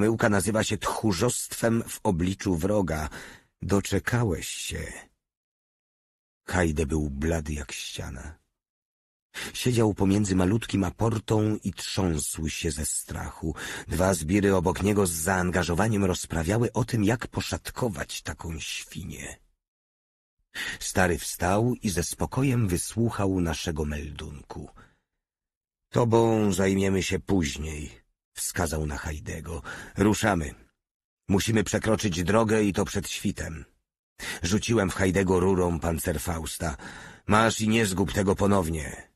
Myłka nazywa się tchórzostwem w obliczu wroga. Doczekałeś się. Hajde był blady jak ściana. Siedział pomiędzy malutkim aportą i trząsł się ze strachu. Dwa zbiry obok niego z zaangażowaniem rozprawiały o tym, jak poszatkować taką świnię. Stary wstał i ze spokojem wysłuchał naszego meldunku. Tobą zajmiemy się później, wskazał na Hajdego. Ruszamy. Musimy przekroczyć drogę i to przed świtem. Rzuciłem w Hajdego rurą pancerfausta. Masz i nie zgub tego ponownie.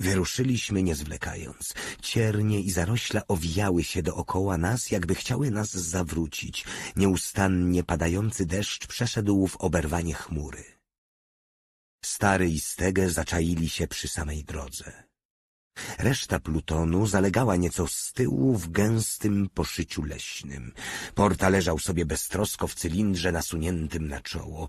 Wyruszyliśmy nie zwlekając. Ciernie i zarośla owijały się dookoła nas, jakby chciały nas zawrócić. Nieustannie padający deszcz przeszedł w oberwanie chmury. Stary i Stege zaczaili się przy samej drodze. Reszta Plutonu zalegała nieco z tyłu w gęstym poszyciu leśnym. Porta leżał sobie beztrosko w cylindrze nasuniętym na czoło.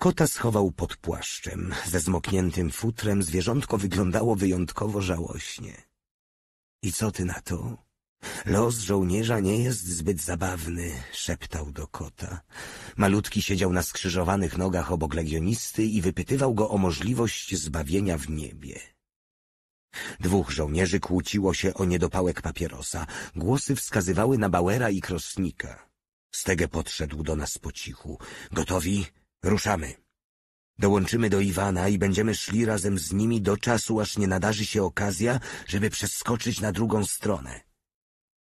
Kota schował pod płaszczem. Ze zmokniętym futrem zwierzątko wyglądało wyjątkowo żałośnie. I co ty na to? Los żołnierza nie jest zbyt zabawny, szeptał do kota. Malutki siedział na skrzyżowanych nogach obok legionisty i wypytywał go o możliwość zbawienia w niebie. Dwóch żołnierzy kłóciło się o niedopałek papierosa. Głosy wskazywały na Bauera i Krosnika. Stege podszedł do nas po cichu. Gotowi? Ruszamy. Dołączymy do Iwana i będziemy szli razem z nimi do czasu, aż nie nadarzy się okazja, żeby przeskoczyć na drugą stronę.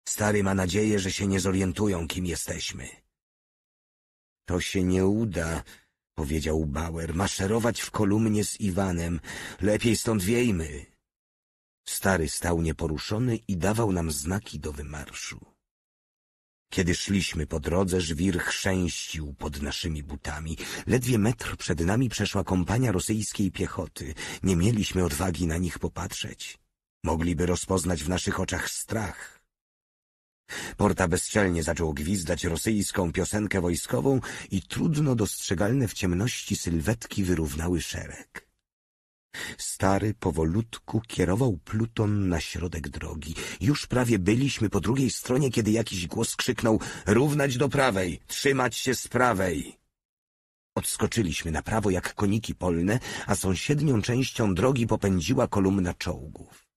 Stary ma nadzieję, że się nie zorientują, kim jesteśmy. To się nie uda, powiedział Bauer, maszerować w kolumnie z Iwanem. Lepiej stąd wiejmy. Stary stał nieporuszony i dawał nam znaki do wymarszu. Kiedy szliśmy po drodze, żwir chrzęścił pod naszymi butami. Ledwie metr przed nami przeszła kompania rosyjskiej piechoty. Nie mieliśmy odwagi na nich popatrzeć. Mogliby rozpoznać w naszych oczach strach. Porta bezczelnie zaczął gwizdać rosyjską piosenkę wojskową i trudno dostrzegalne w ciemności sylwetki wyrównały szereg. Stary powolutku kierował Pluton na środek drogi. Już prawie byliśmy po drugiej stronie, kiedy jakiś głos krzyknął — równać do prawej, trzymać się z prawej! Odskoczyliśmy na prawo jak koniki polne, a sąsiednią częścią drogi popędziła kolumna czołgów.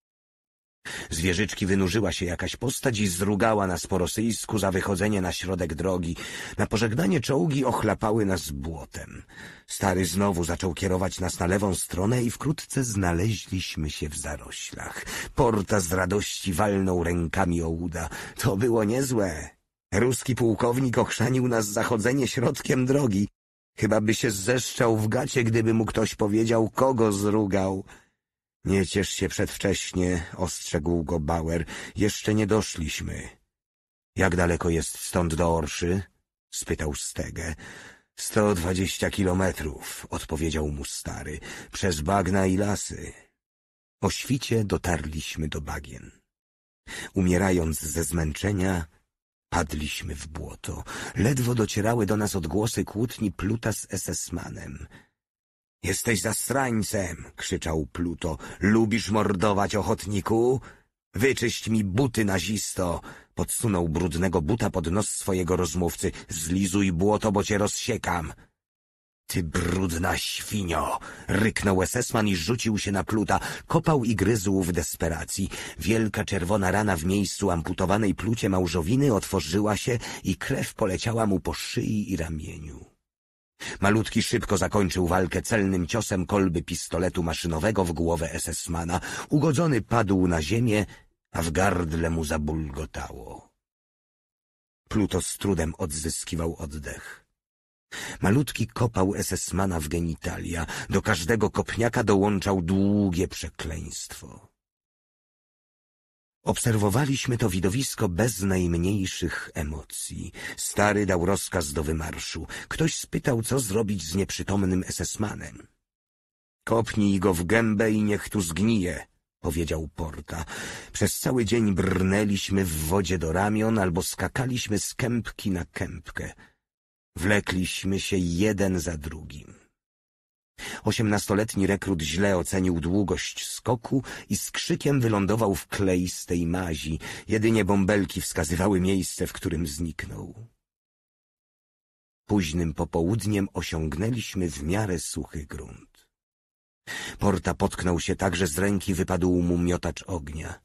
Z wieżyczki wynurzyła się jakaś postać i zrugała nas po rosyjsku za wychodzenie na środek drogi. Na pożegnanie czołgi ochlapały nas błotem. Stary znowu zaczął kierować nas na lewą stronę i wkrótce znaleźliśmy się w zaroślach. Porta z radości walnął rękami o uda. To było niezłe. Ruski pułkownik ochrzanił nas zachodzenie środkiem drogi. Chyba by się zeszczał w gacie, gdyby mu ktoś powiedział, kogo zrugał. Nie ciesz się przedwcześnie, ostrzegł go Bauer. Jeszcze nie doszliśmy. Jak daleko jest stąd do Orszy? spytał Stege. Sto dwadzieścia kilometrów, odpowiedział mu stary, przez bagna i lasy. O świcie dotarliśmy do bagien. Umierając ze zmęczenia, padliśmy w błoto. Ledwo docierały do nas odgłosy kłótni Pluta z Esesmanem. Jesteś zastrańcem, krzyczał Pluto. Lubisz mordować ochotniku? Wyczyść mi buty nazisto. Podsunął brudnego buta pod nos swojego rozmówcy. Zlizuj błoto, bo cię rozsiekam. Ty brudna świnio! ryknął Esesman i rzucił się na pluta. Kopał i gryzł w desperacji. Wielka czerwona rana w miejscu amputowanej plucie małżowiny otworzyła się i krew poleciała mu po szyi i ramieniu. Malutki szybko zakończył walkę celnym ciosem kolby pistoletu maszynowego w głowę SS-mana. Ugodzony padł na ziemię, a w gardle mu zabulgotało. Pluto z trudem odzyskiwał oddech. Malutki kopał SS-mana w genitalia. Do każdego kopniaka dołączał długie przekleństwo. Obserwowaliśmy to widowisko bez najmniejszych emocji. Stary dał rozkaz do wymarszu. Ktoś spytał, co zrobić z nieprzytomnym esesmanem. Kopnij go w gębę i niech tu zgnije, powiedział Porta. Przez cały dzień brnęliśmy w wodzie do ramion albo skakaliśmy z kępki na kępkę. Wlekliśmy się jeden za drugim. Osiemnastoletni rekrut źle ocenił długość skoku i z krzykiem wylądował w kleistej mazi. Jedynie bąbelki wskazywały miejsce, w którym zniknął. Późnym popołudniem osiągnęliśmy w miarę suchy grunt. Porta potknął się tak, że z ręki wypadł mu miotacz ognia.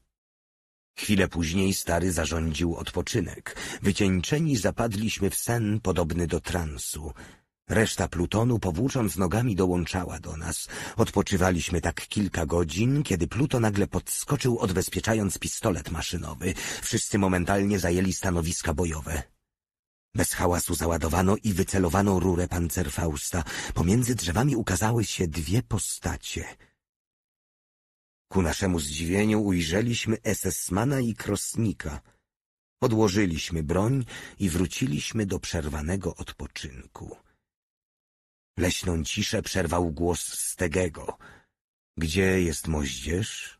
Chwilę później stary zarządził odpoczynek. Wycieńczeni zapadliśmy w sen podobny do transu. Reszta Plutonu, powłócząc nogami, dołączała do nas. Odpoczywaliśmy tak kilka godzin, kiedy Pluto nagle podskoczył, odbezpieczając pistolet maszynowy. Wszyscy momentalnie zajęli stanowiska bojowe. Bez hałasu załadowano i wycelowano rurę pancerfausta. Pomiędzy drzewami ukazały się dwie postacie. Ku naszemu zdziwieniu ujrzeliśmy Esesmana i Krosnika. Odłożyliśmy broń i wróciliśmy do przerwanego odpoczynku. Leśną ciszę przerwał głos Stegego. Gdzie jest moździerz?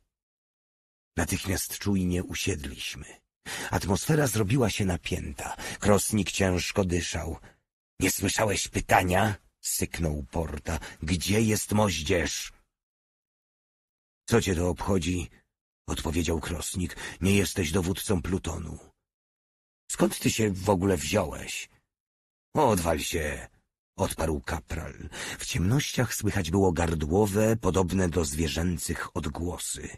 Natychmiast czujnie usiedliśmy. Atmosfera zrobiła się napięta. Krosnik ciężko dyszał. Nie słyszałeś pytania? Syknął Porta. Gdzie jest moździerz? Co cię to obchodzi? Odpowiedział Krosnik. Nie jesteś dowódcą Plutonu. Skąd ty się w ogóle wziąłeś? Odwal się odparł kapral. W ciemnościach słychać było gardłowe, podobne do zwierzęcych odgłosy.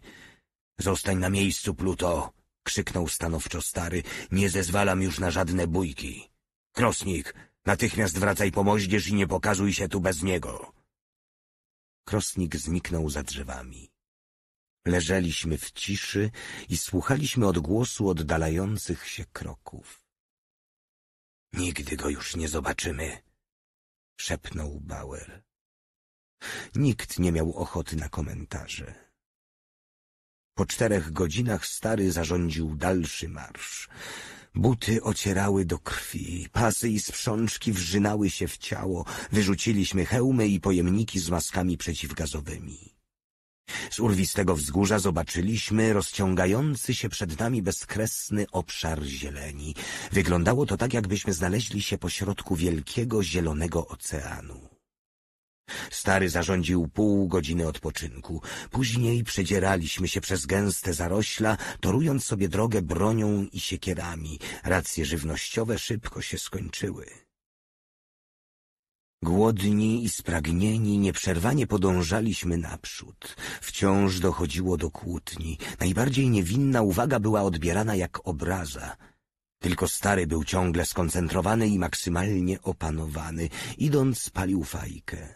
Zostań na miejscu, Pluto! krzyknął stanowczo stary. Nie zezwalam już na żadne bójki. Krosnik, natychmiast wracaj po moździerz i nie pokazuj się tu bez niego. Krosnik zniknął za drzewami. Leżeliśmy w ciszy i słuchaliśmy odgłosu oddalających się kroków. Nigdy go już nie zobaczymy, szepnął Bauer. Nikt nie miał ochoty na komentarze. Po czterech godzinach stary zarządził dalszy marsz. Buty ocierały do krwi, pasy i sprzączki wrzynały się w ciało, wyrzuciliśmy hełmy i pojemniki z maskami przeciwgazowymi. Z urwistego wzgórza zobaczyliśmy rozciągający się przed nami bezkresny obszar zieleni. Wyglądało to tak, jakbyśmy znaleźli się pośrodku wielkiego zielonego oceanu. Stary zarządził pół godziny odpoczynku. Później przedzieraliśmy się przez gęste zarośla, torując sobie drogę bronią i siekierami. Racje żywnościowe szybko się skończyły. Głodni i spragnieni nieprzerwanie podążaliśmy naprzód. Wciąż dochodziło do kłótni. Najbardziej niewinna uwaga była odbierana jak obraza. Tylko stary był ciągle skoncentrowany i maksymalnie opanowany. Idąc palił fajkę.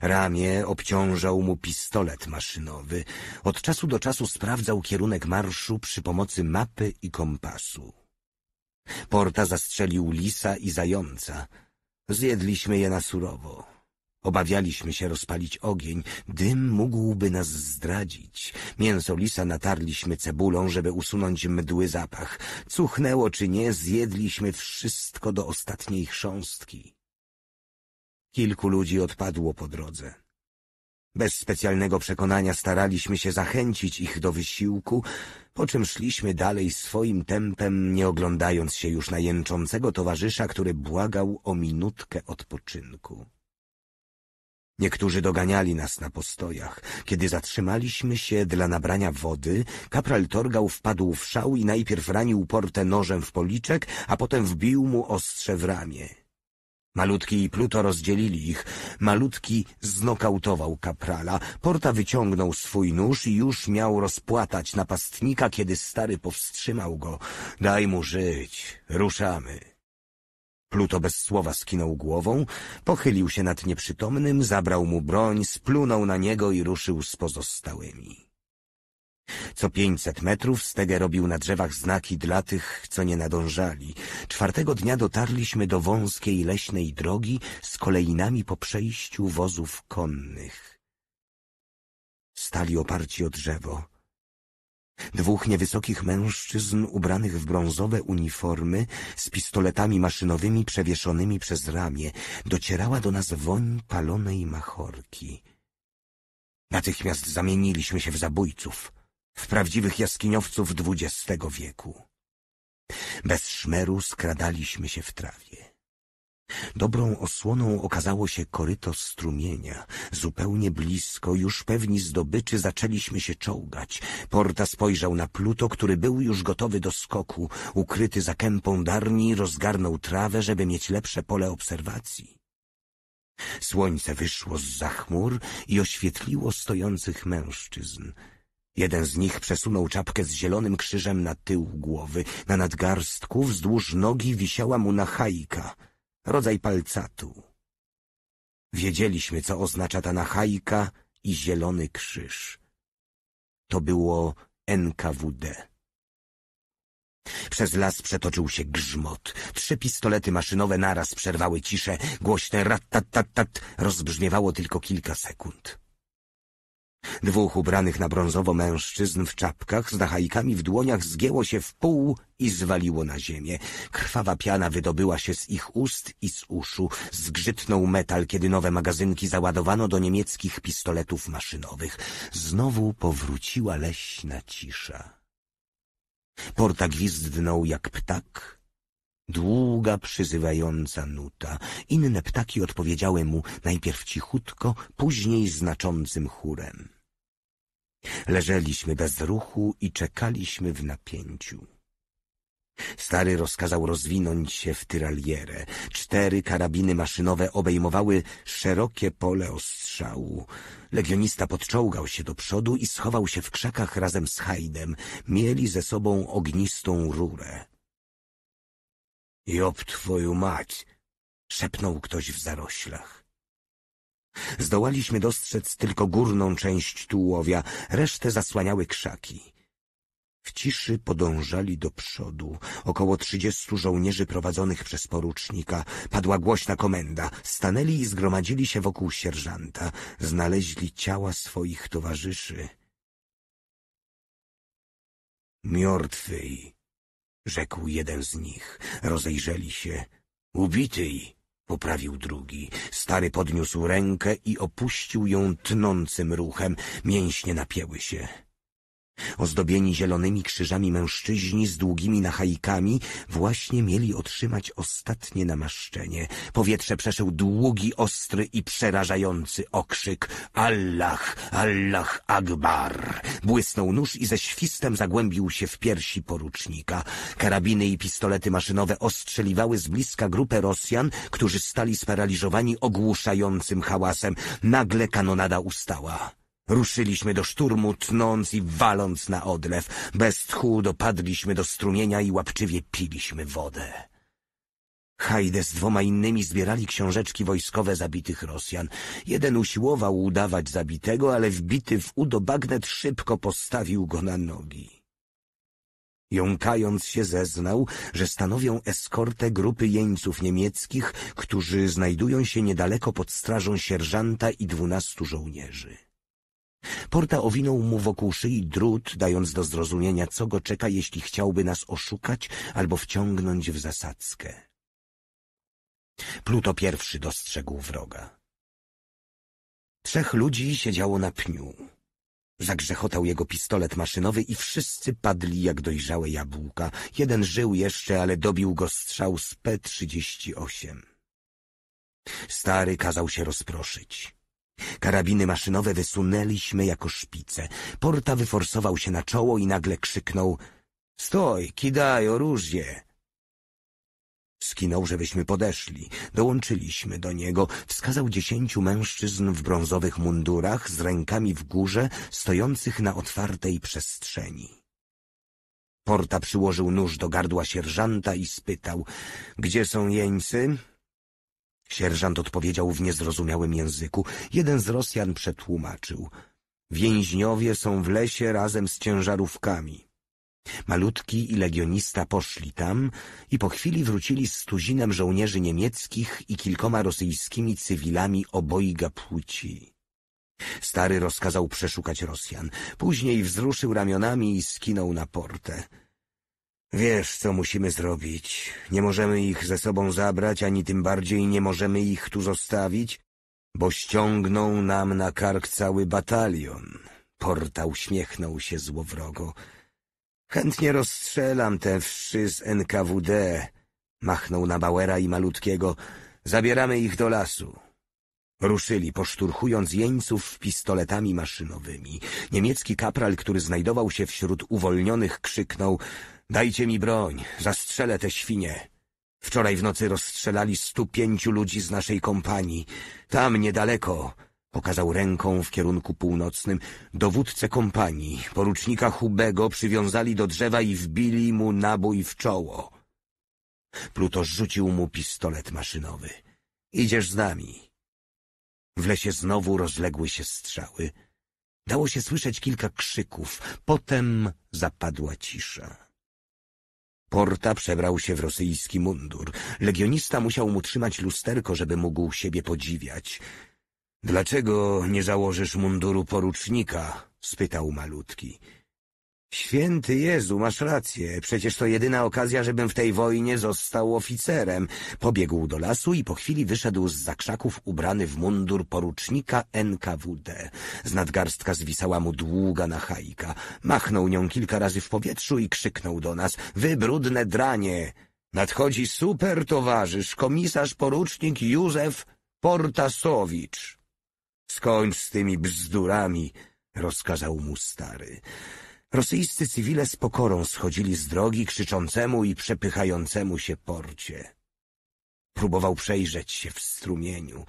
Ramię obciążał mu pistolet maszynowy. Od czasu do czasu sprawdzał kierunek marszu przy pomocy mapy i kompasu. Porta zastrzelił lisa i zająca. Zjedliśmy je na surowo. Obawialiśmy się rozpalić ogień. Dym mógłby nas zdradzić. Mięso lisa natarliśmy cebulą, żeby usunąć mdły zapach. Cuchnęło czy nie, zjedliśmy wszystko do ostatniej chrząstki. Kilku ludzi odpadło po drodze. Bez specjalnego przekonania staraliśmy się zachęcić ich do wysiłku, po czym szliśmy dalej swoim tempem, nie oglądając się już na jęczącego towarzysza, który błagał o minutkę odpoczynku. Niektórzy doganiali nas na postojach. Kiedy zatrzymaliśmy się dla nabrania wody, kapral Torgał wpadł w szał i najpierw ranił Portę nożem w policzek, a potem wbił mu ostrze w ramię. Malutki i Pluto rozdzielili ich. Malutki znokautował kaprala. Porta wyciągnął swój nóż i już miał rozpłatać napastnika, kiedy stary powstrzymał go. Daj mu żyć, ruszamy. Pluto bez słowa skinął głową, pochylił się nad nieprzytomnym, zabrał mu broń, splunął na niego i ruszył z pozostałymi. Co pięćset metrów Stege robił na drzewach znaki dla tych, co nie nadążali. Czwartego dnia dotarliśmy do wąskiej leśnej drogi z kolejnami po przejściu wozów konnych. Stali oparci o drzewo. Dwóch niewysokich mężczyzn ubranych w brązowe uniformy z pistoletami maszynowymi przewieszonymi przez ramię docierała do nas woń palonej machorki. Natychmiast zamieniliśmy się w zabójców w prawdziwych jaskiniowców XX wieku. Bez szmeru skradaliśmy się w trawie. Dobrą osłoną okazało się koryto strumienia. Zupełnie blisko, już pewni zdobyczy, zaczęliśmy się czołgać. Porta spojrzał na Pluto, który był już gotowy do skoku. Ukryty za kępą darni rozgarnął trawę, żeby mieć lepsze pole obserwacji. Słońce wyszło z zachmur i oświetliło stojących mężczyzn. Jeden z nich przesunął czapkę z zielonym krzyżem na tył głowy. Na nadgarstku wzdłuż nogi wisiała mu nachajka, rodzaj palcatu. Wiedzieliśmy, co oznacza ta nachajka i zielony krzyż. To było NKWD. Przez las przetoczył się grzmot. Trzy pistolety maszynowe naraz przerwały ciszę. Głośne rat-tat-tat-tat rozbrzmiewało tylko kilka sekund. Dwóch ubranych na brązowo mężczyzn w czapkach z dachajkami w dłoniach zgięło się w pół i zwaliło na ziemię. Krwawa piana wydobyła się z ich ust i z uszu. Zgrzytnął metal, kiedy nowe magazynki załadowano do niemieckich pistoletów maszynowych. Znowu powróciła leśna cisza. Porta gwizdnął jak ptak Długa, przyzywająca nuta. Inne ptaki odpowiedziały mu najpierw cichutko, później znaczącym chórem. Leżeliśmy bez ruchu i czekaliśmy w napięciu. Stary rozkazał rozwinąć się w tyralierę. Cztery karabiny maszynowe obejmowały szerokie pole ostrzału. Legionista podczołgał się do przodu i schował się w krzakach razem z Hajdem. Mieli ze sobą ognistą rurę. Job twoją mać! szepnął ktoś w zaroślach. Zdołaliśmy dostrzec tylko górną część tułowia, resztę zasłaniały krzaki. W ciszy podążali do przodu. Około trzydziestu żołnierzy prowadzonych przez porucznika. Padła głośna komenda. Stanęli i zgromadzili się wokół sierżanta. Znaleźli ciała swoich towarzyszy. Miortwyj! rzekł jeden z nich. Rozejrzeli się. Ubity poprawił drugi. Stary podniósł rękę i opuścił ją tnącym ruchem. Mięśnie napięły się. Ozdobieni zielonymi krzyżami mężczyźni z długimi nachajkami właśnie mieli otrzymać ostatnie namaszczenie. Powietrze przeszedł długi, ostry i przerażający okrzyk. Allah, Allah Akbar! Błysnął nóż i ze świstem zagłębił się w piersi porucznika. Karabiny i pistolety maszynowe ostrzeliwały z bliska grupę Rosjan, którzy stali sparaliżowani ogłuszającym hałasem. Nagle kanonada ustała. Ruszyliśmy do szturmu, tnąc i waląc na odlew. Bez tchu dopadliśmy do strumienia i łapczywie piliśmy wodę. Hajde z dwoma innymi zbierali książeczki wojskowe zabitych Rosjan. Jeden usiłował udawać zabitego, ale wbity w udo bagnet szybko postawił go na nogi. Jąkając się zeznał, że stanowią eskortę grupy jeńców niemieckich, którzy znajdują się niedaleko pod strażą sierżanta i dwunastu żołnierzy. Porta owinął mu wokół szyi drut, dając do zrozumienia, co go czeka, jeśli chciałby nas oszukać albo wciągnąć w zasadzkę. Pluto pierwszy dostrzegł wroga. Trzech ludzi siedziało na pniu. Zagrzechotał jego pistolet maszynowy i wszyscy padli jak dojrzałe jabłka. Jeden żył jeszcze, ale dobił go strzał z P-38. Stary kazał się rozproszyć. Karabiny maszynowe wysunęliśmy jako szpice. Porta wyforsował się na czoło i nagle krzyknął — Stoj, kidaj, oróżie! Skinął, żebyśmy podeszli. Dołączyliśmy do niego. Wskazał dziesięciu mężczyzn w brązowych mundurach z rękami w górze, stojących na otwartej przestrzeni. Porta przyłożył nóż do gardła sierżanta i spytał — Gdzie są jeńcy? Sierżant odpowiedział w niezrozumiałym języku. Jeden z Rosjan przetłumaczył. Więźniowie są w lesie razem z ciężarówkami. Malutki i legionista poszli tam i po chwili wrócili z tuzinem żołnierzy niemieckich i kilkoma rosyjskimi cywilami obojga płci. Stary rozkazał przeszukać Rosjan. Później wzruszył ramionami i skinął na portę. Wiesz, co musimy zrobić. Nie możemy ich ze sobą zabrać, ani tym bardziej nie możemy ich tu zostawić, bo ściągną nam na kark cały batalion. Porta uśmiechnął się złowrogo. Chętnie rozstrzelam te wszy z NKWD. Machnął na Bauera i Malutkiego. Zabieramy ich do lasu. Ruszyli, poszturchując jeńców pistoletami maszynowymi. Niemiecki kapral, który znajdował się wśród uwolnionych, krzyknął Dajcie mi broń, zastrzelę te świnie. Wczoraj w nocy rozstrzelali stu pięciu ludzi z naszej kompanii. Tam, niedaleko, pokazał ręką w kierunku północnym, dowódcę kompanii, porucznika Hubego, przywiązali do drzewa i wbili mu nabój w czoło. Pluto rzucił mu pistolet maszynowy. Idziesz z nami. W lesie znowu rozległy się strzały. Dało się słyszeć kilka krzyków, potem zapadła cisza. Porta przebrał się w rosyjski mundur. Legionista musiał mu trzymać lusterko, żeby mógł siebie podziwiać. — Dlaczego nie założysz munduru porucznika? — spytał malutki. Święty Jezu, masz rację. Przecież to jedyna okazja, żebym w tej wojnie został oficerem. Pobiegł do lasu i po chwili wyszedł z zakrzaków ubrany w mundur porucznika NKWD. Z nadgarstka zwisała mu długa nachajka. Machnął nią kilka razy w powietrzu i krzyknął do nas. Wy brudne dranie! Nadchodzi super towarzysz, komisarz porucznik Józef Portasowicz. Skończ z tymi bzdurami, rozkazał mu stary. Rosyjscy cywile z pokorą schodzili z drogi krzyczącemu i przepychającemu się porcie. Próbował przejrzeć się w strumieniu.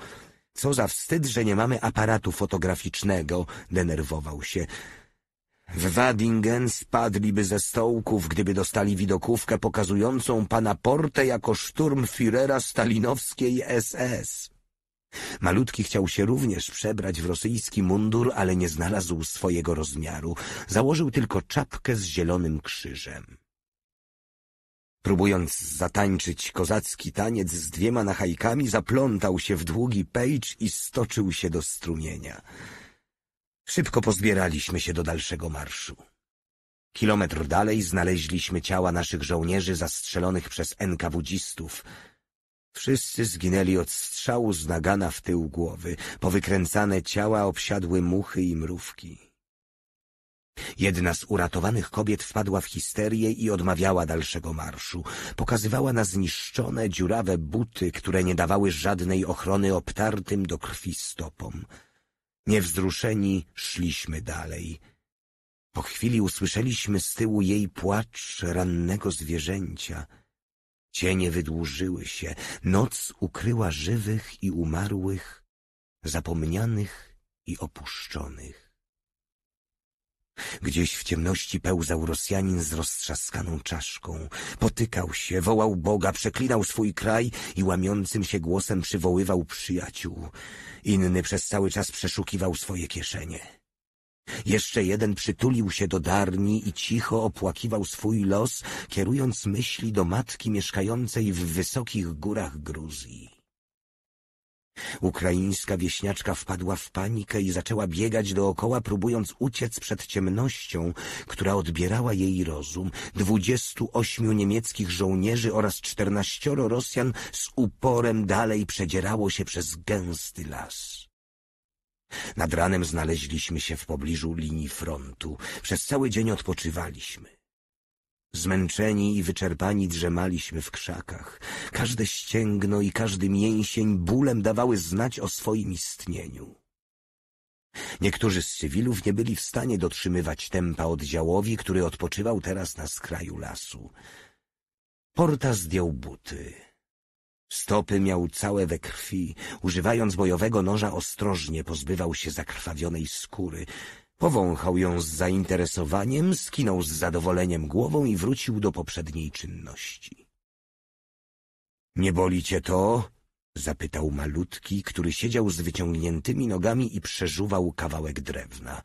Co za wstyd, że nie mamy aparatu fotograficznego, denerwował się. W Wadingen spadliby ze stołków, gdyby dostali widokówkę pokazującą pana Portę jako szturm Führera stalinowskiej SS. Malutki chciał się również przebrać w rosyjski mundur, ale nie znalazł swojego rozmiaru. Założył tylko czapkę z zielonym krzyżem. Próbując zatańczyć kozacki taniec z dwiema nachajkami, zaplątał się w długi pejcz i stoczył się do strumienia. Szybko pozbieraliśmy się do dalszego marszu. Kilometr dalej znaleźliśmy ciała naszych żołnierzy zastrzelonych przez enkawudzistów. Wszyscy zginęli od strzału z nagana w tył głowy. Powykręcane ciała obsiadły muchy i mrówki. Jedna z uratowanych kobiet wpadła w histerię i odmawiała dalszego marszu. Pokazywała na zniszczone, dziurawe buty, które nie dawały żadnej ochrony obtartym do krwi stopom. Niewzruszeni szliśmy dalej. Po chwili usłyszeliśmy z tyłu jej płacz rannego zwierzęcia — Cienie wydłużyły się, noc ukryła żywych i umarłych, zapomnianych i opuszczonych. Gdzieś w ciemności pełzał Rosjanin z roztrzaskaną czaszką. Potykał się, wołał Boga, przeklinał swój kraj i łamiącym się głosem przywoływał przyjaciół. Inny przez cały czas przeszukiwał swoje kieszenie. Jeszcze jeden przytulił się do Darni i cicho opłakiwał swój los, kierując myśli do matki mieszkającej w wysokich górach Gruzji. Ukraińska wieśniaczka wpadła w panikę i zaczęła biegać dookoła, próbując uciec przed ciemnością, która odbierała jej rozum. Dwudziestu ośmiu niemieckich żołnierzy oraz czternaścioro Rosjan z uporem dalej przedzierało się przez gęsty las. Nad ranem znaleźliśmy się w pobliżu linii frontu. Przez cały dzień odpoczywaliśmy. Zmęczeni i wyczerpani drzemaliśmy w krzakach. Każde ścięgno i każdy mięsień bólem dawały znać o swoim istnieniu. Niektórzy z cywilów nie byli w stanie dotrzymywać tempa oddziałowi, który odpoczywał teraz na skraju lasu. Porta zdjął buty. Stopy miał całe we krwi. Używając bojowego noża ostrożnie pozbywał się zakrwawionej skóry. Powąchał ją z zainteresowaniem, skinął z zadowoleniem głową i wrócił do poprzedniej czynności. — Nie boli cię to? — zapytał malutki, który siedział z wyciągniętymi nogami i przeżuwał kawałek drewna.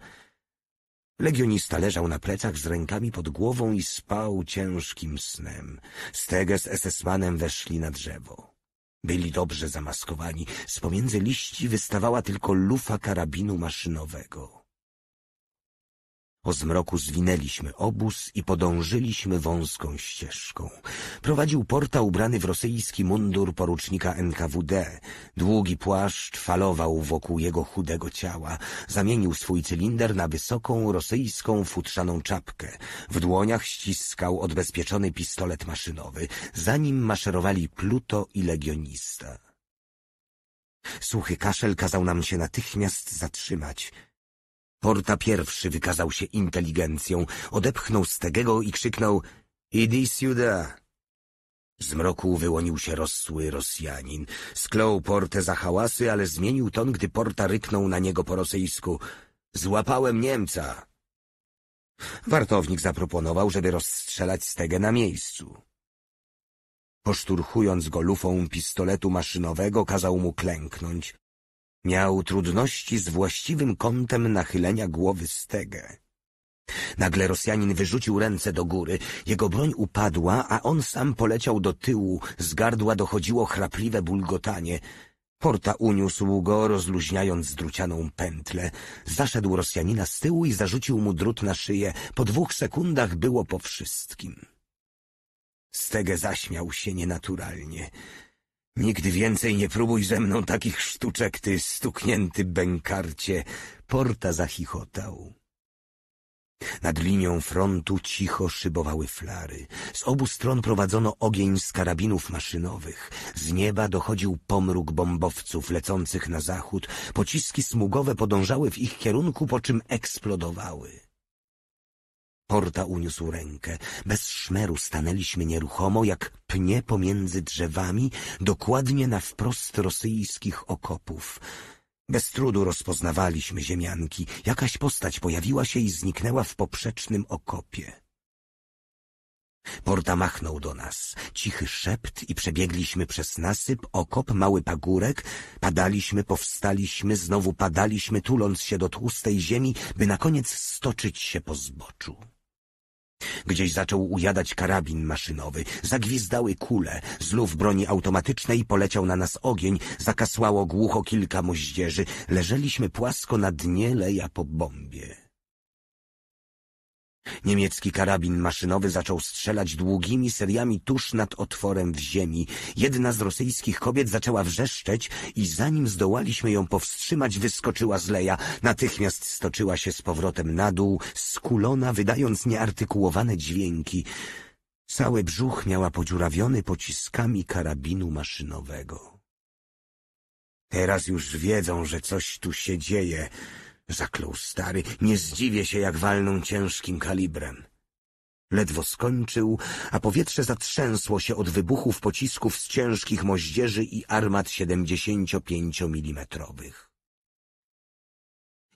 Legionista leżał na plecach z rękami pod głową i spał ciężkim snem. Stege z esesmanem weszli na drzewo. Byli dobrze zamaskowani. Z pomiędzy liści wystawała tylko lufa karabinu maszynowego. O zmroku zwinęliśmy obóz i podążyliśmy wąską ścieżką. Prowadził porta ubrany w rosyjski mundur porucznika NKWD. Długi płaszcz falował wokół jego chudego ciała. Zamienił swój cylinder na wysoką rosyjską futrzaną czapkę. W dłoniach ściskał odbezpieczony pistolet maszynowy. Za nim maszerowali Pluto i legionista. Suchy kaszel kazał nam się natychmiast zatrzymać. Porta pierwszy wykazał się inteligencją, odepchnął Stegego i krzyknął — Idi siuda! Z mroku wyłonił się rosły Rosjanin. Sklął Portę za hałasy, ale zmienił ton, gdy Porta ryknął na niego po rosyjsku — Złapałem Niemca! Wartownik zaproponował, żeby rozstrzelać Stegę na miejscu. Poszturchując go lufą pistoletu maszynowego, kazał mu klęknąć. Miał trudności z właściwym kątem nachylenia głowy stegę. Nagle Rosjanin wyrzucił ręce do góry. Jego broń upadła, a on sam poleciał do tyłu. Z gardła dochodziło chrapliwe bulgotanie. Porta uniósł go, rozluźniając zdrucianą pętlę. Zaszedł Rosjanina z tyłu i zarzucił mu drut na szyję. Po dwóch sekundach było po wszystkim. Stege zaśmiał się nienaturalnie. Nigdy więcej nie próbuj ze mną takich sztuczek, ty stuknięty bękarcie. Porta zachichotał. Nad linią frontu cicho szybowały flary. Z obu stron prowadzono ogień z karabinów maszynowych. Z nieba dochodził pomruk bombowców lecących na zachód. Pociski smugowe podążały w ich kierunku, po czym eksplodowały. Porta uniósł rękę. Bez szmeru stanęliśmy nieruchomo, jak pnie pomiędzy drzewami, dokładnie na wprost rosyjskich okopów. Bez trudu rozpoznawaliśmy ziemianki. Jakaś postać pojawiła się i zniknęła w poprzecznym okopie. Porta machnął do nas. Cichy szept i przebiegliśmy przez nasyp, okop, mały pagórek. Padaliśmy, powstaliśmy, znowu padaliśmy, tuląc się do tłustej ziemi, by na koniec stoczyć się po zboczu. Gdzieś zaczął ujadać karabin maszynowy. Zagwizdały kule. Z luf broni automatycznej poleciał na nas ogień. Zakasłało głucho kilka moździerzy. Leżeliśmy płasko na dnie leja po bombie. Niemiecki karabin maszynowy zaczął strzelać długimi seriami tuż nad otworem w ziemi. Jedna z rosyjskich kobiet zaczęła wrzeszczeć i zanim zdołaliśmy ją powstrzymać, wyskoczyła z leja. Natychmiast stoczyła się z powrotem na dół, skulona, wydając nieartykułowane dźwięki. Cały brzuch miała podziurawiony pociskami karabinu maszynowego. Teraz już wiedzą, że coś tu się dzieje. Zaklął stary, nie zdziwię się, jak walną ciężkim kalibrem. Ledwo skończył, a powietrze zatrzęsło się od wybuchów pocisków z ciężkich moździerzy i armat 75 milimetrowych.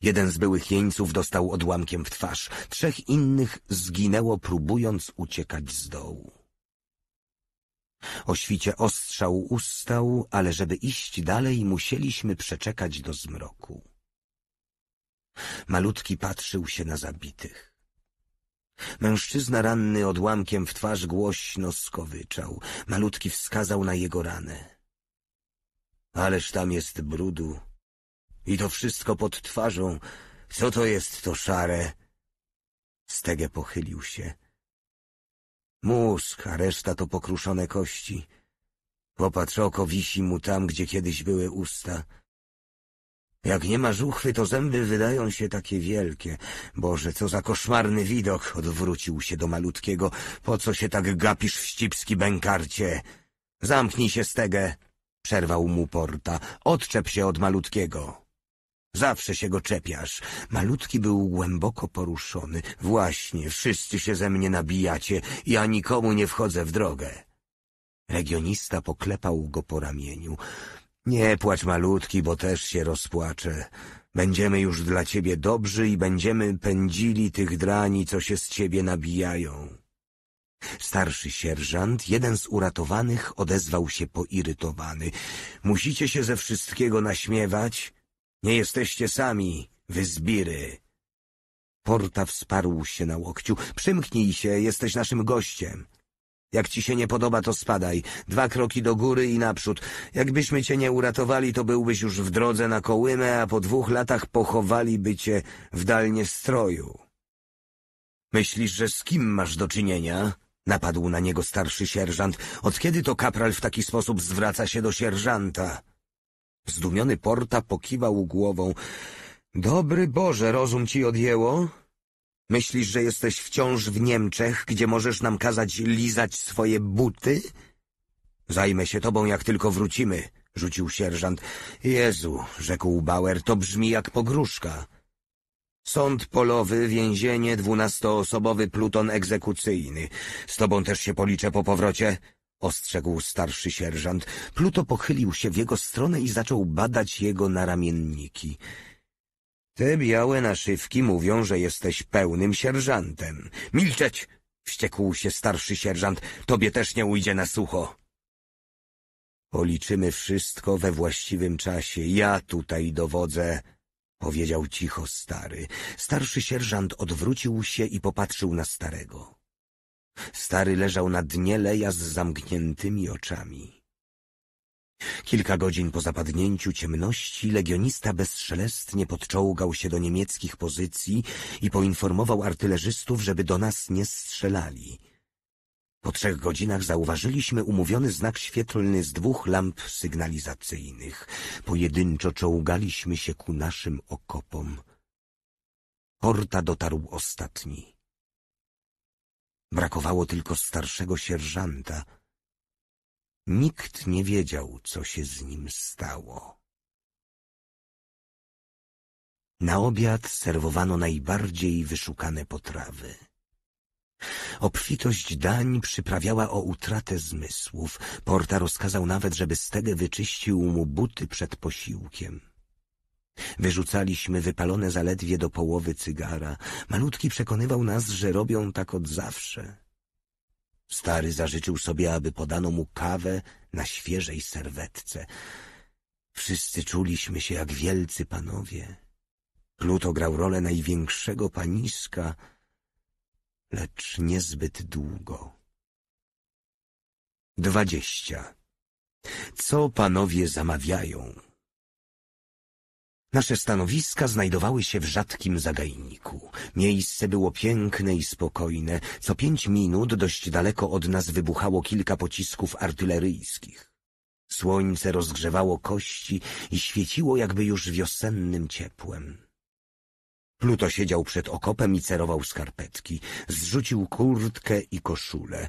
Jeden z byłych jeńców dostał odłamkiem w twarz, trzech innych zginęło próbując uciekać z dołu. O świcie ostrzał ustał, ale żeby iść dalej musieliśmy przeczekać do zmroku. Malutki patrzył się na zabitych. Mężczyzna ranny odłamkiem w twarz głośno skowyczał. Malutki wskazał na jego ranę. Ależ tam jest brudu. I to wszystko pod twarzą. Co to jest to szare? Stegę pochylił się. Mózg, a reszta to pokruszone kości. Popatrz, oko wisi mu tam, gdzie kiedyś były usta. Jak nie ma żuchwy, to zęby wydają się takie wielkie. Boże, co za koszmarny widok! Odwrócił się do malutkiego. Po co się tak gapisz w bękarcie? Zamknij się, Stegę! Przerwał mu Porta. Odczep się od malutkiego. Zawsze się go czepiasz. Malutki był głęboko poruszony. Właśnie, wszyscy się ze mnie nabijacie. Ja nikomu nie wchodzę w drogę. Regionista poklepał go po ramieniu. Nie płacz malutki, bo też się rozpłaczę. Będziemy już dla ciebie dobrzy i będziemy pędzili tych drani, co się z ciebie nabijają. Starszy sierżant, jeden z uratowanych, odezwał się poirytowany. Musicie się ze wszystkiego naśmiewać? Nie jesteście sami, wy zbiry. Porta wsparł się na łokciu. Przymknij się, jesteś naszym gościem. Jak ci się nie podoba, to spadaj. Dwa kroki do góry i naprzód. Jakbyśmy cię nie uratowali, to byłbyś już w drodze na Kołymę, a po dwóch latach pochowaliby cię w dalnie stroju. Myślisz, że z kim masz do czynienia? Napadł na niego starszy sierżant. Od kiedy to kapral w taki sposób zwraca się do sierżanta? Zdumiony Porta pokiwał głową. Dobry Boże, rozum ci odjęło? Myślisz, że jesteś wciąż w Niemczech, gdzie możesz nam kazać lizać swoje buty? Zajmę się tobą, jak tylko wrócimy, rzucił sierżant. Jezu, rzekł Bauer, to brzmi jak pogróżka. Sąd polowy, więzienie, dwunastoosobowy pluton egzekucyjny. Z tobą też się policzę po powrocie, ostrzegł starszy sierżant. Pluto pochylił się w jego stronę i zaczął badać jego naramienniki. Te białe naszywki mówią, że jesteś pełnym sierżantem. Milczeć! Wściekł się starszy sierżant. Tobie też nie ujdzie na sucho. Policzymy wszystko we właściwym czasie. Ja tutaj dowodzę, powiedział cicho stary. Starszy sierżant odwrócił się i popatrzył na starego. Stary leżał na dnie leja z zamkniętymi oczami. Kilka godzin po zapadnięciu ciemności legionista bezszelestnie podczołgał się do niemieckich pozycji i poinformował artylerzystów, żeby do nas nie strzelali. Po trzech godzinach zauważyliśmy umówiony znak świetlny z dwóch lamp sygnalizacyjnych. Pojedynczo czołgaliśmy się ku naszym okopom. Horta dotarł ostatni. Brakowało tylko starszego sierżanta — Nikt nie wiedział, co się z nim stało. Na obiad serwowano najbardziej wyszukane potrawy. Obfitość dań przyprawiała o utratę zmysłów. Porta rozkazał nawet, żeby Stege wyczyścił mu buty przed posiłkiem. Wyrzucaliśmy wypalone zaledwie do połowy cygara. Malutki przekonywał nas, że robią tak od zawsze. Stary zażyczył sobie, aby podano mu kawę na świeżej serwetce. Wszyscy czuliśmy się jak wielcy panowie. Pluto grał rolę największego paniska, lecz niezbyt długo. Dwadzieścia. Co panowie zamawiają? Nasze stanowiska znajdowały się w rzadkim zagajniku. Miejsce było piękne i spokojne. Co pięć minut dość daleko od nas wybuchało kilka pocisków artyleryjskich. Słońce rozgrzewało kości i świeciło jakby już wiosennym ciepłem. Pluto siedział przed okopem i cerował skarpetki. Zrzucił kurtkę i koszulę.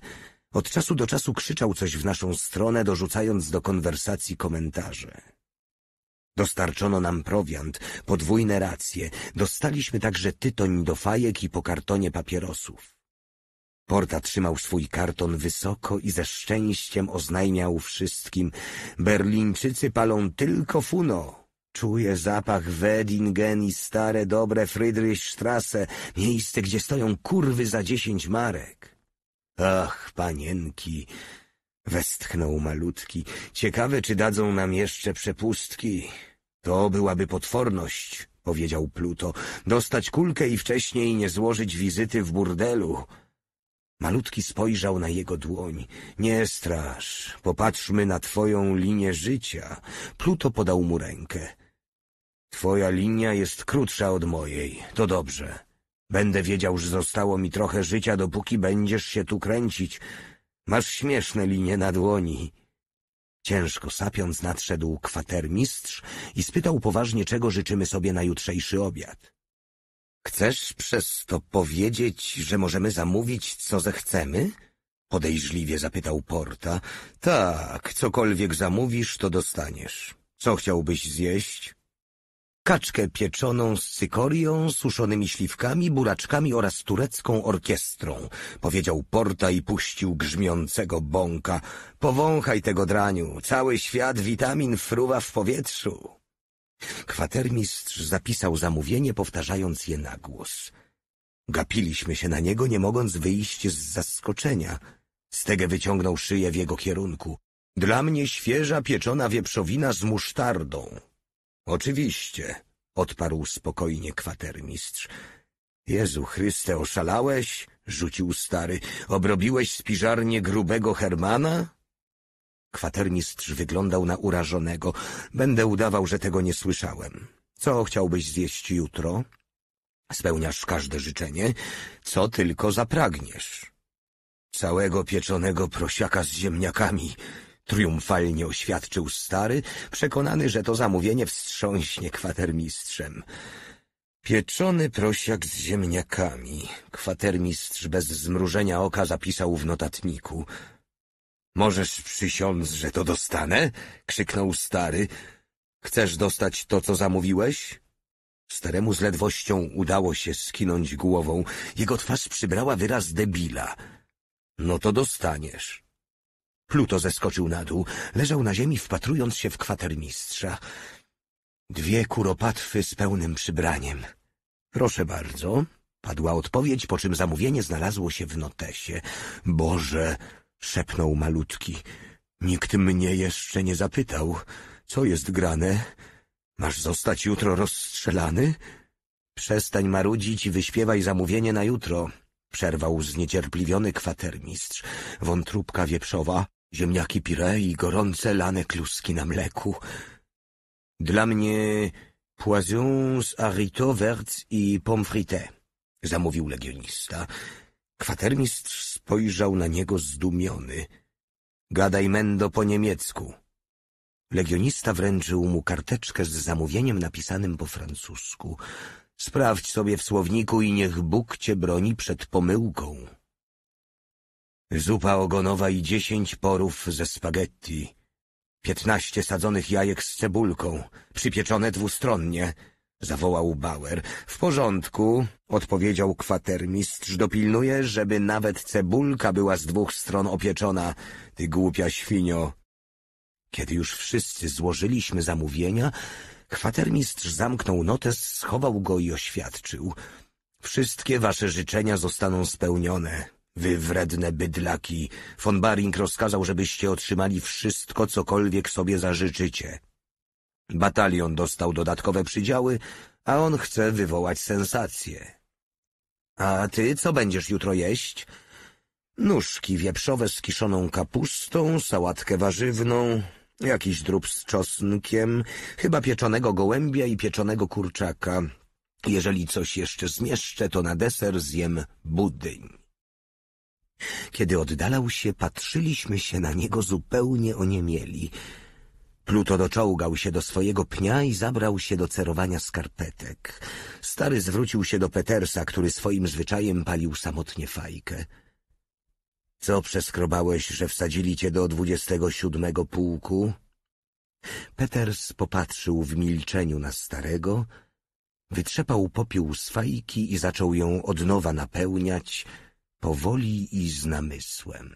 Od czasu do czasu krzyczał coś w naszą stronę, dorzucając do konwersacji komentarze. Dostarczono nam prowiant, podwójne racje, dostaliśmy także tytoń do fajek i po kartonie papierosów. Porta trzymał swój karton wysoko i ze szczęściem oznajmiał wszystkim Berlińczycy palą tylko funo. Czuję zapach Wedingen i stare dobre Friedrichstrasse, miejsce, gdzie stoją kurwy za dziesięć marek. Ach, panienki, Westchnął malutki. Ciekawe, czy dadzą nam jeszcze przepustki. To byłaby potworność, powiedział Pluto. Dostać kulkę i wcześniej nie złożyć wizyty w burdelu. Malutki spojrzał na jego dłoń. Nie strasz, popatrzmy na twoją linię życia. Pluto podał mu rękę. Twoja linia jest krótsza od mojej, to dobrze. Będę wiedział, że zostało mi trochę życia, dopóki będziesz się tu kręcić. Masz śmieszne linie na dłoni. Ciężko sapiąc nadszedł kwatermistrz i spytał poważnie, czego życzymy sobie na jutrzejszy obiad. Chcesz przez to powiedzieć, że możemy zamówić, co zechcemy? Podejrzliwie zapytał Porta. Tak, cokolwiek zamówisz, to dostaniesz. Co chciałbyś zjeść? kaczkę pieczoną z cykorią, suszonymi śliwkami, buraczkami oraz turecką orkiestrą, powiedział Porta i puścił grzmiącego bąka. Powąchaj tego draniu, cały świat witamin fruwa w powietrzu. Kwatermistrz zapisał zamówienie, powtarzając je na głos. Gapiliśmy się na niego, nie mogąc wyjść z zaskoczenia. Stege wyciągnął szyję w jego kierunku. Dla mnie świeża pieczona wieprzowina z musztardą. Oczywiście, odparł spokojnie kwatermistrz. Jezu Chryste, oszalałeś? rzucił stary. Obrobiłeś spiżarnie grubego Hermana? Kwatermistrz wyglądał na urażonego. Będę udawał, że tego nie słyszałem. Co chciałbyś zjeść jutro? Spełniasz każde życzenie, co tylko zapragniesz. Całego pieczonego prosiaka z ziemniakami, triumfalnie oświadczył stary, przekonany, że to zamówienie wstrząśnie kwatermistrzem. Pieczony prosiak z ziemniakami, kwatermistrz bez zmrużenia oka zapisał w notatniku. Możesz przysiąc, że to dostanę? krzyknął stary. Chcesz dostać to, co zamówiłeś? Staremu z ledwością udało się skinąć głową. Jego twarz przybrała wyraz debila. No to dostaniesz. Pluto zeskoczył na dół. Leżał na ziemi, wpatrując się w kwatermistrza. Dwie kuropatwy z pełnym przybraniem. Proszę bardzo, padła odpowiedź, po czym zamówienie znalazło się w notesie. Boże, szepnął malutki. Nikt mnie jeszcze nie zapytał, co jest grane. Masz zostać jutro rozstrzelany? Przestań marudzić i wyśpiewaj zamówienie na jutro, przerwał zniecierpliwiony kwatermistrz. Wątróbka wieprzowa ziemniaki pire i gorące lane kluski na mleku. Dla mnie poison z harito verts i pommes frites, zamówił legionista. Kwatermistrz spojrzał na niego zdumiony. Gadaj mendo po niemiecku. Legionista wręczył mu karteczkę z zamówieniem napisanym po francusku. Sprawdź sobie w słowniku i niech Bóg cię broni przed pomyłką zupa ogonowa i dziesięć porów ze spaghetti, piętnaście sadzonych jajek z cebulką, przypieczone dwustronnie, zawołał Bauer. W porządku, odpowiedział kwatermistrz, dopilnuję, żeby nawet cebulka była z dwóch stron opieczona, ty głupia świnio. Kiedy już wszyscy złożyliśmy zamówienia, kwatermistrz zamknął notes, schował go i oświadczył. Wszystkie wasze życzenia zostaną spełnione. Wy wredne bydlaki, von Baring rozkazał, żebyście otrzymali wszystko, cokolwiek sobie zażyczycie. Batalion dostał dodatkowe przydziały, a on chce wywołać sensację. A ty co będziesz jutro jeść? Nóżki wieprzowe z kiszoną kapustą, sałatkę warzywną, jakiś drób z czosnkiem, chyba pieczonego gołębia i pieczonego kurczaka. Jeżeli coś jeszcze zmieszczę, to na deser zjem budyń. Kiedy oddalał się, patrzyliśmy się na niego zupełnie oniemieli. Pluto doczołgał się do swojego pnia i zabrał się do cerowania skarpetek. Stary zwrócił się do Petersa, który swoim zwyczajem palił samotnie fajkę. — Co przeskrobałeś, że wsadzili cię do dwudziestego siódmego pułku? Peters popatrzył w milczeniu na starego, wytrzepał popiół z fajki i zaczął ją od nowa napełniać — powoli i z namysłem.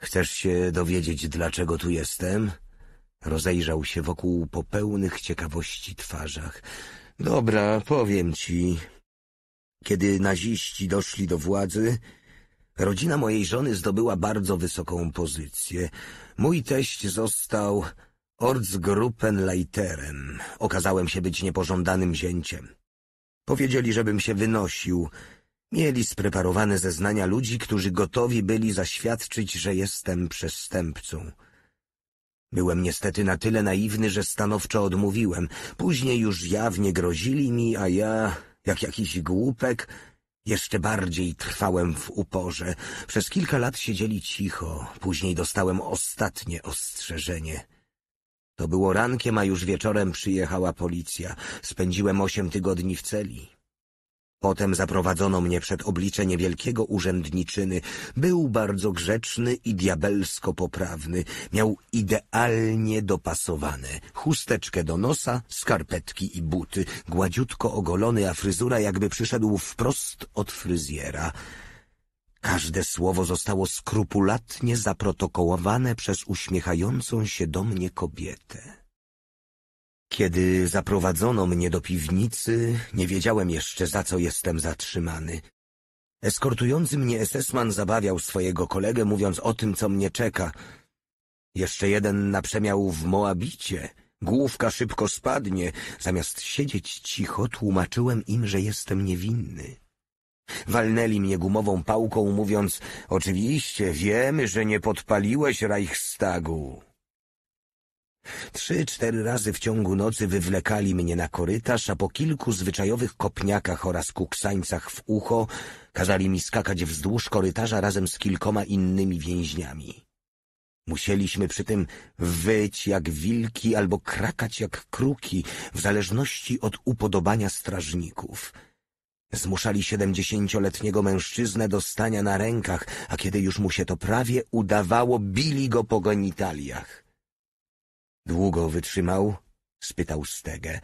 Chcesz się dowiedzieć, dlaczego tu jestem? Rozejrzał się wokół po pełnych ciekawości twarzach. Dobra, powiem ci. Kiedy naziści doszli do władzy, rodzina mojej żony zdobyła bardzo wysoką pozycję. Mój teść został Ortsgruppenleiterem. Okazałem się być niepożądanym zięciem. Powiedzieli, żebym się wynosił, Mieli spreparowane zeznania ludzi, którzy gotowi byli zaświadczyć, że jestem przestępcą. Byłem niestety na tyle naiwny, że stanowczo odmówiłem. Później już jawnie grozili mi, a ja, jak jakiś głupek, jeszcze bardziej trwałem w uporze. Przez kilka lat siedzieli cicho, później dostałem ostatnie ostrzeżenie. To było rankiem, a już wieczorem przyjechała policja. Spędziłem osiem tygodni w celi. Potem zaprowadzono mnie przed oblicze niewielkiego urzędniczyny. Był bardzo grzeczny i diabelsko poprawny. Miał idealnie dopasowane chusteczkę do nosa, skarpetki i buty. Gładziutko ogolony, a fryzura jakby przyszedł wprost od fryzjera. Każde słowo zostało skrupulatnie zaprotokołowane przez uśmiechającą się do mnie kobietę. Kiedy zaprowadzono mnie do piwnicy, nie wiedziałem jeszcze za co jestem zatrzymany. Eskortujący mnie esesman zabawiał swojego kolegę, mówiąc o tym, co mnie czeka. Jeszcze jeden naprzemiał w Moabicie. Główka szybko spadnie. Zamiast siedzieć cicho, tłumaczyłem im, że jestem niewinny. Walnęli mnie gumową pałką, mówiąc, oczywiście wiemy, że nie podpaliłeś Reichstagu. Trzy, cztery razy w ciągu nocy wywlekali mnie na korytarz, a po kilku zwyczajowych kopniakach oraz kuksańcach w ucho kazali mi skakać wzdłuż korytarza razem z kilkoma innymi więźniami. Musieliśmy przy tym wyć jak wilki albo krakać jak kruki, w zależności od upodobania strażników. Zmuszali siedemdziesięcioletniego mężczyznę do stania na rękach, a kiedy już mu się to prawie udawało, bili go po genitaliach. Długo wytrzymał? spytał Stege.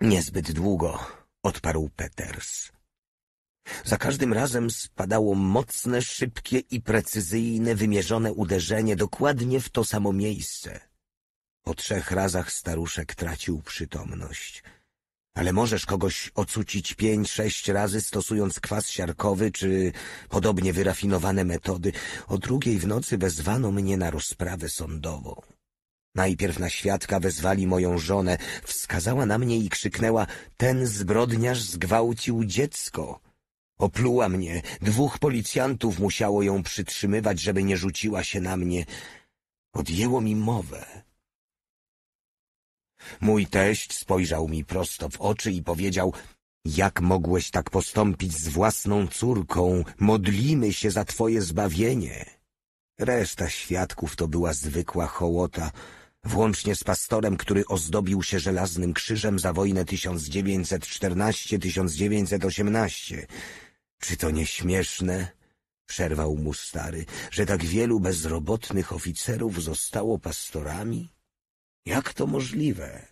Niezbyt długo, odparł Peters. Za każdym razem spadało mocne, szybkie i precyzyjne, wymierzone uderzenie dokładnie w to samo miejsce. Po trzech razach staruszek tracił przytomność. Ale możesz kogoś ocucić pięć, sześć razy stosując kwas siarkowy czy podobnie wyrafinowane metody. O drugiej w nocy wezwano mnie na rozprawę sądową. Najpierw na świadka wezwali moją żonę, wskazała na mnie i krzyknęła — ten zbrodniarz zgwałcił dziecko. Opluła mnie, dwóch policjantów musiało ją przytrzymywać, żeby nie rzuciła się na mnie. Odjęło mi mowę. Mój teść spojrzał mi prosto w oczy i powiedział — jak mogłeś tak postąpić z własną córką? Modlimy się za twoje zbawienie. Reszta świadków to była zwykła hołota — włącznie z pastorem, który ozdobił się żelaznym krzyżem za wojnę 1914-1918. Czy to nie śmieszne? Przerwał mu stary, że tak wielu bezrobotnych oficerów zostało pastorami? Jak to możliwe?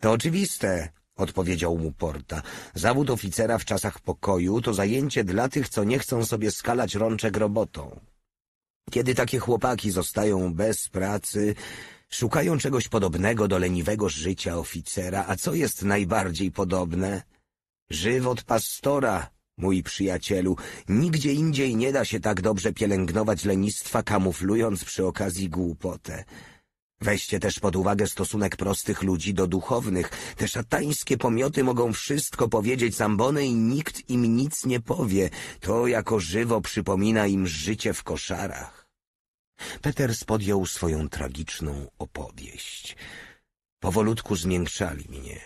To oczywiste, odpowiedział mu Porta. Zawód oficera w czasach pokoju to zajęcie dla tych, co nie chcą sobie skalać rączek robotą. Kiedy takie chłopaki zostają bez pracy, szukają czegoś podobnego do leniwego życia oficera, a co jest najbardziej podobne? Żywot pastora, mój przyjacielu, nigdzie indziej nie da się tak dobrze pielęgnować lenistwa, kamuflując przy okazji głupotę. Weźcie też pod uwagę stosunek prostych ludzi do duchownych. Te szatańskie pomioty mogą wszystko powiedzieć Sambony i nikt im nic nie powie. To jako żywo przypomina im życie w koszarach. Peters podjął swoją tragiczną opowieść. Powolutku zmiękczali mnie.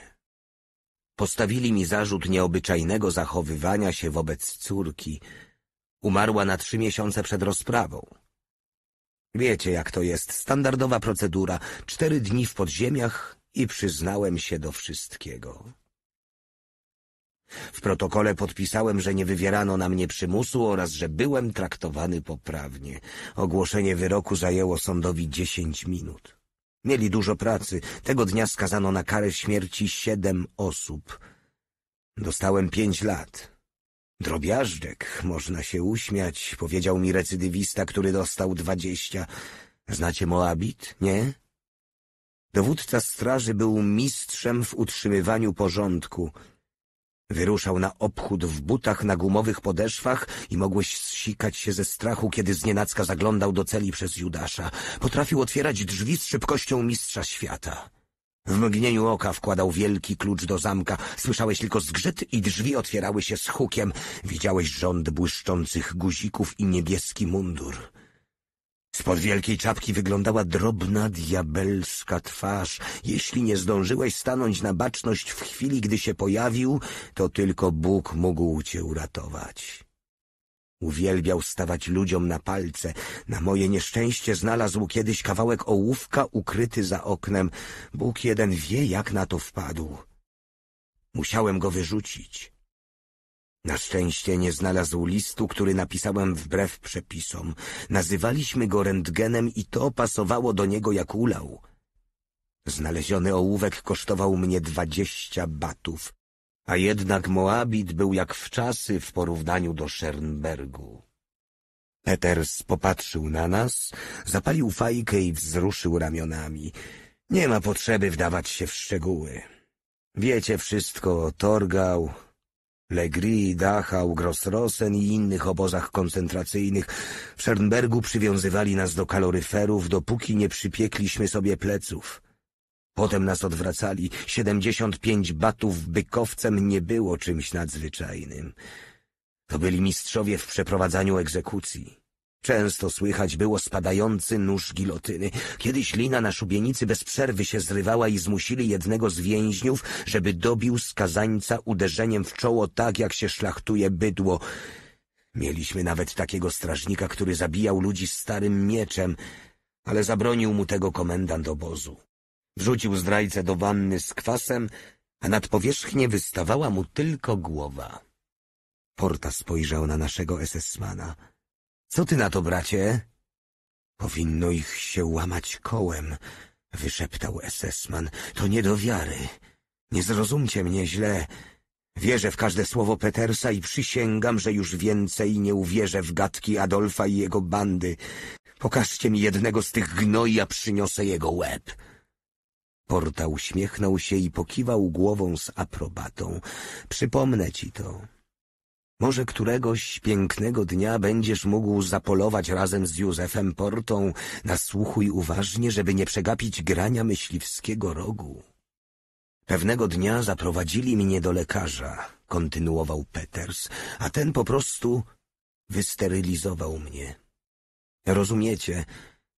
Postawili mi zarzut nieobyczajnego zachowywania się wobec córki. Umarła na trzy miesiące przed rozprawą. Wiecie, jak to jest. Standardowa procedura. Cztery dni w podziemiach i przyznałem się do wszystkiego. W protokole podpisałem, że nie wywierano na mnie przymusu oraz że byłem traktowany poprawnie. Ogłoszenie wyroku zajęło sądowi dziesięć minut. Mieli dużo pracy. Tego dnia skazano na karę śmierci siedem osób. Dostałem pięć lat. Drobiażdżek, można się uśmiać, powiedział mi recydywista, który dostał dwadzieścia. Znacie Moabit, nie? Dowódca straży był mistrzem w utrzymywaniu porządku. Wyruszał na obchód w butach na gumowych podeszwach i mogłeś zsikać się ze strachu, kiedy znienacka zaglądał do celi przez Judasza. Potrafił otwierać drzwi z szybkością mistrza świata. W mgnieniu oka wkładał wielki klucz do zamka. Słyszałeś tylko zgrzyt i drzwi otwierały się z hukiem. Widziałeś rząd błyszczących guzików i niebieski mundur. Spod wielkiej czapki wyglądała drobna, diabelska twarz. Jeśli nie zdążyłeś stanąć na baczność w chwili, gdy się pojawił, to tylko Bóg mógł cię uratować. Uwielbiał stawać ludziom na palce. Na moje nieszczęście znalazł kiedyś kawałek ołówka ukryty za oknem. Bóg jeden wie, jak na to wpadł. Musiałem go wyrzucić. Na szczęście nie znalazł listu, który napisałem wbrew przepisom. Nazywaliśmy go rentgenem i to pasowało do niego jak ulał. Znaleziony ołówek kosztował mnie dwadzieścia batów. A jednak Moabit był jak w czasy w porównaniu do Szernbergu. Peters popatrzył na nas, zapalił fajkę i wzruszył ramionami. Nie ma potrzeby wdawać się w szczegóły. Wiecie wszystko o Torgau, Legri, Dachau, Grossrosen i innych obozach koncentracyjnych. W Szernbergu przywiązywali nas do kaloryferów, dopóki nie przypiekliśmy sobie pleców. Potem nas odwracali. Siedemdziesiąt pięć batów bykowcem nie było czymś nadzwyczajnym. To byli mistrzowie w przeprowadzaniu egzekucji. Często słychać było spadający nóż gilotyny. Kiedyś lina na szubienicy bez przerwy się zrywała i zmusili jednego z więźniów, żeby dobił skazańca uderzeniem w czoło tak, jak się szlachtuje bydło. Mieliśmy nawet takiego strażnika, który zabijał ludzi starym mieczem, ale zabronił mu tego komendant obozu. Wrzucił zdrajcę do wanny z kwasem, a nad powierzchnię wystawała mu tylko głowa. Porta spojrzał na naszego esesmana. Co ty na to, bracie? Powinno ich się łamać kołem, wyszeptał esesman. To nie do wiary. Nie zrozumcie mnie źle. Wierzę w każde słowo Petersa i przysięgam, że już więcej nie uwierzę w gadki Adolfa i jego bandy. Pokażcie mi jednego z tych gnoi, a przyniosę jego łeb. Porta uśmiechnął się i pokiwał głową z aprobatą. Przypomnę ci to. Może któregoś pięknego dnia będziesz mógł zapolować razem z Józefem Portą. Nasłuchuj uważnie, żeby nie przegapić grania myśliwskiego rogu. Pewnego dnia zaprowadzili mnie do lekarza, kontynuował Peters, a ten po prostu wysterylizował mnie. Rozumiecie,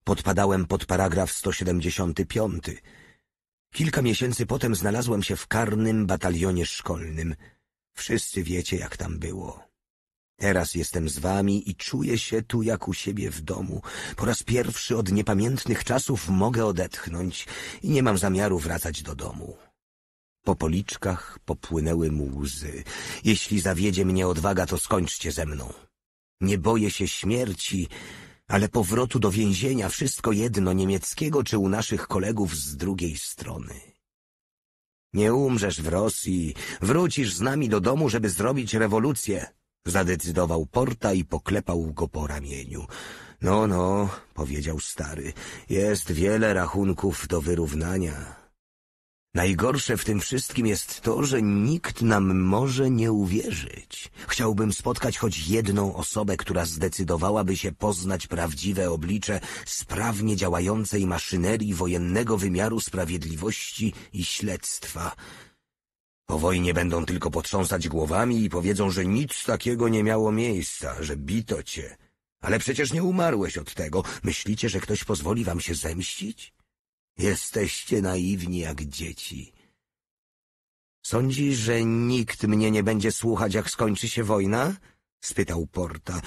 podpadałem pod paragraf 175 Kilka miesięcy potem znalazłem się w karnym batalionie szkolnym. Wszyscy wiecie, jak tam było. Teraz jestem z wami i czuję się tu jak u siebie w domu. Po raz pierwszy od niepamiętnych czasów mogę odetchnąć i nie mam zamiaru wracać do domu. Po policzkach popłynęły mu łzy. Jeśli zawiedzie mnie odwaga, to skończcie ze mną. Nie boję się śmierci, ale powrotu do więzienia wszystko jedno niemieckiego czy u naszych kolegów z drugiej strony. Nie umrzesz w Rosji, wrócisz z nami do domu, żeby zrobić rewolucję, zadecydował Porta i poklepał go po ramieniu. No, no, powiedział stary, jest wiele rachunków do wyrównania. Najgorsze w tym wszystkim jest to, że nikt nam może nie uwierzyć. Chciałbym spotkać choć jedną osobę, która zdecydowałaby się poznać prawdziwe oblicze sprawnie działającej maszynerii wojennego wymiaru sprawiedliwości i śledztwa. Po wojnie będą tylko potrząsać głowami i powiedzą, że nic takiego nie miało miejsca, że bito cię. Ale przecież nie umarłeś od tego. Myślicie, że ktoś pozwoli wam się zemścić? Jesteście naiwni jak dzieci. Sądzisz, że nikt mnie nie będzie słuchać, jak skończy się wojna? spytał Porta.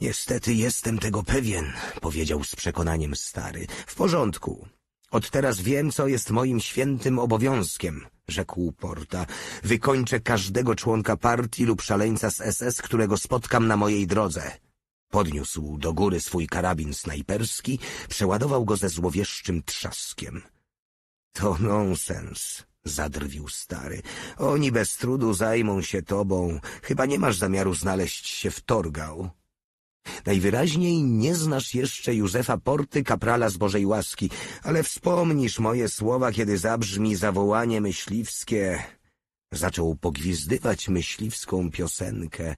Niestety jestem tego pewien, powiedział z przekonaniem stary. W porządku. Od teraz wiem, co jest moim świętym obowiązkiem, rzekł Porta. Wykończę każdego członka partii lub szaleńca z SS, którego spotkam na mojej drodze. Podniósł do góry swój karabin snajperski, przeładował go ze złowieszczym trzaskiem. To nonsens, zadrwił stary. Oni bez trudu zajmą się tobą. Chyba nie masz zamiaru znaleźć się w Torgał. Najwyraźniej nie znasz jeszcze Józefa Porty, kaprala z Bożej łaski, ale wspomnisz moje słowa, kiedy zabrzmi zawołanie myśliwskie. Zaczął pogwizdywać myśliwską piosenkę.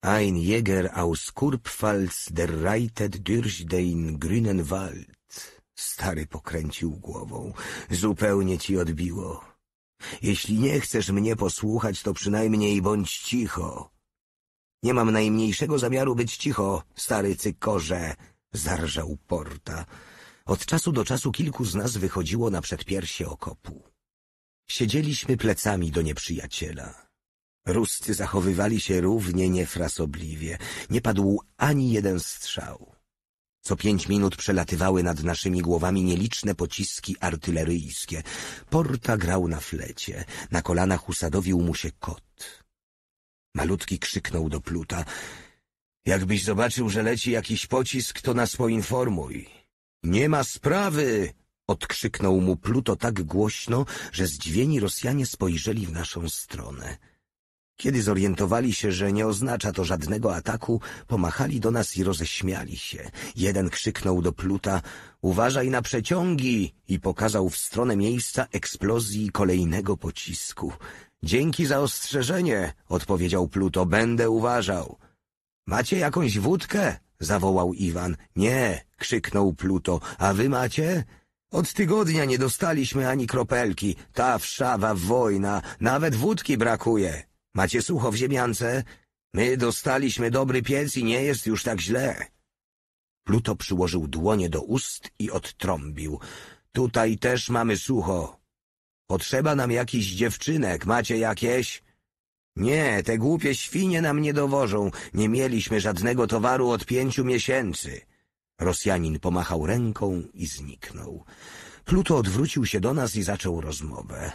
Ein Jäger aus Kurpfalz der reitet durch den grünen Wald. Stary pokręcił głową. Zupełnie ci odbiło. Jeśli nie chcesz mnie posłuchać, to przynajmniej bądź cicho. Nie mam najmniejszego zamiaru być cicho, stary cykorze, zarżał Porta. Od czasu do czasu kilku z nas wychodziło na przedpiersie okopu. Siedzieliśmy plecami do nieprzyjaciela. Ruscy zachowywali się równie niefrasobliwie. Nie padł ani jeden strzał. Co pięć minut przelatywały nad naszymi głowami nieliczne pociski artyleryjskie. Porta grał na flecie. Na kolanach usadowił mu się kot. Malutki krzyknął do Pluta. Jakbyś zobaczył, że leci jakiś pocisk, to nas poinformuj. Nie ma sprawy! Odkrzyknął mu Pluto tak głośno, że zdziwieni Rosjanie spojrzeli w naszą stronę. Kiedy zorientowali się, że nie oznacza to żadnego ataku, pomachali do nas i roześmiali się. Jeden krzyknął do Pluta — uważaj na przeciągi! i pokazał w stronę miejsca eksplozji kolejnego pocisku. — Dzięki za ostrzeżenie — odpowiedział Pluto, — będę uważał. — Macie jakąś wódkę? — zawołał Iwan. — Nie — krzyknął Pluto. — A wy macie? Od tygodnia nie dostaliśmy ani kropelki. Ta wszawa wojna, nawet wódki brakuje. Macie sucho w ziemiance? My dostaliśmy dobry piec i nie jest już tak źle. Pluto przyłożył dłonie do ust i odtrąbił. Tutaj też mamy sucho. Potrzeba nam jakichś dziewczynek, macie jakieś? Nie, te głupie świnie nam nie dowożą. Nie mieliśmy żadnego towaru od pięciu miesięcy. Rosjanin pomachał ręką i zniknął. Pluto odwrócił się do nas i zaczął rozmowę.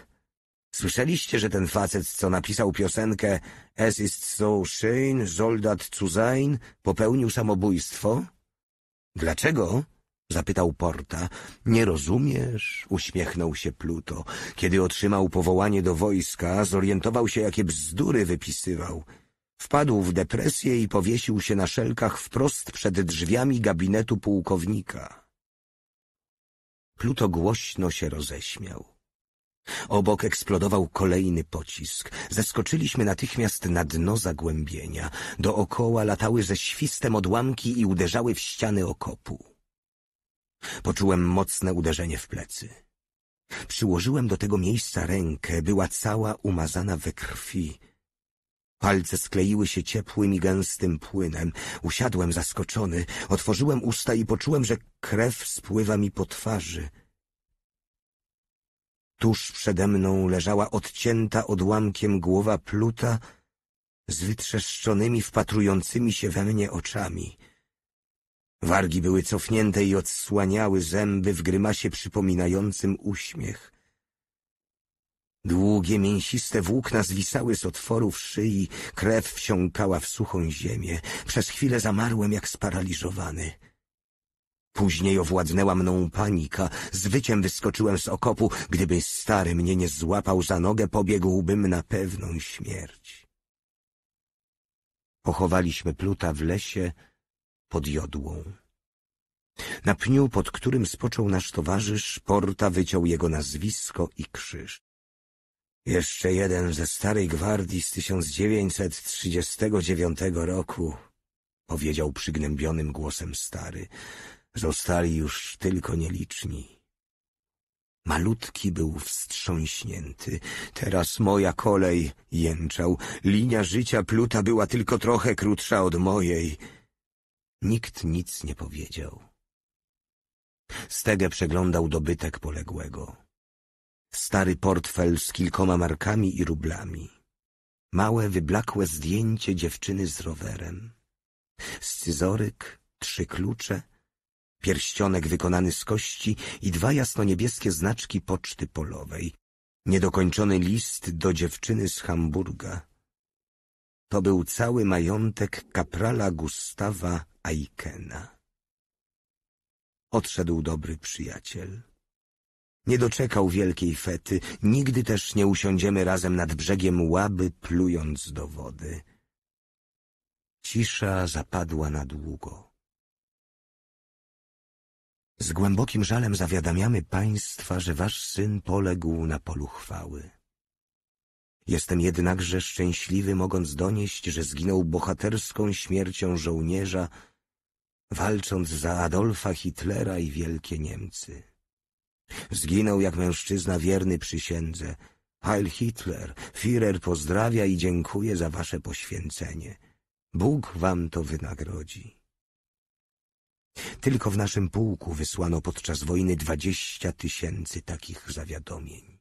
Słyszeliście, że ten facet, co napisał piosenkę Es ist so schön, soldat zu sein, popełnił samobójstwo? Dlaczego? Zapytał Porta. Nie rozumiesz? Uśmiechnął się Pluto. Kiedy otrzymał powołanie do wojska, zorientował się, jakie bzdury wypisywał. Wpadł w depresję i powiesił się na szelkach wprost przed drzwiami gabinetu pułkownika. Pluto głośno się roześmiał. Obok eksplodował kolejny pocisk. Zeskoczyliśmy natychmiast na dno zagłębienia. Dookoła latały ze świstem odłamki i uderzały w ściany okopu. Poczułem mocne uderzenie w plecy. Przyłożyłem do tego miejsca rękę, była cała umazana we krwi. Palce skleiły się ciepłym i gęstym płynem. Usiadłem zaskoczony, otworzyłem usta i poczułem, że krew spływa mi po twarzy – Tuż przede mną leżała odcięta odłamkiem głowa pluta z wytrzeszczonymi, wpatrującymi się we mnie oczami. Wargi były cofnięte i odsłaniały zęby w grymasie przypominającym uśmiech. Długie, mięsiste włókna zwisały z otworów szyi, krew wsiąkała w suchą ziemię. Przez chwilę zamarłem jak sparaliżowany. Później owładnęła mną panika. Z wyciem wyskoczyłem z okopu. Gdyby stary mnie nie złapał za nogę, pobiegłbym na pewną śmierć. Pochowaliśmy pluta w lesie pod jodłą. Na pniu, pod którym spoczął nasz towarzysz, Porta wyciął jego nazwisko i krzyż. Jeszcze jeden ze starej gwardii z 1939 roku, powiedział przygnębionym głosem stary. Zostali już tylko nieliczni. Malutki był wstrząśnięty. Teraz moja kolej, jęczał. Linia życia Pluta była tylko trochę krótsza od mojej. Nikt nic nie powiedział. Stegę przeglądał dobytek poległego. Stary portfel z kilkoma markami i rublami. Małe, wyblakłe zdjęcie dziewczyny z rowerem. Scyzoryk, trzy klucze — pierścionek wykonany z kości i dwa jasnoniebieskie znaczki poczty polowej. Niedokończony list do dziewczyny z Hamburga. To był cały majątek kaprala Gustawa Aikena. Odszedł dobry przyjaciel. Nie doczekał wielkiej fety, nigdy też nie usiądziemy razem nad brzegiem łaby, plując do wody. Cisza zapadła na długo. Z głębokim żalem zawiadamiamy Państwa, że Wasz Syn poległ na polu chwały. Jestem jednakże szczęśliwy, mogąc donieść, że zginął bohaterską śmiercią żołnierza, walcząc za Adolfa Hitlera i Wielkie Niemcy. Zginął jak mężczyzna wierny przysiędze. Heil Hitler, Führer pozdrawia i dziękuję za wasze poświęcenie. Bóg wam to wynagrodzi. Tylko w naszym pułku wysłano podczas wojny dwadzieścia tysięcy takich zawiadomień.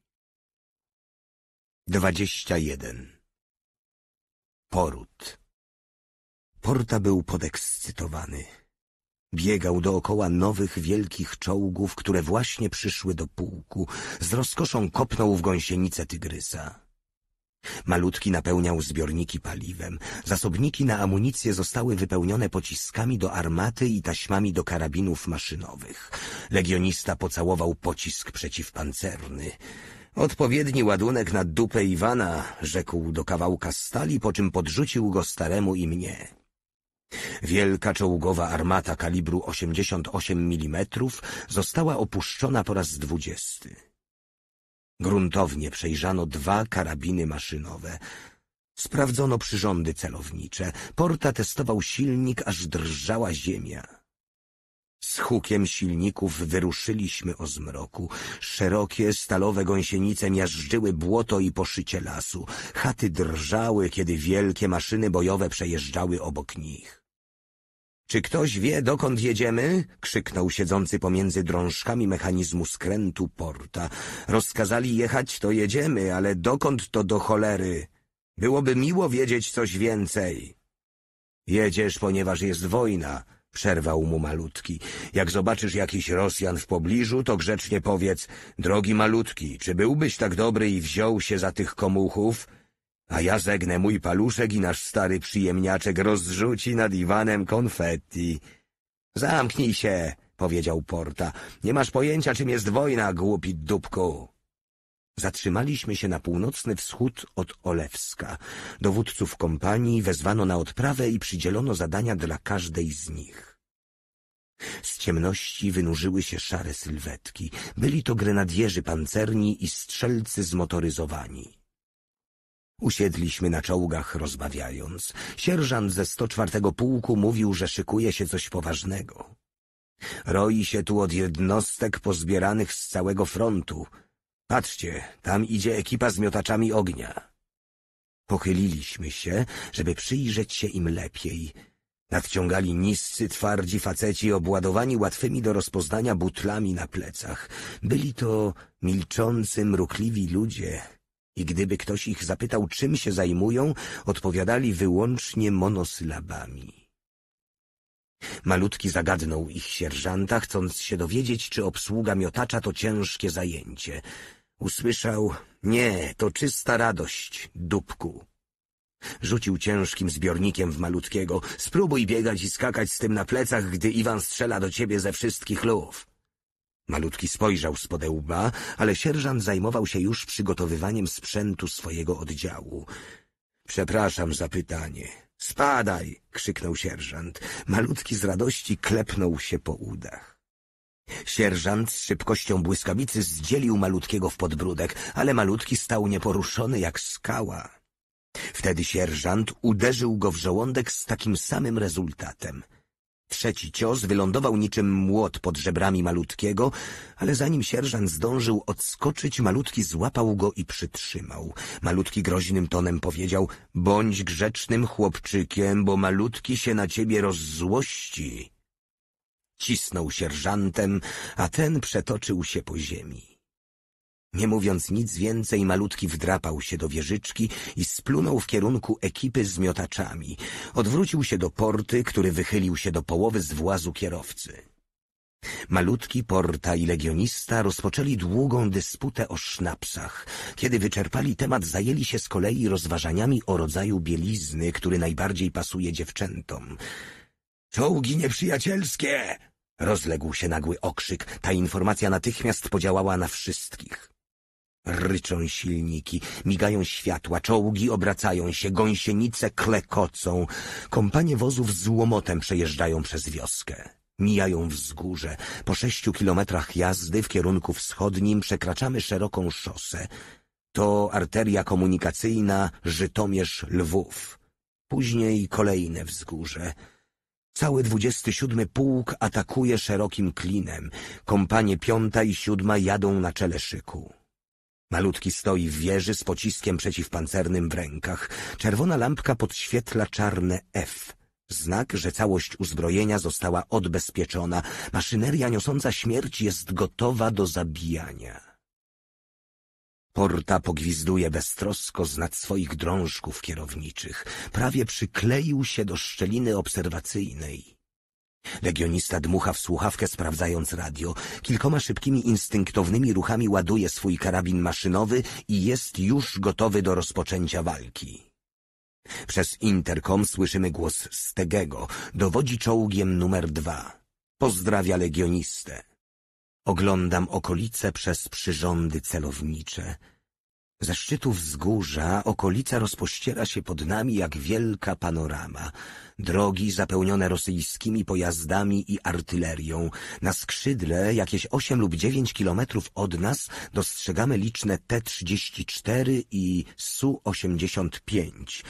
Dwadzieścia jeden. Poród. Porta był podekscytowany. Biegał dookoła nowych wielkich czołgów, które właśnie przyszły do pułku. Z rozkoszą kopnął w gąsienicę tygrysa. Malutki napełniał zbiorniki paliwem. Zasobniki na amunicję zostały wypełnione pociskami do armaty i taśmami do karabinów maszynowych. Legionista pocałował pocisk przeciwpancerny. Odpowiedni ładunek na dupę Iwana, rzekł do kawałka stali, po czym podrzucił go staremu i mnie. Wielka czołgowa armata kalibru 88 mm została opuszczona po raz dwudziesty. Gruntownie przejrzano dwa karabiny maszynowe. Sprawdzono przyrządy celownicze. Porta testował silnik, aż drżała ziemia. Z hukiem silników wyruszyliśmy o zmroku. Szerokie, stalowe gąsienice miażdżyły błoto i poszycie lasu. Chaty drżały, kiedy wielkie maszyny bojowe przejeżdżały obok nich. Czy ktoś wie, dokąd jedziemy? krzyknął siedzący pomiędzy drążkami mechanizmu skrętu porta. Rozkazali jechać, to jedziemy, ale dokąd to do cholery? Byłoby miło wiedzieć coś więcej. Jedziesz, ponieważ jest wojna, przerwał mu malutki. Jak zobaczysz jakiś Rosjan w pobliżu, to grzecznie powiedz, drogi malutki, czy byłbyś tak dobry i wziął się za tych komuchów? a ja zegnę mój paluszek i nasz stary przyjemniaczek rozrzuci nad Iwanem konfetti. Zamknij się, powiedział Porta. Nie masz pojęcia, czym jest wojna, głupi dupku. Zatrzymaliśmy się na północny wschód od Olewska. Dowódców kompanii wezwano na odprawę i przydzielono zadania dla każdej z nich. Z ciemności wynurzyły się szare sylwetki. Byli to grenadierzy pancerni i strzelcy zmotoryzowani. Usiedliśmy na czołgach rozmawiając. Sierżant ze 104 pułku mówił, że szykuje się coś poważnego. Roi się tu od jednostek pozbieranych z całego frontu. Patrzcie, tam idzie ekipa z miotaczami ognia. Pochyliliśmy się, żeby przyjrzeć się im lepiej. Nadciągali niscy, twardzi faceci obładowani łatwymi do rozpoznania butlami na plecach. Byli to milczący, mrukliwi ludzie, i gdyby ktoś ich zapytał, czym się zajmują, odpowiadali wyłącznie monosylabami. Malutki zagadnął ich sierżanta, chcąc się dowiedzieć, czy obsługa miotacza to ciężkie zajęcie. Usłyszał, nie, to czysta radość, dupku. Rzucił ciężkim zbiornikiem w malutkiego. Spróbuj biegać i skakać z tym na plecach, gdy Iwan strzela do ciebie ze wszystkich lów. Malutki spojrzał z ale sierżant zajmował się już przygotowywaniem sprzętu swojego oddziału. Przepraszam za pytanie. Spadaj! krzyknął sierżant. Malutki z radości klepnął się po udach. Sierżant z szybkością błyskawicy zdzielił malutkiego w podbródek, ale malutki stał nieporuszony jak skała. Wtedy sierżant uderzył go w żołądek z takim samym rezultatem. Trzeci cios wylądował niczym młot pod żebrami malutkiego, ale zanim sierżant zdążył odskoczyć, malutki złapał go i przytrzymał. Malutki groźnym tonem powiedział — Bądź grzecznym chłopczykiem, bo malutki się na ciebie rozzłości. Cisnął sierżantem, a ten przetoczył się po ziemi. Nie mówiąc nic więcej, malutki wdrapał się do wieżyczki i splunął w kierunku ekipy z miotaczami. Odwrócił się do porty, który wychylił się do połowy z włazu kierowcy. Malutki porta i legionista rozpoczęli długą dysputę o sznapsach. Kiedy wyczerpali temat, zajęli się z kolei rozważaniami o rodzaju bielizny, który najbardziej pasuje dziewczętom. Czołgi nieprzyjacielskie! Rozległ się nagły okrzyk. Ta informacja natychmiast podziałała na wszystkich. Ryczą silniki, migają światła, czołgi obracają się, gąsienice klekocą. Kompanie wozów z łomotem przejeżdżają przez wioskę. Mijają wzgórze. Po sześciu kilometrach jazdy w kierunku wschodnim przekraczamy szeroką szosę. To arteria komunikacyjna Żytomierz-Lwów. Później kolejne wzgórze. Cały dwudziesty siódmy pułk atakuje szerokim klinem. Kompanie piąta i siódma jadą na czele szyku. Malutki stoi w wieży z pociskiem przeciwpancernym w rękach. Czerwona lampka podświetla czarne F. Znak, że całość uzbrojenia została odbezpieczona. Maszyneria niosąca śmierć jest gotowa do zabijania. Porta pogwizduje beztrosko z nad swoich drążków kierowniczych. Prawie przykleił się do szczeliny obserwacyjnej. Legionista dmucha w słuchawkę, sprawdzając radio. Kilkoma szybkimi, instynktownymi ruchami ładuje swój karabin maszynowy i jest już gotowy do rozpoczęcia walki. Przez interkom słyszymy głos Stegego. Dowodzi czołgiem numer dwa. Pozdrawia legionistę. Oglądam okolice przez przyrządy celownicze. Ze szczytu wzgórza okolica rozpościera się pod nami jak wielka panorama. Drogi zapełnione rosyjskimi pojazdami i artylerią. Na skrzydle, jakieś osiem lub dziewięć kilometrów od nas, dostrzegamy liczne T-34 i Su-85.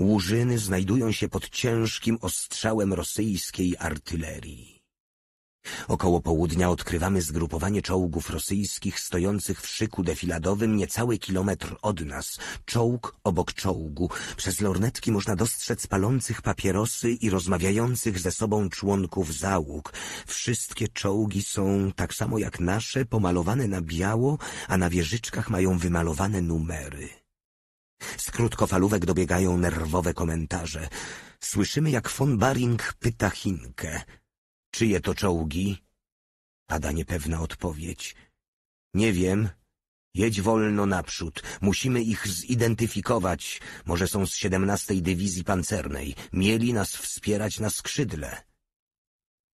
Łużyny znajdują się pod ciężkim ostrzałem rosyjskiej artylerii. Około południa odkrywamy zgrupowanie czołgów rosyjskich stojących w szyku defiladowym niecały kilometr od nas, czołg obok czołgu. Przez lornetki można dostrzec palących papierosy i rozmawiających ze sobą członków załóg. Wszystkie czołgi są, tak samo jak nasze, pomalowane na biało, a na wieżyczkach mają wymalowane numery. Z krótkofalówek dobiegają nerwowe komentarze. Słyszymy, jak von Baring pyta Chinkę – Czyje to czołgi? Pada niepewna odpowiedź. Nie wiem. Jedź wolno naprzód. Musimy ich zidentyfikować. Może są z siedemnastej dywizji pancernej. Mieli nas wspierać na skrzydle.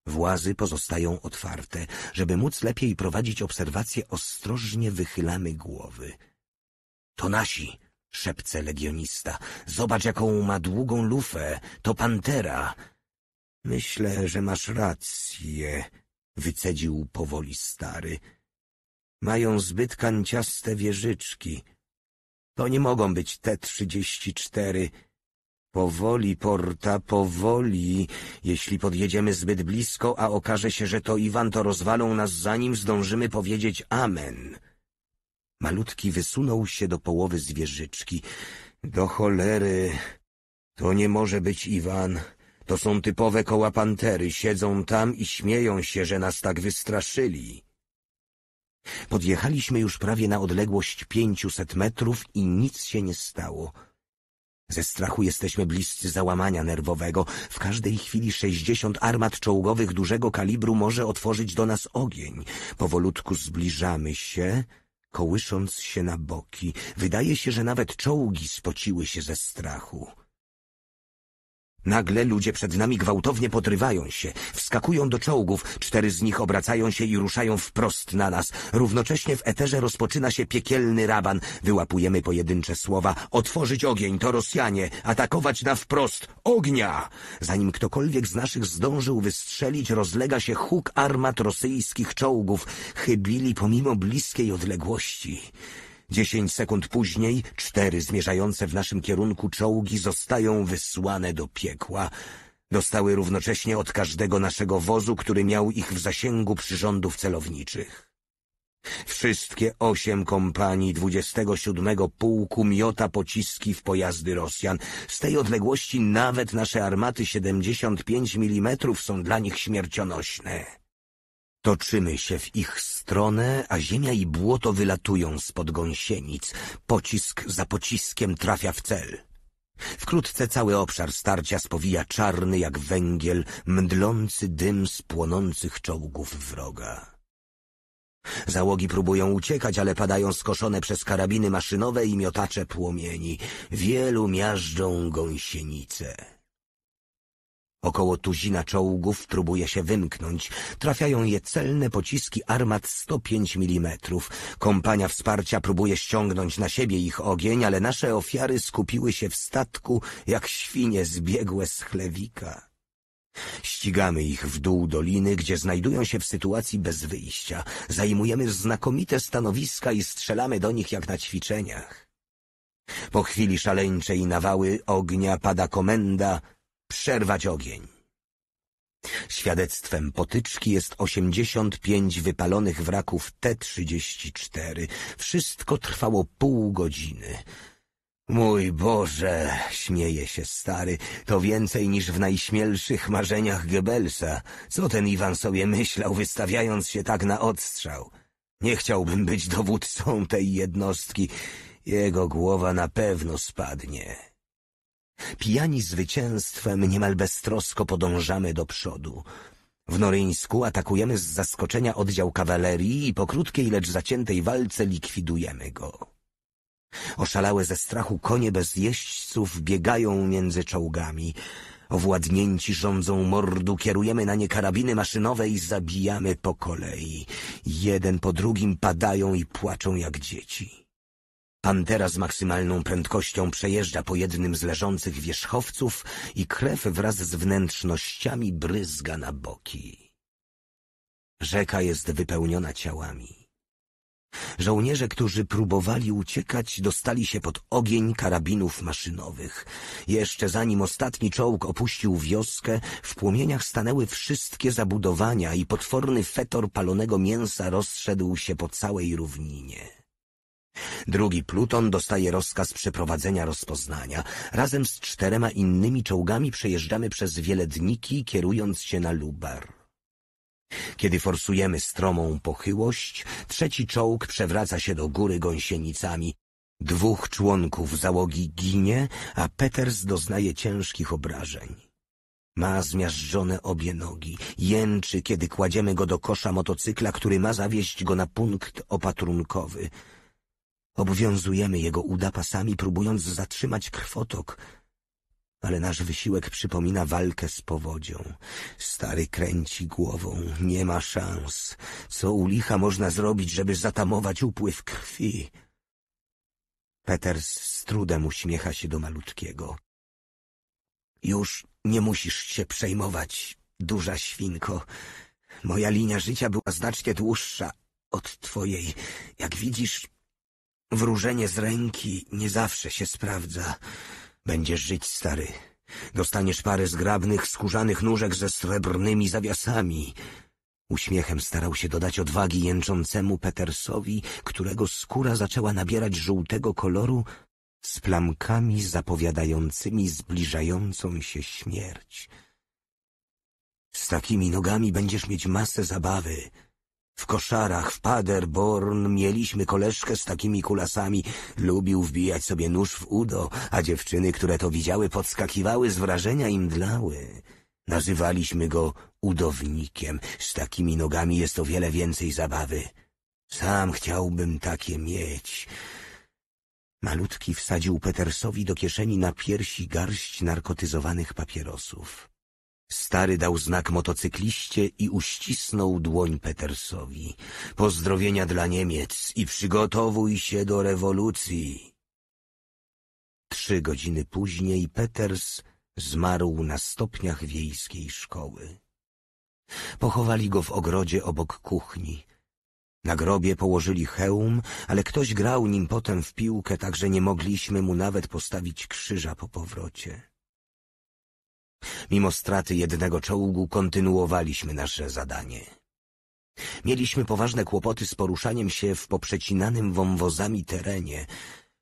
Włazy pozostają otwarte. Żeby móc lepiej prowadzić obserwacje, ostrożnie wychylamy głowy. To nasi, szepce legionista. Zobacz, jaką ma długą lufę. To pantera. Myślę, że masz rację, wycedził powoli stary. Mają zbyt kanciaste wieżyczki. To nie mogą być te trzydzieści cztery. Powoli, Porta, powoli. Jeśli podjedziemy zbyt blisko, a okaże się, że to Iwan, to rozwalą nas, zanim zdążymy powiedzieć amen. Malutki wysunął się do połowy wieżyczki. Do cholery, to nie może być Iwan. To są typowe koła pantery, siedzą tam i śmieją się, że nas tak wystraszyli. Podjechaliśmy już prawie na odległość pięciuset metrów i nic się nie stało. Ze strachu jesteśmy bliscy załamania nerwowego. W każdej chwili sześćdziesiąt armat czołgowych dużego kalibru może otworzyć do nas ogień. Powolutku zbliżamy się, kołysząc się na boki. Wydaje się, że nawet czołgi spociły się ze strachu. Nagle ludzie przed nami gwałtownie podrywają się, wskakują do czołgów, cztery z nich obracają się i ruszają wprost na nas. Równocześnie w eterze rozpoczyna się piekielny raban. Wyłapujemy pojedyncze słowa. Otworzyć ogień, to Rosjanie. Atakować na wprost. Ognia! Zanim ktokolwiek z naszych zdążył wystrzelić, rozlega się huk armat rosyjskich czołgów. Chybili pomimo bliskiej odległości. Dziesięć sekund później cztery zmierzające w naszym kierunku czołgi zostają wysłane do piekła. Dostały równocześnie od każdego naszego wozu, który miał ich w zasięgu przyrządów celowniczych. Wszystkie osiem kompanii 27 pułku miota pociski w pojazdy Rosjan. Z tej odległości nawet nasze armaty 75 mm są dla nich śmiercionośne. Toczymy się w ich stronę, a ziemia i błoto wylatują spod gąsienic. Pocisk za pociskiem trafia w cel. Wkrótce cały obszar starcia spowija czarny jak węgiel, mdlący dym z płonących czołgów wroga. Załogi próbują uciekać, ale padają skoszone przez karabiny maszynowe i miotacze płomieni. Wielu miażdżą gąsienice. Około tuzina czołgów próbuje się wymknąć. Trafiają je celne pociski armat 105 mm. Kompania wsparcia próbuje ściągnąć na siebie ich ogień, ale nasze ofiary skupiły się w statku jak świnie zbiegłe z chlewika. Ścigamy ich w dół doliny, gdzie znajdują się w sytuacji bez wyjścia. Zajmujemy znakomite stanowiska i strzelamy do nich jak na ćwiczeniach. Po chwili szaleńczej nawały ognia pada komenda przerwać ogień. Świadectwem potyczki jest 85 wypalonych wraków T-34. Wszystko trwało pół godziny. Mój Boże, śmieje się stary, to więcej niż w najśmielszych marzeniach Goebbelsa. Co ten Iwan sobie myślał, wystawiając się tak na odstrzał? Nie chciałbym być dowódcą tej jednostki. Jego głowa na pewno spadnie. Pijani zwycięstwem niemal beztrosko podążamy do przodu. W Noryńsku atakujemy z zaskoczenia oddział kawalerii i po krótkiej, lecz zaciętej walce likwidujemy go. Oszalałe ze strachu konie bez jeźdźców biegają między czołgami. Owładnięci rządzą mordu, kierujemy na nie karabiny maszynowe i zabijamy po kolei. Jeden po drugim padają i płaczą jak dzieci. Pantera z maksymalną prędkością przejeżdża po jednym z leżących wierzchowców i krew wraz z wnętrznościami bryzga na boki. Rzeka jest wypełniona ciałami. Żołnierze, którzy próbowali uciekać, dostali się pod ogień karabinów maszynowych. Jeszcze zanim ostatni czołg opuścił wioskę, w płomieniach stanęły wszystkie zabudowania i potworny fetor palonego mięsa rozszedł się po całej równinie. Drugi pluton dostaje rozkaz przeprowadzenia rozpoznania. Razem z czterema innymi czołgami przejeżdżamy przez wiele dniki, kierując się na Lubar. Kiedy forsujemy stromą pochyłość, trzeci czołg przewraca się do góry gąsienicami. Dwóch członków załogi ginie, a Peters doznaje ciężkich obrażeń. Ma zmiażdżone obie nogi, jęczy, kiedy kładziemy go do kosza motocykla, który ma zawieźć go na punkt opatrunkowy – Obwiązujemy jego uda pasami, próbując zatrzymać krwotok, ale nasz wysiłek przypomina walkę z powodzią. Stary kręci głową, nie ma szans. Co u licha można zrobić, żeby zatamować upływ krwi? Peters z trudem uśmiecha się do malutkiego. Już nie musisz się przejmować, duża świnko. Moja linia życia była znacznie dłuższa od twojej. Jak widzisz, Wróżenie z ręki nie zawsze się sprawdza. Będziesz żyć, stary. Dostaniesz parę zgrabnych, skórzanych nóżek ze srebrnymi zawiasami. Uśmiechem starał się dodać odwagi jęczącemu Petersowi, którego skóra zaczęła nabierać żółtego koloru z plamkami zapowiadającymi zbliżającą się śmierć. Z takimi nogami będziesz mieć masę zabawy. W koszarach w Paderborn mieliśmy koleżkę z takimi kulasami. Lubił wbijać sobie nóż w udo, a dziewczyny, które to widziały, podskakiwały z wrażenia i mdlały. Nazywaliśmy go udownikiem. Z takimi nogami jest o wiele więcej zabawy. Sam chciałbym takie mieć. Malutki wsadził Petersowi do kieszeni na piersi garść narkotyzowanych papierosów. Stary dał znak motocykliście i uścisnął dłoń Petersowi. Pozdrowienia dla Niemiec i przygotowuj się do rewolucji. Trzy godziny później Peters zmarł na stopniach wiejskiej szkoły. Pochowali go w ogrodzie obok kuchni. Na grobie położyli hełm, ale ktoś grał nim potem w piłkę, tak że nie mogliśmy mu nawet postawić krzyża po powrocie. Mimo straty jednego czołgu kontynuowaliśmy nasze zadanie. Mieliśmy poważne kłopoty z poruszaniem się w poprzecinanym wąwozami terenie.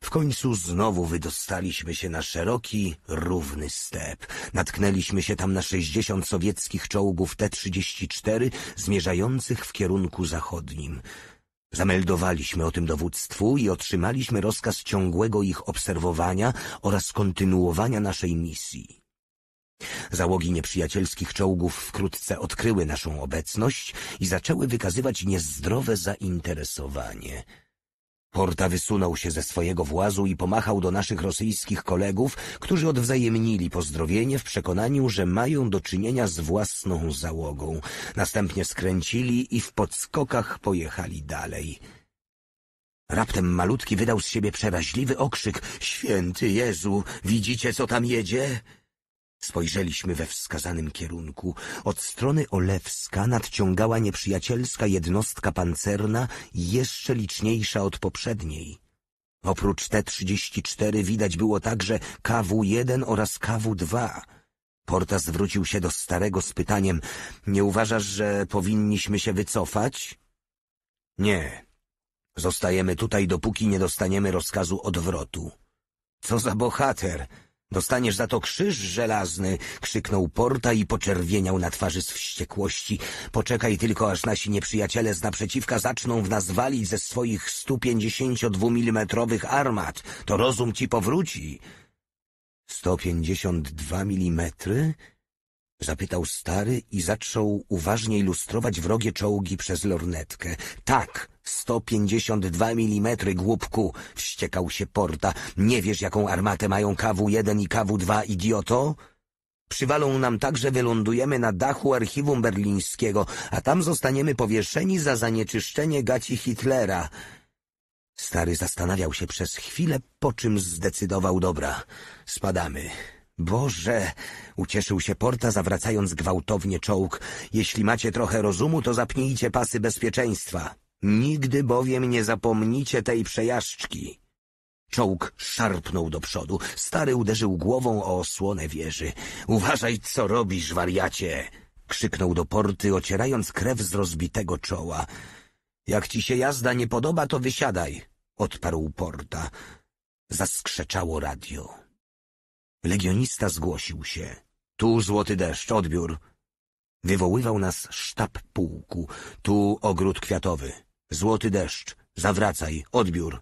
W końcu znowu wydostaliśmy się na szeroki, równy step. Natknęliśmy się tam na sześćdziesiąt sowieckich czołgów T-34 zmierzających w kierunku zachodnim. Zameldowaliśmy o tym dowództwu i otrzymaliśmy rozkaz ciągłego ich obserwowania oraz kontynuowania naszej misji. Załogi nieprzyjacielskich czołgów wkrótce odkryły naszą obecność i zaczęły wykazywać niezdrowe zainteresowanie. Horta wysunął się ze swojego włazu i pomachał do naszych rosyjskich kolegów, którzy odwzajemnili pozdrowienie w przekonaniu, że mają do czynienia z własną załogą. Następnie skręcili i w podskokach pojechali dalej. Raptem malutki wydał z siebie przeraźliwy okrzyk. Święty Jezu, widzicie co tam jedzie? Spojrzeliśmy we wskazanym kierunku. Od strony Olewska nadciągała nieprzyjacielska jednostka pancerna, jeszcze liczniejsza od poprzedniej. Oprócz T-34 widać było także KW-1 oraz KW-2. Porta zwrócił się do starego z pytaniem — Nie uważasz, że powinniśmy się wycofać? — Nie. Zostajemy tutaj, dopóki nie dostaniemy rozkazu odwrotu. — Co za bohater! Dostaniesz za to krzyż żelazny, krzyknął Porta i poczerwieniał na twarzy z wściekłości. Poczekaj tylko, aż nasi nieprzyjaciele z naprzeciwka zaczną w nas walić ze swoich 152-milimetrowych armat. To rozum ci powróci. 152 milimetry? Zapytał stary i zaczął uważnie ilustrować wrogie czołgi przez lornetkę. Tak, 152 mm, głupku, wściekał się Porta. Nie wiesz, jaką armatę mają KW-1 i KW-2, idioto? Przywalą nam tak, że wylądujemy na dachu archiwum berlińskiego, a tam zostaniemy powieszeni za zanieczyszczenie gaci Hitlera. Stary zastanawiał się przez chwilę, po czym zdecydował, dobra, spadamy. Boże! Ucieszył się Porta, zawracając gwałtownie czołg. Jeśli macie trochę rozumu, to zapnijcie pasy bezpieczeństwa. Nigdy bowiem nie zapomnicie tej przejażdżki. Czołg szarpnął do przodu. Stary uderzył głową o osłonę wieży. Uważaj, co robisz, wariacie! Krzyknął do Porty, ocierając krew z rozbitego czoła. Jak ci się jazda nie podoba, to wysiadaj! Odparł Porta. Zaskrzeczało radio. Legionista zgłosił się. Tu złoty deszcz, odbiór. Wywoływał nas sztab pułku, tu ogród kwiatowy. Złoty deszcz, zawracaj, odbiór.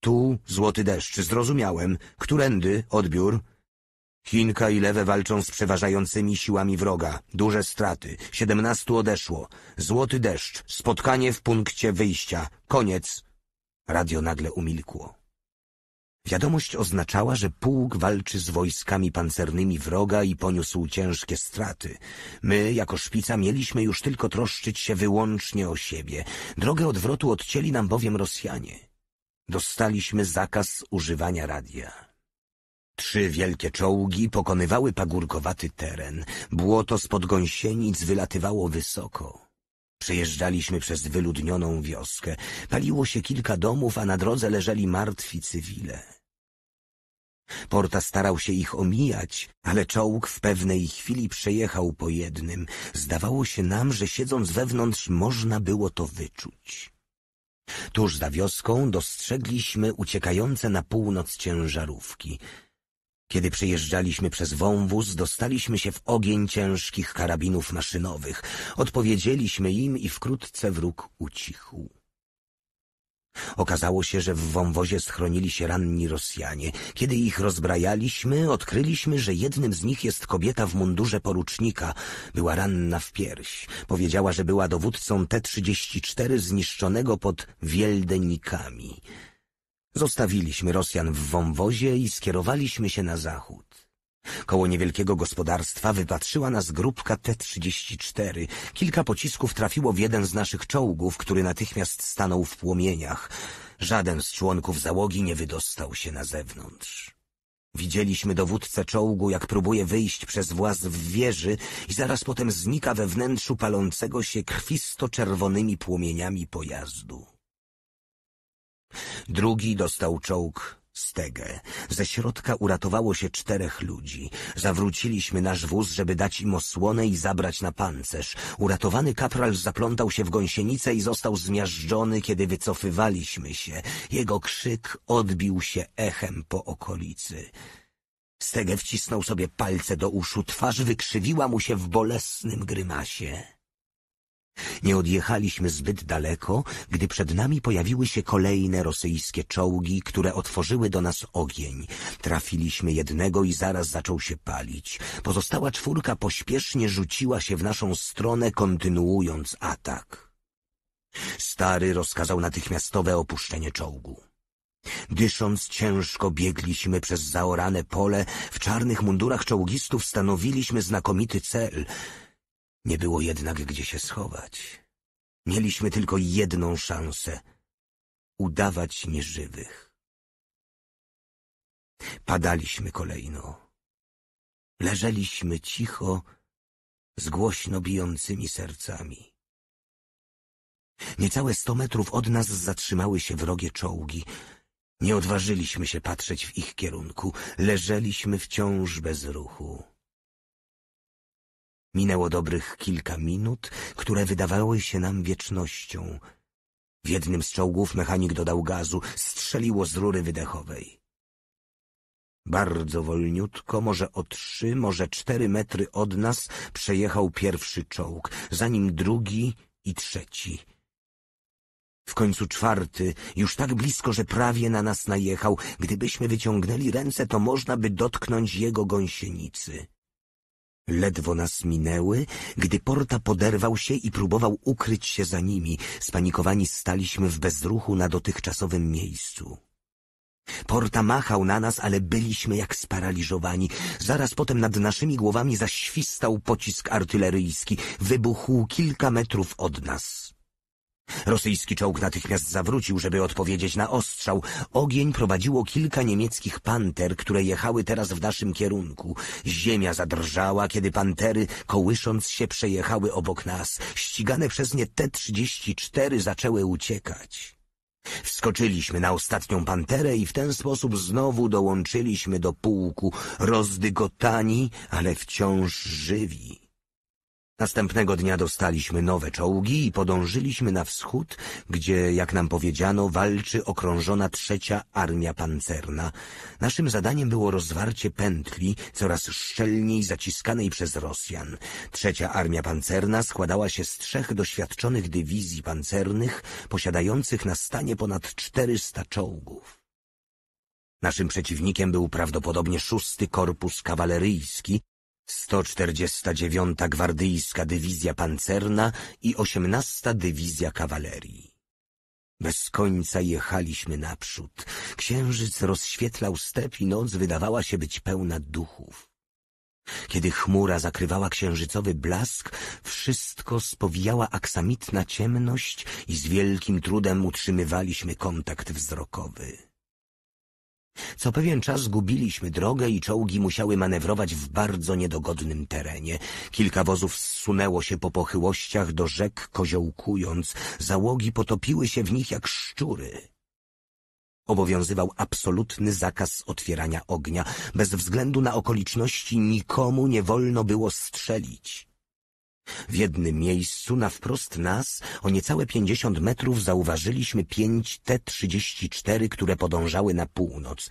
Tu złoty deszcz, zrozumiałem. Którędy, odbiór? Chinka i Lewe walczą z przeważającymi siłami wroga. Duże straty. Siedemnastu odeszło. Złoty deszcz. Spotkanie w punkcie wyjścia. Koniec. Radio nagle umilkło. Wiadomość oznaczała, że pułk walczy z wojskami pancernymi wroga i poniósł ciężkie straty. My, jako szpica, mieliśmy już tylko troszczyć się wyłącznie o siebie. Drogę odwrotu odcięli nam bowiem Rosjanie. Dostaliśmy zakaz używania radia. Trzy wielkie czołgi pokonywały pagórkowaty teren. Błoto spod gąsienic wylatywało wysoko. Przejeżdżaliśmy przez wyludnioną wioskę. Paliło się kilka domów, a na drodze leżeli martwi cywile. Porta starał się ich omijać, ale czołg w pewnej chwili przejechał po jednym. Zdawało się nam, że siedząc wewnątrz można było to wyczuć. Tuż za wioską dostrzegliśmy uciekające na północ ciężarówki – kiedy przejeżdżaliśmy przez wąwóz, dostaliśmy się w ogień ciężkich karabinów maszynowych. Odpowiedzieliśmy im i wkrótce wróg ucichł. Okazało się, że w wąwozie schronili się ranni Rosjanie. Kiedy ich rozbrajaliśmy, odkryliśmy, że jednym z nich jest kobieta w mundurze porucznika. Była ranna w pierś. Powiedziała, że była dowódcą T-34 zniszczonego pod Wieldenikami. Zostawiliśmy Rosjan w wąwozie i skierowaliśmy się na zachód. Koło niewielkiego gospodarstwa wypatrzyła nas grupka T-34. Kilka pocisków trafiło w jeden z naszych czołgów, który natychmiast stanął w płomieniach. Żaden z członków załogi nie wydostał się na zewnątrz. Widzieliśmy dowódcę czołgu, jak próbuje wyjść przez właz w wieży i zaraz potem znika we wnętrzu palącego się krwisto-czerwonymi płomieniami pojazdu. Drugi dostał czołg Stegę. Ze środka uratowało się czterech ludzi. Zawróciliśmy nasz wóz, żeby dać im osłonę i zabrać na pancerz. Uratowany kapral zaplątał się w gąsienicę i został zmiażdżony, kiedy wycofywaliśmy się. Jego krzyk odbił się echem po okolicy. Stegę wcisnął sobie palce do uszu, twarz wykrzywiła mu się w bolesnym grymasie. Nie odjechaliśmy zbyt daleko, gdy przed nami pojawiły się kolejne rosyjskie czołgi, które otworzyły do nas ogień. Trafiliśmy jednego i zaraz zaczął się palić. Pozostała czwórka pośpiesznie rzuciła się w naszą stronę, kontynuując atak. Stary rozkazał natychmiastowe opuszczenie czołgu. Dysząc ciężko biegliśmy przez zaorane pole, w czarnych mundurach czołgistów stanowiliśmy znakomity cel – nie było jednak gdzie się schować. Mieliśmy tylko jedną szansę — udawać nieżywych. Padaliśmy kolejno. Leżeliśmy cicho, z głośno bijącymi sercami. Niecałe sto metrów od nas zatrzymały się wrogie czołgi. Nie odważyliśmy się patrzeć w ich kierunku. Leżeliśmy wciąż bez ruchu. Minęło dobrych kilka minut, które wydawały się nam wiecznością. W jednym z czołgów mechanik dodał gazu, strzeliło z rury wydechowej. Bardzo wolniutko, może o trzy, może cztery metry od nas przejechał pierwszy czołg, za nim drugi i trzeci. W końcu czwarty, już tak blisko, że prawie na nas najechał. Gdybyśmy wyciągnęli ręce, to można by dotknąć jego gąsienicy. Ledwo nas minęły, gdy Porta poderwał się i próbował ukryć się za nimi. Spanikowani staliśmy w bezruchu na dotychczasowym miejscu. Porta machał na nas, ale byliśmy jak sparaliżowani. Zaraz potem nad naszymi głowami zaświstał pocisk artyleryjski. Wybuchł kilka metrów od nas. Rosyjski czołg natychmiast zawrócił, żeby odpowiedzieć na ostrzał. Ogień prowadziło kilka niemieckich panter, które jechały teraz w naszym kierunku. Ziemia zadrżała, kiedy pantery, kołysząc się, przejechały obok nas. Ścigane przez nie T-34 zaczęły uciekać. Wskoczyliśmy na ostatnią panterę i w ten sposób znowu dołączyliśmy do pułku, rozdygotani, ale wciąż żywi. Następnego dnia dostaliśmy nowe czołgi i podążyliśmy na wschód, gdzie, jak nam powiedziano, walczy okrążona trzecia armia pancerna. Naszym zadaniem było rozwarcie pętli coraz szczelniej zaciskanej przez Rosjan. Trzecia armia pancerna składała się z trzech doświadczonych dywizji pancernych, posiadających na stanie ponad 400 czołgów. Naszym przeciwnikiem był prawdopodobnie szósty korpus kawaleryjski, 149. Gwardyjska Dywizja Pancerna i 18. Dywizja Kawalerii. Bez końca jechaliśmy naprzód. Księżyc rozświetlał step i noc wydawała się być pełna duchów. Kiedy chmura zakrywała księżycowy blask, wszystko spowijała aksamitna ciemność i z wielkim trudem utrzymywaliśmy kontakt wzrokowy. Co pewien czas zgubiliśmy drogę i czołgi musiały manewrować w bardzo niedogodnym terenie. Kilka wozów zsunęło się po pochyłościach do rzek, koziołkując. Załogi potopiły się w nich jak szczury. Obowiązywał absolutny zakaz otwierania ognia. Bez względu na okoliczności nikomu nie wolno było strzelić. W jednym miejscu, na wprost nas, o niecałe pięćdziesiąt metrów zauważyliśmy pięć T-34, które podążały na północ.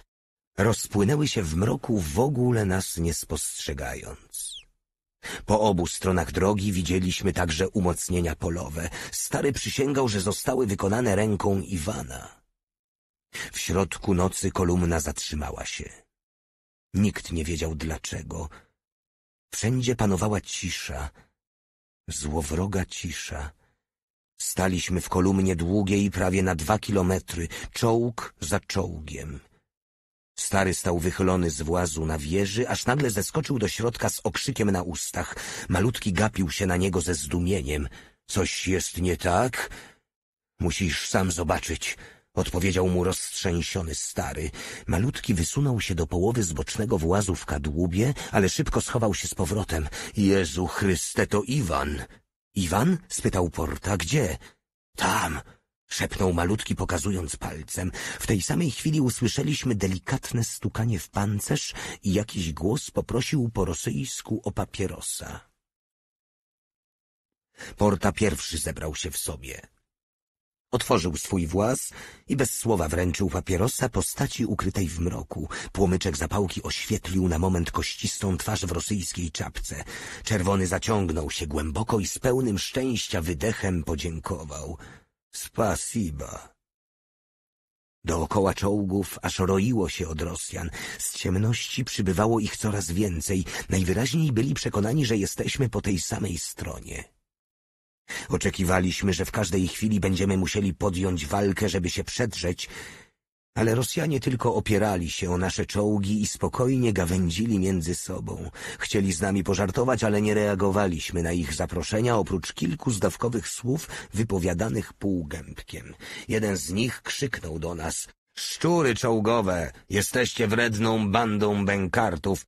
Rozpłynęły się w mroku, w ogóle nas nie spostrzegając. Po obu stronach drogi widzieliśmy także umocnienia polowe. Stary przysięgał, że zostały wykonane ręką Iwana. W środku nocy kolumna zatrzymała się. Nikt nie wiedział dlaczego. Wszędzie panowała cisza. Złowroga cisza. Staliśmy w kolumnie długiej prawie na dwa kilometry, czołg za czołgiem. Stary stał wychylony z włazu na wieży, aż nagle zeskoczył do środka z okrzykiem na ustach. Malutki gapił się na niego ze zdumieniem. — Coś jest nie tak? — Musisz sam zobaczyć — odpowiedział mu roztrzęsiony stary. Malutki wysunął się do połowy z bocznego włazu w kadłubie, ale szybko schował się z powrotem. Jezu Chryste, to Iwan! Iwan? spytał Porta. Gdzie? Tam! szepnął malutki pokazując palcem. W tej samej chwili usłyszeliśmy delikatne stukanie w pancerz i jakiś głos poprosił po rosyjsku o papierosa. Porta pierwszy zebrał się w sobie. Otworzył swój włas i bez słowa wręczył papierosa postaci ukrytej w mroku. Płomyczek zapałki oświetlił na moment kościstą twarz w rosyjskiej czapce. Czerwony zaciągnął się głęboko i z pełnym szczęścia wydechem podziękował. Spasiba. Dookoła czołgów aż roiło się od Rosjan. Z ciemności przybywało ich coraz więcej. Najwyraźniej byli przekonani, że jesteśmy po tej samej stronie. Oczekiwaliśmy, że w każdej chwili będziemy musieli podjąć walkę, żeby się przedrzeć, ale Rosjanie tylko opierali się o nasze czołgi i spokojnie gawędzili między sobą. Chcieli z nami pożartować, ale nie reagowaliśmy na ich zaproszenia, oprócz kilku zdawkowych słów wypowiadanych półgębkiem. Jeden z nich krzyknął do nas — Szczury czołgowe! Jesteście wredną bandą bękartów!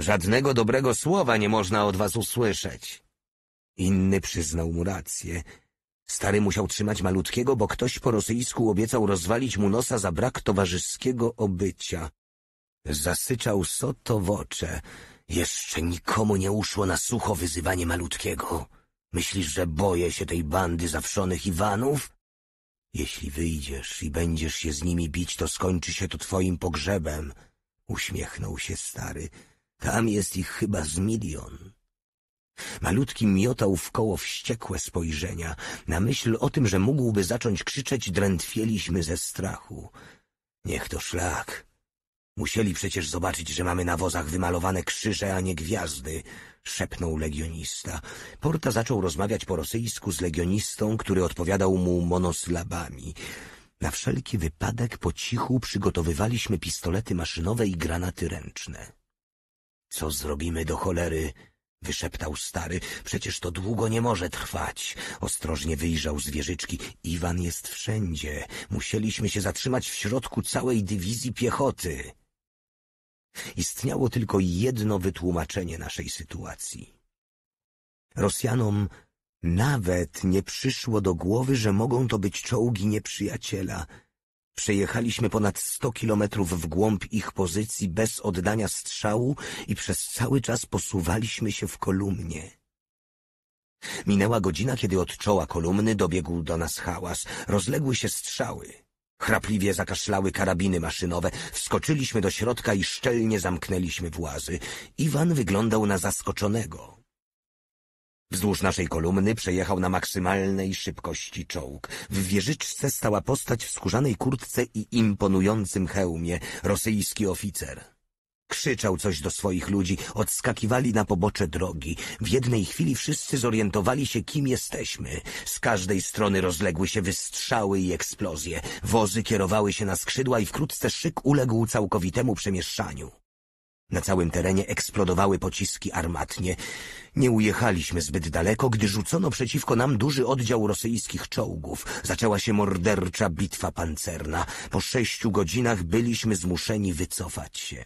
Żadnego dobrego słowa nie można od was usłyszeć! Inny przyznał mu rację. Stary musiał trzymać malutkiego, bo ktoś po rosyjsku obiecał rozwalić mu nosa za brak towarzyskiego obycia. Zasyczał soto w ocze. Jeszcze nikomu nie uszło na sucho wyzywanie malutkiego. Myślisz, że boję się tej bandy zawszonych Iwanów? Jeśli wyjdziesz i będziesz się z nimi bić, to skończy się to twoim pogrzebem. Uśmiechnął się stary. Tam jest ich chyba z milion. Malutki miotał w koło wściekłe spojrzenia. Na myśl o tym, że mógłby zacząć krzyczeć, drętwieliśmy ze strachu. Niech to szlak. Musieli przecież zobaczyć, że mamy na wozach wymalowane krzyże, a nie gwiazdy, szepnął legionista. Porta zaczął rozmawiać po rosyjsku z legionistą, który odpowiadał mu monoslabami. Na wszelki wypadek po cichu przygotowywaliśmy pistolety maszynowe i granaty ręczne. Co zrobimy do cholery? wyszeptał stary. Przecież to długo nie może trwać. Ostrożnie wyjrzał z wieżyczki. Iwan jest wszędzie. Musieliśmy się zatrzymać w środku całej dywizji piechoty. Istniało tylko jedno wytłumaczenie naszej sytuacji. Rosjanom nawet nie przyszło do głowy, że mogą to być czołgi nieprzyjaciela – Przejechaliśmy ponad sto kilometrów w głąb ich pozycji bez oddania strzału i przez cały czas posuwaliśmy się w kolumnie. Minęła godzina, kiedy od czoła kolumny dobiegł do nas hałas. Rozległy się strzały. Chrapliwie zakaszlały karabiny maszynowe. Wskoczyliśmy do środka i szczelnie zamknęliśmy włazy. Iwan wyglądał na zaskoczonego. Wzdłuż naszej kolumny przejechał na maksymalnej szybkości czołg. W wieżyczce stała postać w skórzanej kurtce i imponującym hełmie, rosyjski oficer. Krzyczał coś do swoich ludzi, odskakiwali na pobocze drogi. W jednej chwili wszyscy zorientowali się, kim jesteśmy. Z każdej strony rozległy się wystrzały i eksplozje. Wozy kierowały się na skrzydła i wkrótce szyk uległ całkowitemu przemieszczaniu. Na całym terenie eksplodowały pociski armatnie. Nie ujechaliśmy zbyt daleko, gdy rzucono przeciwko nam duży oddział rosyjskich czołgów. Zaczęła się mordercza bitwa pancerna. Po sześciu godzinach byliśmy zmuszeni wycofać się.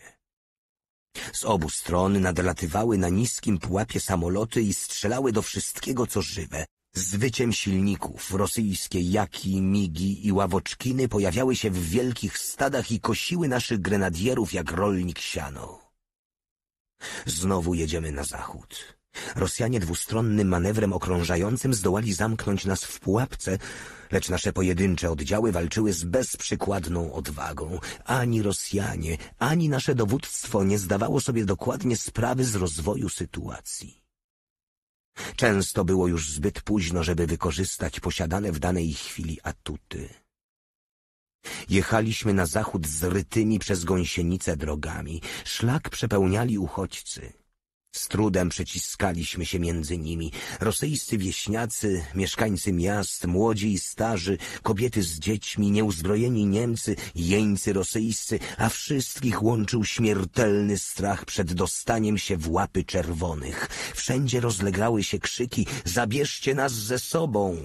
Z obu stron nadlatywały na niskim pułapie samoloty i strzelały do wszystkiego, co żywe. Z wyciem silników rosyjskie jaki, migi i ławoczkiny pojawiały się w wielkich stadach i kosiły naszych grenadierów jak rolnik siano. Znowu jedziemy na zachód. Rosjanie dwustronnym manewrem okrążającym zdołali zamknąć nas w pułapce, lecz nasze pojedyncze oddziały walczyły z bezprzykładną odwagą. Ani Rosjanie, ani nasze dowództwo nie zdawało sobie dokładnie sprawy z rozwoju sytuacji. Często było już zbyt późno, żeby wykorzystać posiadane w danej chwili atuty. Jechaliśmy na zachód z przez gąsienice drogami. Szlak przepełniali uchodźcy. Z trudem przeciskaliśmy się między nimi. Rosyjscy wieśniacy, mieszkańcy miast, młodzi i starzy, kobiety z dziećmi, nieuzbrojeni Niemcy, jeńcy rosyjscy, a wszystkich łączył śmiertelny strach przed dostaniem się w łapy czerwonych. Wszędzie rozlegały się krzyki, zabierzcie nas ze sobą!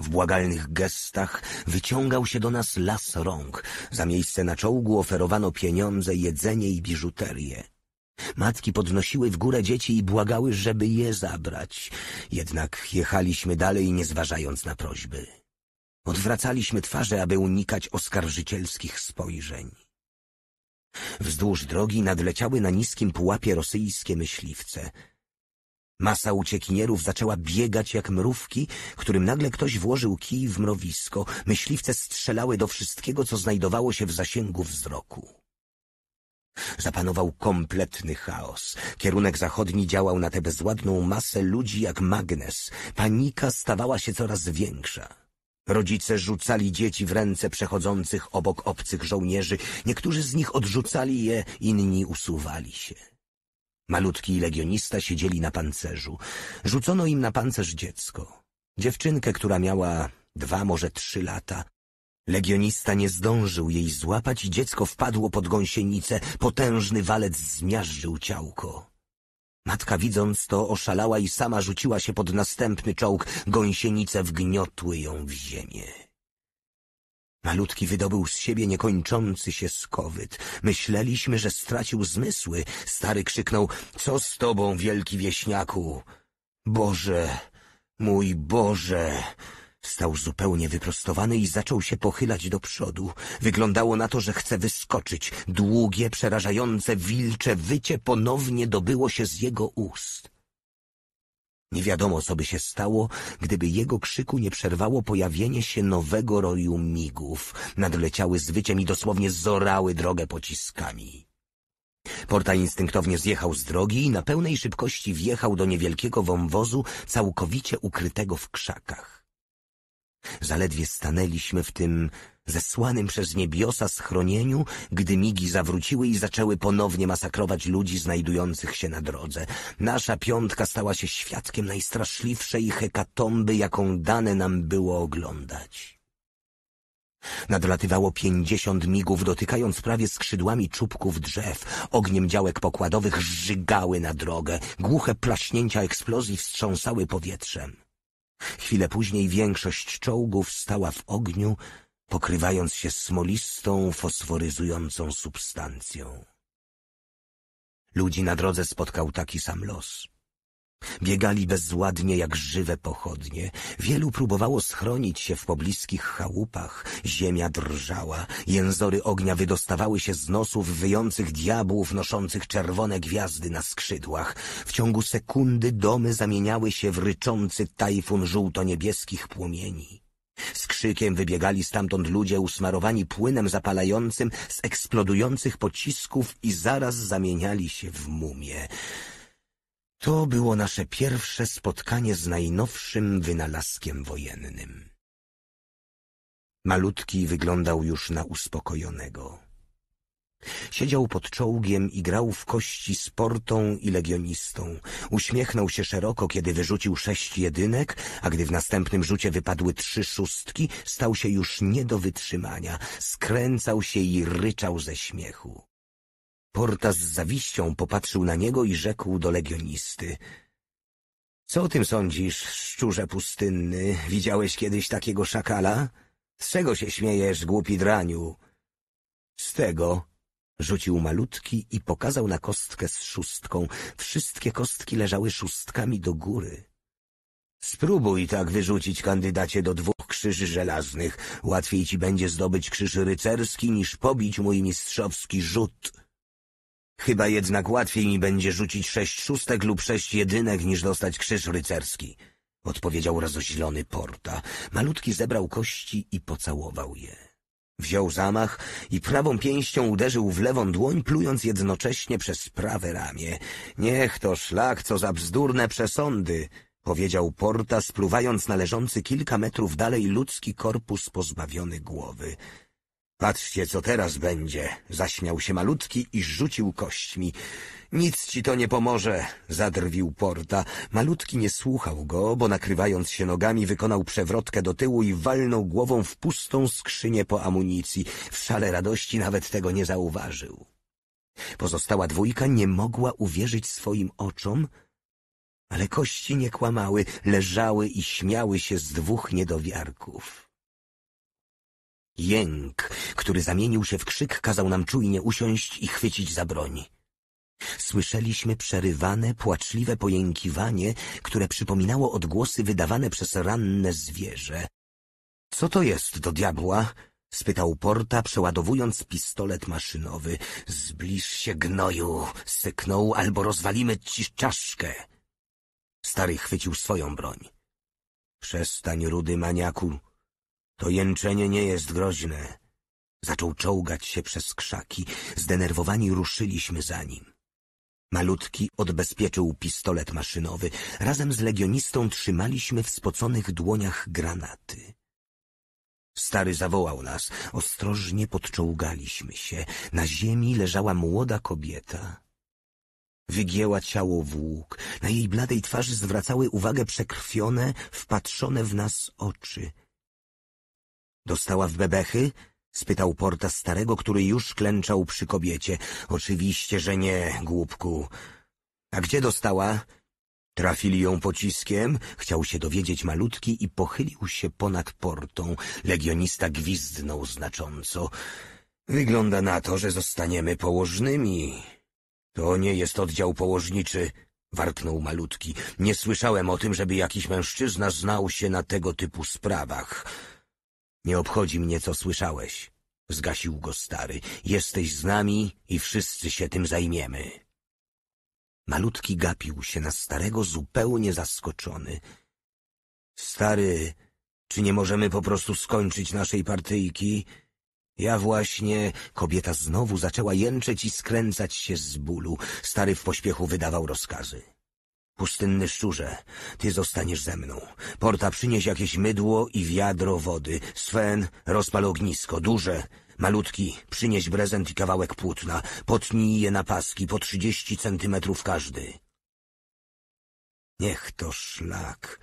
W błagalnych gestach wyciągał się do nas las rąk. Za miejsce na czołgu oferowano pieniądze, jedzenie i biżuterię. Matki podnosiły w górę dzieci i błagały, żeby je zabrać. Jednak jechaliśmy dalej, nie zważając na prośby. Odwracaliśmy twarze, aby unikać oskarżycielskich spojrzeń. Wzdłuż drogi nadleciały na niskim pułapie rosyjskie myśliwce – Masa uciekinierów zaczęła biegać jak mrówki, którym nagle ktoś włożył kij w mrowisko. Myśliwce strzelały do wszystkiego, co znajdowało się w zasięgu wzroku. Zapanował kompletny chaos. Kierunek zachodni działał na tę bezładną masę ludzi jak magnes. Panika stawała się coraz większa. Rodzice rzucali dzieci w ręce przechodzących obok obcych żołnierzy. Niektórzy z nich odrzucali je, inni usuwali się. Malutki i legionista siedzieli na pancerzu. Rzucono im na pancerz dziecko. Dziewczynkę, która miała dwa, może trzy lata. Legionista nie zdążył jej złapać i dziecko wpadło pod gąsienicę. Potężny walec zmiażdżył ciałko. Matka widząc to oszalała i sama rzuciła się pod następny czołg. Gąsienice wgniotły ją w ziemię. Malutki wydobył z siebie niekończący się skowyt. Myśleliśmy, że stracił zmysły. Stary krzyknął, co z tobą, wielki wieśniaku? Boże, mój Boże! Stał zupełnie wyprostowany i zaczął się pochylać do przodu. Wyglądało na to, że chce wyskoczyć. Długie, przerażające, wilcze wycie ponownie dobyło się z jego ust. Nie wiadomo, co by się stało, gdyby jego krzyku nie przerwało pojawienie się nowego roju migów. Nadleciały z wyciem i dosłownie zorały drogę pociskami. Porta instynktownie zjechał z drogi i na pełnej szybkości wjechał do niewielkiego wąwozu, całkowicie ukrytego w krzakach. Zaledwie stanęliśmy w tym zesłanym przez niebiosa schronieniu, gdy migi zawróciły i zaczęły ponownie masakrować ludzi znajdujących się na drodze. Nasza piątka stała się świadkiem najstraszliwszej hekatomby, jaką dane nam było oglądać. Nadlatywało pięćdziesiąt migów, dotykając prawie skrzydłami czubków drzew. Ogniem działek pokładowych żygały na drogę. Głuche plaśnięcia eksplozji wstrząsały powietrzem. Chwilę później większość czołgów stała w ogniu, pokrywając się smolistą, fosforyzującą substancją. Ludzi na drodze spotkał taki sam los. Biegali bezładnie jak żywe pochodnie. Wielu próbowało schronić się w pobliskich chałupach. Ziemia drżała, jęzory ognia wydostawały się z nosów wyjących diabłów noszących czerwone gwiazdy na skrzydłach. W ciągu sekundy domy zamieniały się w ryczący tajfun żółto-niebieskich płomieni. Z krzykiem wybiegali stamtąd ludzie usmarowani płynem zapalającym z eksplodujących pocisków i zaraz zamieniali się w mumie. To było nasze pierwsze spotkanie z najnowszym wynalazkiem wojennym. Malutki wyglądał już na uspokojonego. Siedział pod czołgiem i grał w kości z portą i legionistą. Uśmiechnął się szeroko, kiedy wyrzucił sześć jedynek, a gdy w następnym rzucie wypadły trzy szóstki, stał się już nie do wytrzymania. Skręcał się i ryczał ze śmiechu. Porta z zawiścią popatrzył na niego i rzekł do legionisty. Co o tym sądzisz, szczurze pustynny? Widziałeś kiedyś takiego szakala? Z czego się śmiejesz, głupi draniu? Z tego, Rzucił malutki i pokazał na kostkę z szóstką. Wszystkie kostki leżały szóstkami do góry. Spróbuj tak wyrzucić kandydacie do dwóch krzyży żelaznych. Łatwiej ci będzie zdobyć krzyż rycerski niż pobić mój mistrzowski rzut. Chyba jednak łatwiej mi będzie rzucić sześć szóstek lub sześć jedynek niż dostać krzyż rycerski, odpowiedział rozosilony Porta. Malutki zebrał kości i pocałował je. Wziął zamach i prawą pięścią uderzył w lewą dłoń, plując jednocześnie przez prawe ramię. Niech to szlak, co za bzdurne przesądy, powiedział Porta, spluwając na leżący kilka metrów dalej ludzki korpus pozbawiony głowy. Patrzcie, co teraz będzie, zaśmiał się malutki i rzucił kośćmi. Nic ci to nie pomoże, zadrwił Porta. Malutki nie słuchał go, bo nakrywając się nogami wykonał przewrotkę do tyłu i walnął głową w pustą skrzynię po amunicji. W szale radości nawet tego nie zauważył. Pozostała dwójka nie mogła uwierzyć swoim oczom, ale kości nie kłamały, leżały i śmiały się z dwóch niedowiarków. Jęk, który zamienił się w krzyk, kazał nam czujnie usiąść i chwycić za broń. Słyszeliśmy przerywane, płaczliwe pojękiwanie, które przypominało odgłosy wydawane przez ranne zwierzę. — Co to jest do diabła? — spytał Porta, przeładowując pistolet maszynowy. — Zbliż się, gnoju! — syknął, albo rozwalimy ci czaszkę! Stary chwycił swoją broń. — Przestań, rudy maniaku! To jęczenie nie jest groźne. Zaczął czołgać się przez krzaki. Zdenerwowani ruszyliśmy za nim. Malutki odbezpieczył pistolet maszynowy. Razem z legionistą trzymaliśmy w spoconych dłoniach granaty. Stary zawołał nas. Ostrożnie podczołgaliśmy się. Na ziemi leżała młoda kobieta. Wygięła ciało w łuk. Na jej bladej twarzy zwracały uwagę przekrwione, wpatrzone w nas oczy – Dostała w bebechy? spytał Porta starego, który już klęczał przy kobiecie. Oczywiście, że nie, głupku. A gdzie dostała? Trafili ją pociskiem? Chciał się dowiedzieć malutki i pochylił się ponad portą. Legionista gwizdnął znacząco. Wygląda na to, że zostaniemy położnymi. To nie jest oddział położniczy, warknął malutki. Nie słyszałem o tym, żeby jakiś mężczyzna znał się na tego typu sprawach. Nie obchodzi mnie, co słyszałeś. Zgasił go stary. Jesteś z nami i wszyscy się tym zajmiemy. Malutki gapił się na starego, zupełnie zaskoczony. Stary, czy nie możemy po prostu skończyć naszej partyjki? Ja właśnie... Kobieta znowu zaczęła jęczeć i skręcać się z bólu. Stary w pośpiechu wydawał rozkazy. Pustynny szczurze, ty zostaniesz ze mną. Porta przynieś jakieś mydło i wiadro wody. Sven, rozpal ognisko, duże. Malutki, przynieś brezent i kawałek płótna. Potnij je na paski, po trzydzieści centymetrów każdy. Niech to szlak.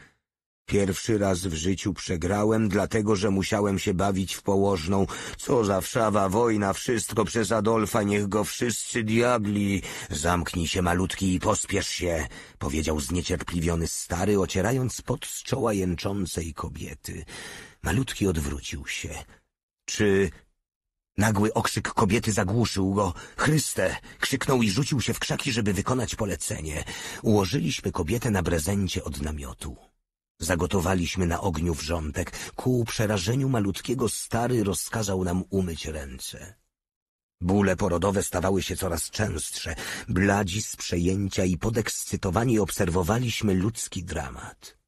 Pierwszy raz w życiu przegrałem, dlatego że musiałem się bawić w położną. Co za wszawa wojna, wszystko przez Adolfa, niech go wszyscy diabli. Zamknij się malutki i pospiesz się, powiedział zniecierpliwiony stary, ocierając pot z czoła jęczącej kobiety. Malutki odwrócił się. Czy... Nagły okrzyk kobiety zagłuszył go. Chryste! Krzyknął i rzucił się w krzaki, żeby wykonać polecenie. Ułożyliśmy kobietę na brezencie od namiotu. Zagotowaliśmy na ogniu wrzątek. Ku przerażeniu malutkiego stary rozkazał nam umyć ręce. Bóle porodowe stawały się coraz częstsze. Bladzi z przejęcia i podekscytowani obserwowaliśmy ludzki dramat.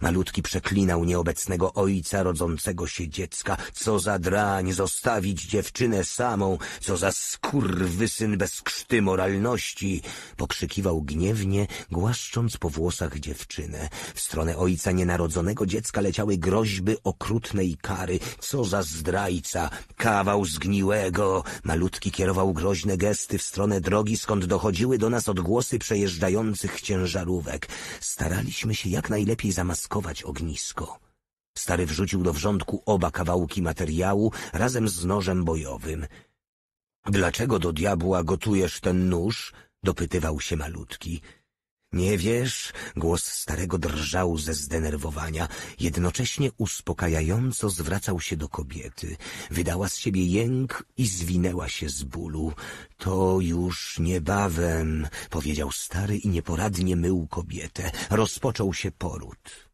Malutki przeklinał nieobecnego ojca rodzącego się dziecka. Co za drań zostawić dziewczynę samą, co za skurwysyn bez krzty moralności! Pokrzykiwał gniewnie, głaszcząc po włosach dziewczynę. W stronę ojca nienarodzonego dziecka leciały groźby okrutnej kary. Co za zdrajca! Kawał zgniłego! Malutki kierował groźne gesty w stronę drogi, skąd dochodziły do nas odgłosy przejeżdżających ciężarówek. Staraliśmy się jak najlepiej zamknąć zamaskować ognisko. Stary wrzucił do wrzątku oba kawałki materiału razem z nożem bojowym. — Dlaczego do diabła gotujesz ten nóż? — dopytywał się malutki. Nie wiesz? Głos starego drżał ze zdenerwowania. Jednocześnie uspokajająco zwracał się do kobiety. Wydała z siebie jęk i zwinęła się z bólu. To już niebawem, powiedział stary i nieporadnie mył kobietę. Rozpoczął się poród.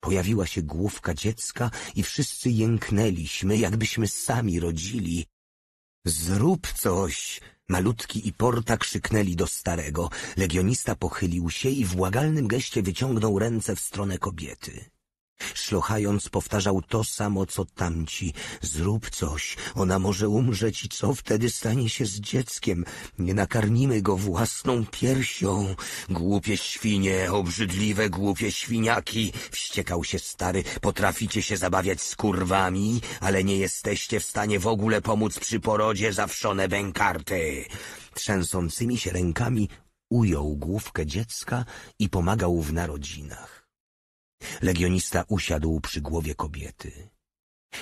Pojawiła się główka dziecka i wszyscy jęknęliśmy, jakbyśmy sami rodzili. Zrób coś, Malutki i Porta krzyknęli do starego. Legionista pochylił się i w błagalnym geście wyciągnął ręce w stronę kobiety. Szlochając powtarzał to samo, co tamci. Zrób coś, ona może umrzeć i co wtedy stanie się z dzieckiem? Nie nakarnimy go własną piersią. Głupie świnie, obrzydliwe głupie świniaki, wściekał się stary. Potraficie się zabawiać z kurwami, ale nie jesteście w stanie w ogóle pomóc przy porodzie zawszone bękarty. Trzęsącymi się rękami ujął główkę dziecka i pomagał w narodzinach. Legionista usiadł przy głowie kobiety.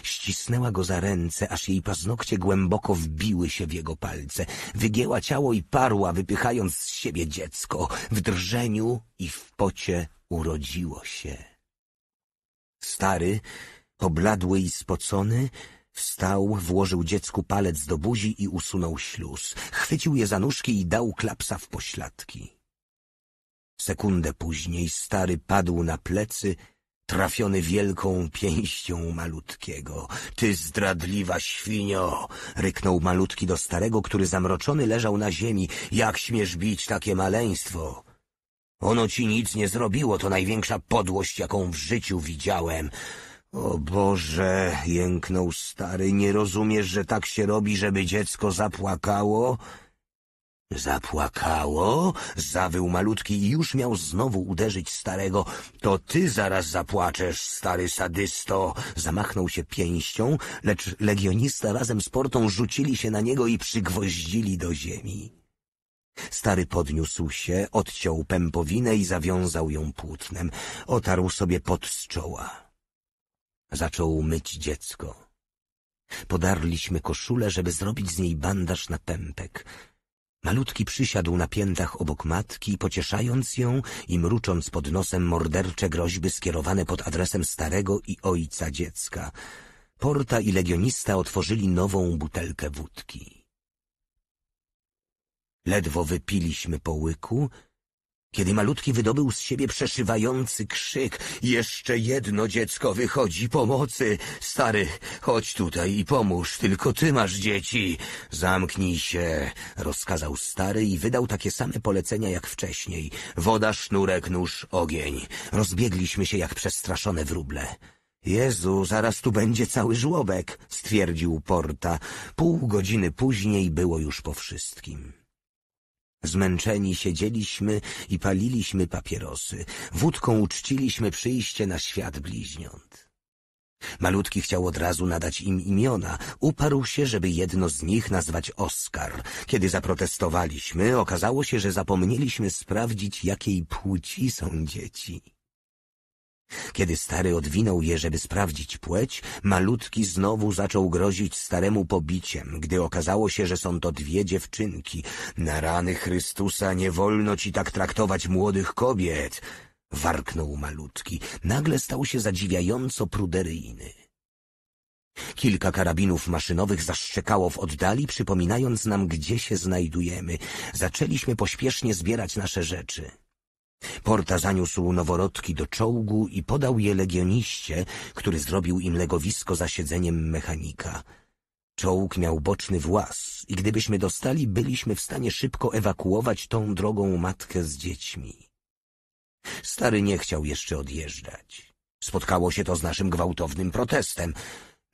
Ścisnęła go za ręce, aż jej paznokcie głęboko wbiły się w jego palce. Wygięła ciało i parła, wypychając z siebie dziecko. W drżeniu i w pocie urodziło się. Stary, pobladły i spocony, wstał, włożył dziecku palec do buzi i usunął śluz. Chwycił je za nóżki i dał klapsa w pośladki. Sekundę później stary padł na plecy, trafiony wielką pięścią malutkiego. Ty zdradliwa świnio! ryknął malutki do starego, który zamroczony leżał na ziemi. Jak śmiesz bić takie maleństwo? Ono ci nic nie zrobiło, to największa podłość, jaką w życiu widziałem. O Boże, jęknął stary, nie rozumiesz, że tak się robi, żeby dziecko zapłakało? Zapłakało, zawył malutki i już miał znowu uderzyć starego. To ty zaraz zapłaczesz, stary sadysto! Zamachnął się pięścią, lecz legionista razem z portą rzucili się na niego i przygwoździli do ziemi. Stary podniósł się, odciął pępowinę i zawiązał ją płótnem. Otarł sobie pot z czoła. Zaczął myć dziecko. Podarliśmy koszulę, żeby zrobić z niej bandaż na pępek. Malutki przysiadł na piętach obok matki, pocieszając ją i mrucząc pod nosem mordercze groźby skierowane pod adresem starego i ojca dziecka. Porta i legionista otworzyli nową butelkę wódki. Ledwo wypiliśmy po łyku, kiedy malutki wydobył z siebie przeszywający krzyk, jeszcze jedno dziecko wychodzi pomocy. Stary, chodź tutaj i pomóż, tylko ty masz dzieci. Zamknij się, rozkazał stary i wydał takie same polecenia jak wcześniej. Woda, sznurek, nóż, ogień. Rozbiegliśmy się jak przestraszone wróble. Jezu, zaraz tu będzie cały żłobek, stwierdził Porta. Pół godziny później było już po wszystkim. Zmęczeni siedzieliśmy i paliliśmy papierosy. Wódką uczciliśmy przyjście na świat bliźniąt. Malutki chciał od razu nadać im imiona. Uparł się, żeby jedno z nich nazwać Oskar. Kiedy zaprotestowaliśmy, okazało się, że zapomnieliśmy sprawdzić, jakiej płci są dzieci. Kiedy stary odwinął je, żeby sprawdzić płeć, malutki znowu zaczął grozić staremu pobiciem, gdy okazało się, że są to dwie dziewczynki. Na rany Chrystusa nie wolno ci tak traktować młodych kobiet! Warknął malutki. Nagle stał się zadziwiająco pruderyjny. Kilka karabinów maszynowych zaszczekało w oddali, przypominając nam, gdzie się znajdujemy. Zaczęliśmy pośpiesznie zbierać nasze rzeczy. Porta zaniósł noworodki do czołgu i podał je legioniście, który zrobił im legowisko za siedzeniem mechanika. Czołg miał boczny włas i gdybyśmy dostali, byliśmy w stanie szybko ewakuować tą drogą matkę z dziećmi. Stary nie chciał jeszcze odjeżdżać. Spotkało się to z naszym gwałtownym protestem.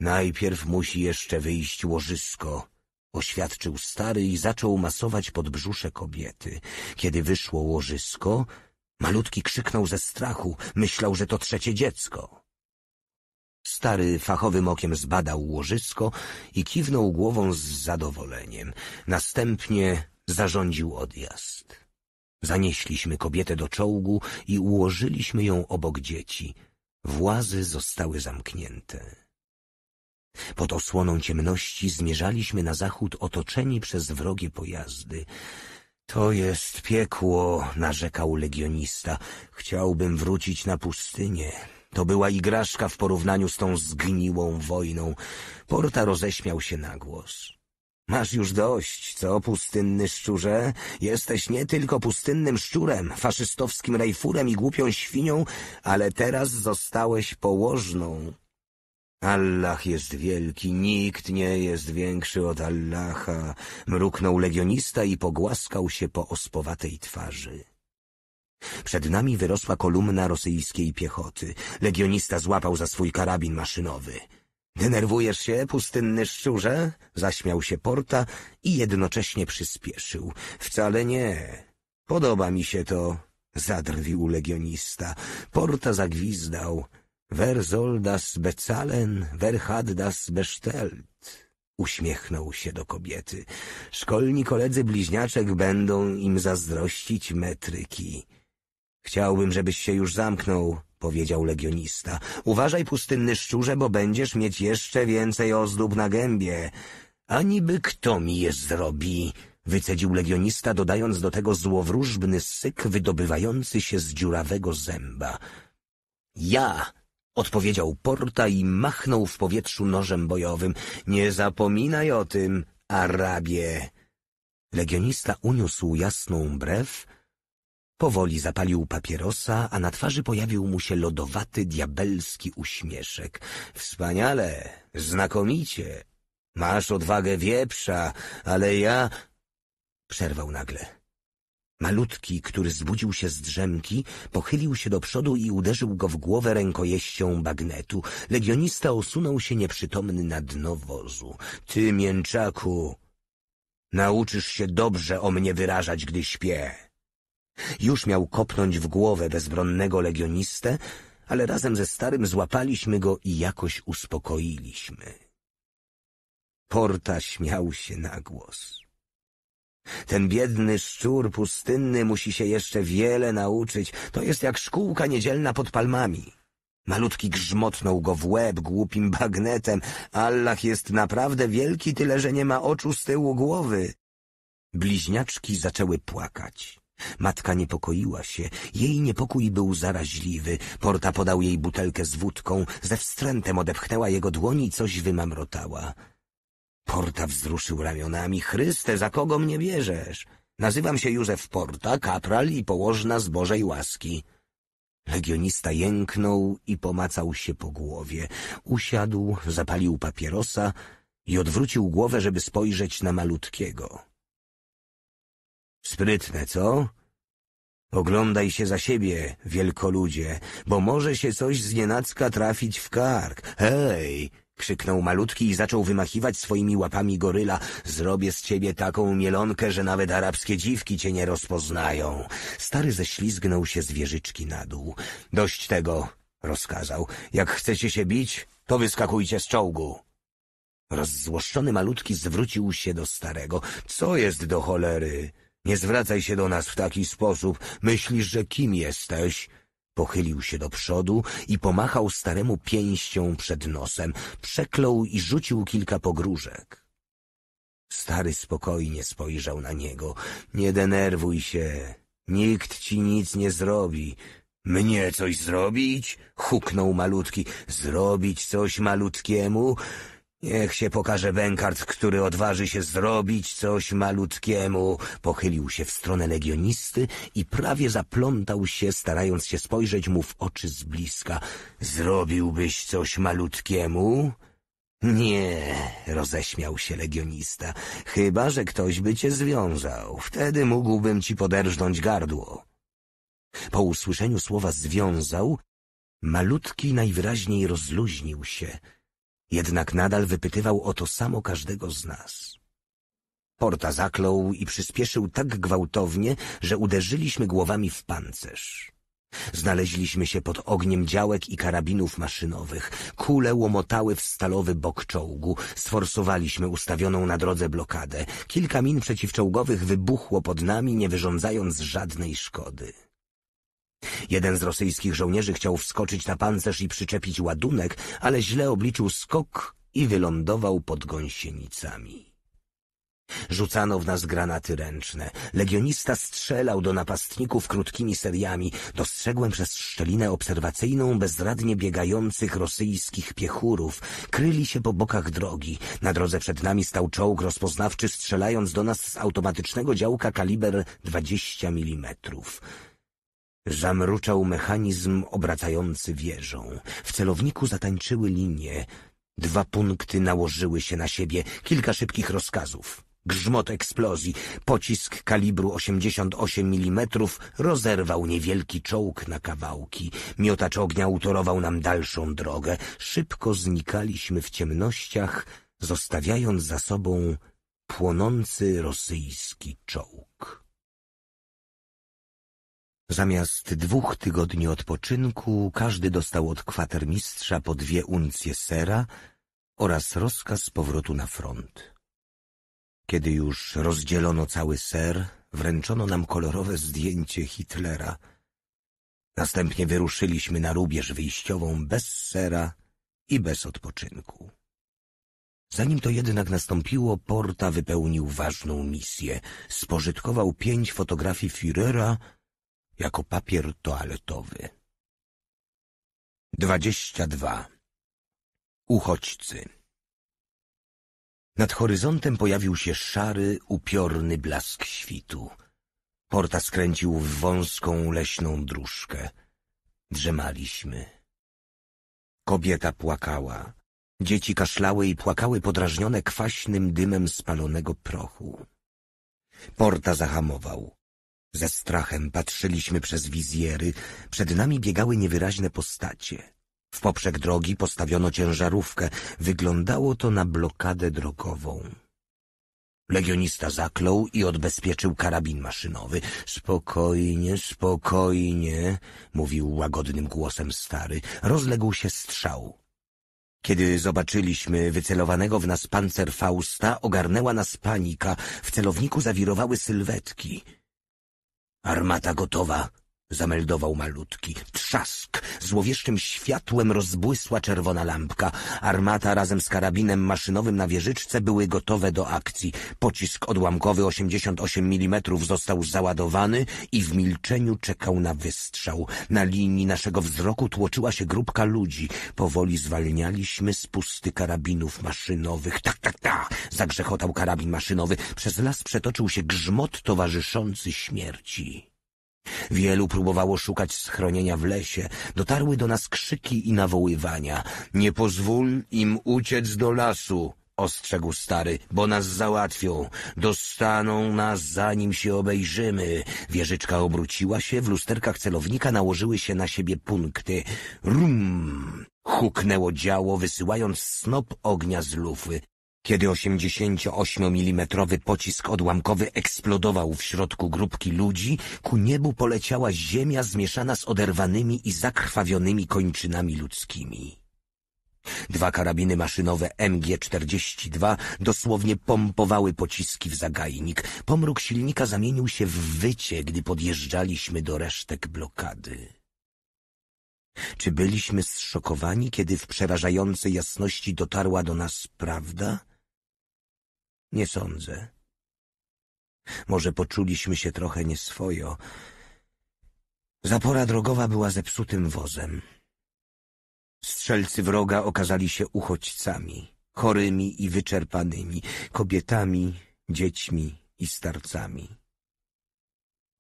Najpierw musi jeszcze wyjść łożysko, oświadczył stary i zaczął masować brzusze kobiety. Kiedy wyszło łożysko, Malutki krzyknął ze strachu, myślał, że to trzecie dziecko. Stary fachowym okiem zbadał łożysko i kiwnął głową z zadowoleniem. Następnie zarządził odjazd. Zanieśliśmy kobietę do czołgu i ułożyliśmy ją obok dzieci. Włazy zostały zamknięte. Pod osłoną ciemności zmierzaliśmy na zachód otoczeni przez wrogie pojazdy. To jest piekło, narzekał legionista. Chciałbym wrócić na pustynię. To była igraszka w porównaniu z tą zgniłą wojną. Porta roześmiał się na głos. Masz już dość, co, pustynny szczurze? Jesteś nie tylko pustynnym szczurem, faszystowskim rejfurem i głupią świnią, ale teraz zostałeś położną. Allah jest wielki, nikt nie jest większy od Allaha, mruknął legionista i pogłaskał się po ospowatej twarzy. Przed nami wyrosła kolumna rosyjskiej piechoty. Legionista złapał za swój karabin maszynowy. Denerwujesz się, pustynny szczurze? Zaśmiał się Porta i jednocześnie przyspieszył. Wcale nie. Podoba mi się to, zadrwił legionista. Porta zagwizdał. Wer das bezahlen, wer das Uśmiechnął się do kobiety. Szkolni koledzy bliźniaczek będą im zazdrościć metryki. Chciałbym, żebyś się już zamknął, powiedział legionista. Uważaj, pustynny szczurze, bo będziesz mieć jeszcze więcej ozdób na gębie. A niby kto mi je zrobi? Wycedził legionista, dodając do tego złowróżbny syk wydobywający się z dziurawego zęba. Ja odpowiedział Porta i machnął w powietrzu nożem bojowym. Nie zapominaj o tym, Arabie. Legionista uniósł jasną brew, powoli zapalił papierosa, a na twarzy pojawił mu się lodowaty, diabelski uśmieszek. Wspaniale, znakomicie. Masz odwagę wieprza, ale ja... Przerwał nagle. Malutki, który zbudził się z drzemki, pochylił się do przodu i uderzył go w głowę rękojeścią bagnetu. Legionista osunął się nieprzytomny na dno wozu. Ty, mięczaku, nauczysz się dobrze o mnie wyrażać, gdy śpię. Już miał kopnąć w głowę bezbronnego legionistę, ale razem ze starym złapaliśmy go i jakoś uspokoiliśmy. Porta śmiał się na głos. Ten biedny szczur pustynny musi się jeszcze wiele nauczyć. To jest jak szkółka niedzielna pod palmami. Malutki grzmotnął go w łeb głupim bagnetem. Allah jest naprawdę wielki, tyle że nie ma oczu z tyłu głowy. Bliźniaczki zaczęły płakać. Matka niepokoiła się, jej niepokój był zaraźliwy. Porta podał jej butelkę z wódką, ze wstrętem odepchnęła jego dłoni i coś wymamrotała. Porta wzruszył ramionami. Chryste, za kogo mnie bierzesz? Nazywam się Józef Porta, kapral i położna z Bożej łaski. Legionista jęknął i pomacał się po głowie. Usiadł, zapalił papierosa i odwrócił głowę, żeby spojrzeć na malutkiego. Sprytne, co? Oglądaj się za siebie, wielkoludzie, bo może się coś znienacka trafić w kark. Hej! Krzyknął malutki i zaczął wymachiwać swoimi łapami goryla. Zrobię z ciebie taką mielonkę, że nawet arabskie dziwki cię nie rozpoznają. Stary ześlizgnął się z wieżyczki na dół. Dość tego, rozkazał. Jak chcecie się bić, to wyskakujcie z czołgu. Rozzłoszczony malutki zwrócił się do starego. Co jest do cholery? Nie zwracaj się do nas w taki sposób. Myślisz, że kim jesteś? Pochylił się do przodu i pomachał staremu pięścią przed nosem. Przeklął i rzucił kilka pogróżek. Stary spokojnie spojrzał na niego. Nie denerwuj się. Nikt ci nic nie zrobi. Mnie coś zrobić? Huknął malutki. Zrobić coś malutkiemu? Niech się pokaże Benkart, który odważy się zrobić coś malutkiemu. Pochylił się w stronę legionisty i prawie zaplątał się, starając się spojrzeć mu w oczy z bliska. Zrobiłbyś coś malutkiemu? Nie, roześmiał się legionista. Chyba, że ktoś by cię związał. Wtedy mógłbym ci poderżnąć gardło. Po usłyszeniu słowa związał, malutki najwyraźniej rozluźnił się jednak nadal wypytywał o to samo każdego z nas. Porta zaklął i przyspieszył tak gwałtownie, że uderzyliśmy głowami w pancerz. Znaleźliśmy się pod ogniem działek i karabinów maszynowych. Kule łomotały w stalowy bok czołgu. Sforsowaliśmy ustawioną na drodze blokadę. Kilka min przeciwczołgowych wybuchło pod nami, nie wyrządzając żadnej szkody. Jeden z rosyjskich żołnierzy chciał wskoczyć na pancerz i przyczepić ładunek, ale źle obliczył skok i wylądował pod gąsienicami. Rzucano w nas granaty ręczne. Legionista strzelał do napastników krótkimi seriami. Dostrzegłem przez szczelinę obserwacyjną bezradnie biegających rosyjskich piechurów. Kryli się po bokach drogi. Na drodze przed nami stał czołg rozpoznawczy, strzelając do nas z automatycznego działka kaliber 20 milimetrów. Zamruczał mechanizm obracający wieżą. W celowniku zatańczyły linie. Dwa punkty nałożyły się na siebie, kilka szybkich rozkazów. Grzmot eksplozji, pocisk kalibru 88 mm rozerwał niewielki czołg na kawałki. Miotacz ognia utorował nam dalszą drogę. Szybko znikaliśmy w ciemnościach, zostawiając za sobą płonący rosyjski czołg. Zamiast dwóch tygodni odpoczynku każdy dostał od kwatermistrza po dwie uncje sera oraz rozkaz powrotu na front. Kiedy już rozdzielono cały ser, wręczono nam kolorowe zdjęcie Hitlera. Następnie wyruszyliśmy na rubież wyjściową bez sera i bez odpoczynku. Zanim to jednak nastąpiło, Porta wypełnił ważną misję. Spożytkował pięć fotografii Führera, jako papier toaletowy. 22. Uchodźcy Nad horyzontem pojawił się szary, upiorny blask świtu. Porta skręcił w wąską, leśną dróżkę. Drzemaliśmy. Kobieta płakała. Dzieci kaszlały i płakały podrażnione kwaśnym dymem spalonego prochu. Porta zahamował. Ze strachem patrzyliśmy przez wizjery, przed nami biegały niewyraźne postacie. W poprzek drogi postawiono ciężarówkę, wyglądało to na blokadę drogową. Legionista zaklął i odbezpieczył karabin maszynowy. Spokojnie, spokojnie, mówił łagodnym głosem stary. Rozległ się strzał. Kiedy zobaczyliśmy wycelowanego w nas pancer Fausta, ogarnęła nas panika. W celowniku zawirowały sylwetki. Armata gotowa zameldował malutki. Trzask! Złowieszczym światłem rozbłysła czerwona lampka. Armata razem z karabinem maszynowym na wieżyczce były gotowe do akcji. Pocisk odłamkowy 88 mm został załadowany i w milczeniu czekał na wystrzał. Na linii naszego wzroku tłoczyła się grupka ludzi. Powoli zwalnialiśmy z pusty karabinów maszynowych. Tak, tak, tak! Zagrzechotał karabin maszynowy. Przez las przetoczył się grzmot towarzyszący śmierci. Wielu próbowało szukać schronienia w lesie. Dotarły do nas krzyki i nawoływania. Nie pozwól im uciec do lasu, ostrzegł stary, bo nas załatwią. Dostaną nas, zanim się obejrzymy. Wieżyczka obróciła się, w lusterkach celownika nałożyły się na siebie punkty. Rum! Huknęło działo, wysyłając snop ognia z lufy. Kiedy 88mm pocisk odłamkowy eksplodował w środku grupki ludzi, ku niebu poleciała ziemia zmieszana z oderwanymi i zakrwawionymi kończynami ludzkimi. Dwa karabiny maszynowe MG-42 dosłownie pompowały pociski w zagajnik. Pomruk silnika zamienił się w wycie, gdy podjeżdżaliśmy do resztek blokady. Czy byliśmy zszokowani, kiedy w przerażającej jasności dotarła do nas prawda? Nie sądzę. Może poczuliśmy się trochę nieswojo. Zapora drogowa była zepsutym wozem. Strzelcy wroga okazali się uchodźcami, chorymi i wyczerpanymi, kobietami, dziećmi i starcami.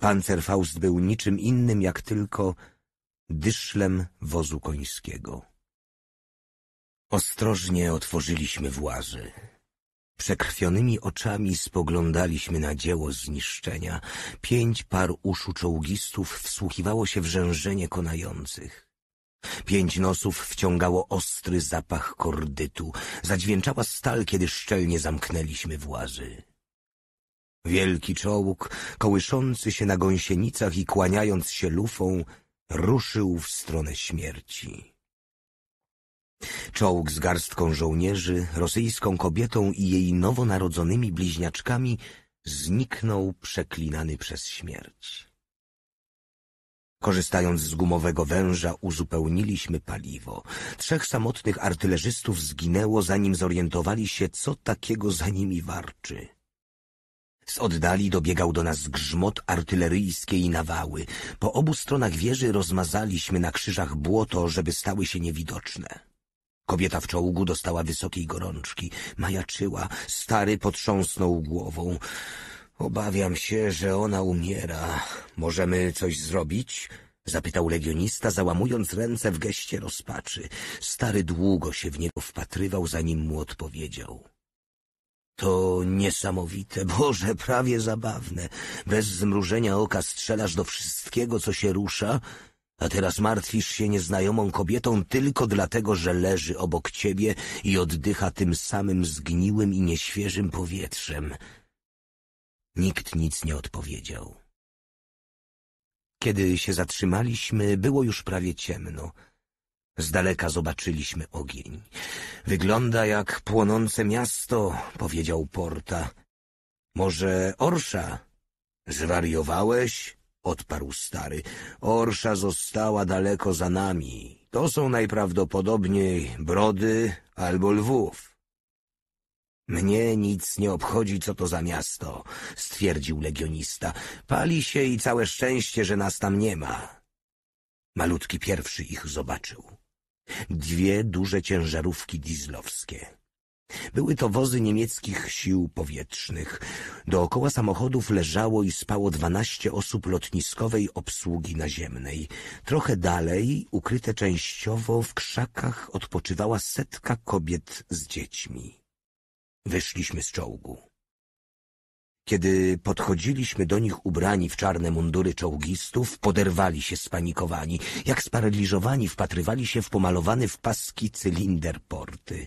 Pancerfaust był niczym innym jak tylko dyszlem wozu końskiego. Ostrożnie otworzyliśmy włazy. Przekrwionymi oczami spoglądaliśmy na dzieło zniszczenia. Pięć par uszu czołgistów wsłuchiwało się w rzężenie konających. Pięć nosów wciągało ostry zapach kordytu. Zadźwięczała stal, kiedy szczelnie zamknęliśmy włazy. Wielki czołg, kołyszący się na gąsienicach i kłaniając się lufą, ruszył w stronę śmierci. Czołg z garstką żołnierzy, rosyjską kobietą i jej nowonarodzonymi bliźniaczkami zniknął przeklinany przez śmierć. Korzystając z gumowego węża uzupełniliśmy paliwo. Trzech samotnych artylerzystów zginęło, zanim zorientowali się, co takiego za nimi warczy. Z oddali dobiegał do nas grzmot artyleryjskiej nawały. Po obu stronach wieży rozmazaliśmy na krzyżach błoto, żeby stały się niewidoczne. Kobieta w czołgu dostała wysokiej gorączki. Majaczyła. Stary potrząsnął głową. Obawiam się, że ona umiera. Możemy coś zrobić? Zapytał legionista, załamując ręce w geście rozpaczy. Stary długo się w niego wpatrywał, zanim mu odpowiedział. To niesamowite, Boże, prawie zabawne. Bez zmrużenia oka strzelasz do wszystkiego, co się rusza a teraz martwisz się nieznajomą kobietą tylko dlatego, że leży obok ciebie i oddycha tym samym zgniłym i nieświeżym powietrzem. Nikt nic nie odpowiedział. Kiedy się zatrzymaliśmy, było już prawie ciemno. Z daleka zobaczyliśmy ogień. Wygląda jak płonące miasto, powiedział Porta. Może Orsza? Zwariowałeś? odparł stary. Orsza została daleko za nami. To są najprawdopodobniej Brody albo Lwów. Mnie nic nie obchodzi, co to za miasto, stwierdził legionista. Pali się i całe szczęście, że nas tam nie ma. Malutki pierwszy ich zobaczył. Dwie duże ciężarówki dieslowskie. Były to wozy niemieckich sił powietrznych. Dookoła samochodów leżało i spało dwanaście osób lotniskowej obsługi naziemnej. Trochę dalej, ukryte częściowo w krzakach, odpoczywała setka kobiet z dziećmi. Wyszliśmy z czołgu. Kiedy podchodziliśmy do nich ubrani w czarne mundury czołgistów, poderwali się spanikowani. Jak sparaliżowani wpatrywali się w pomalowany w paski cylinder porty.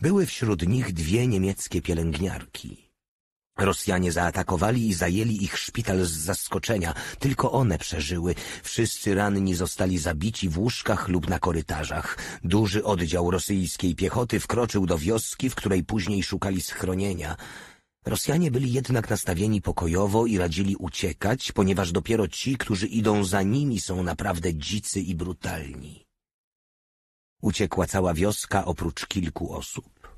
Były wśród nich dwie niemieckie pielęgniarki. Rosjanie zaatakowali i zajęli ich szpital z zaskoczenia. Tylko one przeżyły. Wszyscy ranni zostali zabici w łóżkach lub na korytarzach. Duży oddział rosyjskiej piechoty wkroczył do wioski, w której później szukali schronienia. Rosjanie byli jednak nastawieni pokojowo i radzili uciekać, ponieważ dopiero ci, którzy idą za nimi, są naprawdę dzicy i brutalni. Uciekła cała wioska oprócz kilku osób.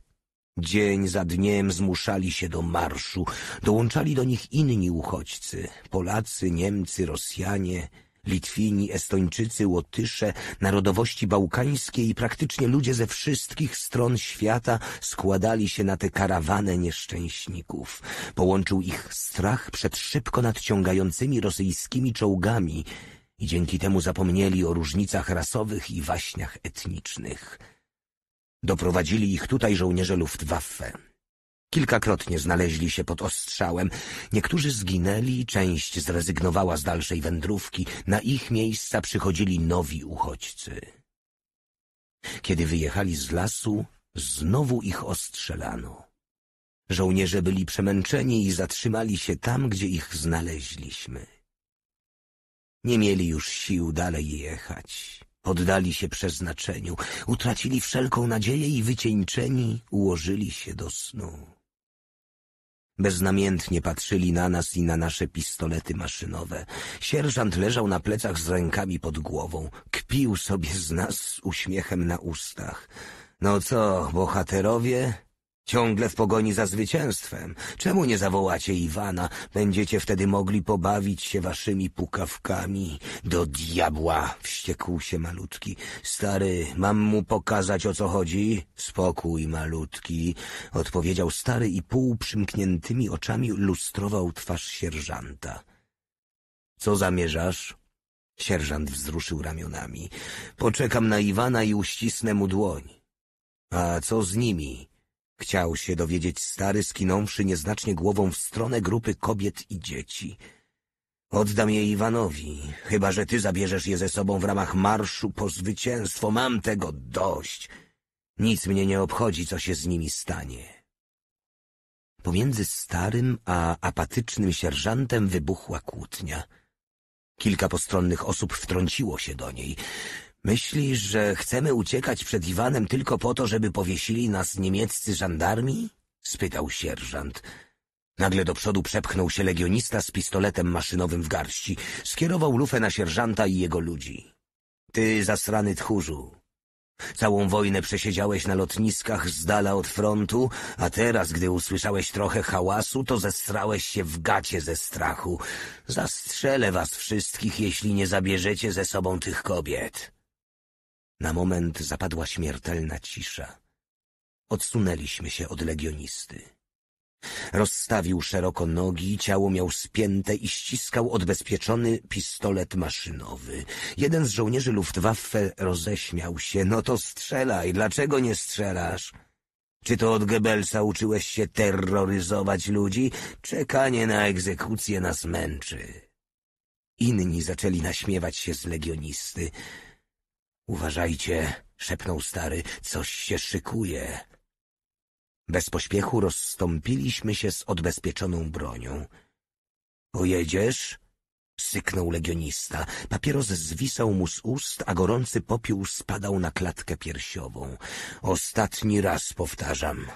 Dzień za dniem zmuszali się do marszu, dołączali do nich inni uchodźcy, Polacy, Niemcy, Rosjanie – Litwini, Estończycy, Łotysze, narodowości bałkańskie i praktycznie ludzie ze wszystkich stron świata składali się na tę karawanę nieszczęśników. Połączył ich strach przed szybko nadciągającymi rosyjskimi czołgami i dzięki temu zapomnieli o różnicach rasowych i waśniach etnicznych. Doprowadzili ich tutaj żołnierze Luftwaffe. Kilkakrotnie znaleźli się pod ostrzałem. Niektórzy zginęli, część zrezygnowała z dalszej wędrówki. Na ich miejsca przychodzili nowi uchodźcy. Kiedy wyjechali z lasu, znowu ich ostrzelano. Żołnierze byli przemęczeni i zatrzymali się tam, gdzie ich znaleźliśmy. Nie mieli już sił dalej jechać. Poddali się przeznaczeniu, utracili wszelką nadzieję i wycieńczeni ułożyli się do snu. Beznamiętnie patrzyli na nas i na nasze pistolety maszynowe. Sierżant leżał na plecach z rękami pod głową. Kpił sobie z nas z uśmiechem na ustach. No co, bohaterowie? Ciągle w pogoni za zwycięstwem. Czemu nie zawołacie Iwana? Będziecie wtedy mogli pobawić się waszymi pukawkami. Do diabła! Wściekł się malutki. Stary, mam mu pokazać o co chodzi? Spokój, malutki. Odpowiedział stary i pół przymkniętymi oczami lustrował twarz sierżanta. Co zamierzasz? Sierżant wzruszył ramionami. Poczekam na Iwana i uścisnę mu dłoń. A co z nimi? Chciał się dowiedzieć stary, skinąwszy nieznacznie głową w stronę grupy kobiet i dzieci. Oddam je Iwanowi, chyba że ty zabierzesz je ze sobą w ramach marszu po zwycięstwo. Mam tego dość. Nic mnie nie obchodzi, co się z nimi stanie. Pomiędzy starym a apatycznym sierżantem wybuchła kłótnia. Kilka postronnych osób wtrąciło się do niej. Myślisz, że chcemy uciekać przed Iwanem tylko po to, żeby powiesili nas niemieccy żandarmi? spytał sierżant. Nagle do przodu przepchnął się legionista z pistoletem maszynowym w garści. Skierował lufę na sierżanta i jego ludzi. Ty, zasrany tchórzu, Całą wojnę przesiedziałeś na lotniskach z dala od frontu, a teraz, gdy usłyszałeś trochę hałasu, to zestrałeś się w gacie ze strachu. Zastrzelę was wszystkich, jeśli nie zabierzecie ze sobą tych kobiet. Na moment zapadła śmiertelna cisza. Odsunęliśmy się od legionisty. Rozstawił szeroko nogi, ciało miał spięte i ściskał odbezpieczony pistolet maszynowy. Jeden z żołnierzy Luftwaffe roześmiał się. No to strzelaj, dlaczego nie strzelasz? Czy to od Goebbelsa uczyłeś się terroryzować ludzi? Czekanie na egzekucję nas męczy. Inni zaczęli naśmiewać się z legionisty. Uważajcie, szepnął stary, coś się szykuje. Bez pośpiechu rozstąpiliśmy się z odbezpieczoną bronią. Pojedziesz? syknął legionista. Papieros zwisał mu z ust, a gorący popiół spadał na klatkę piersiową. Ostatni raz powtarzam.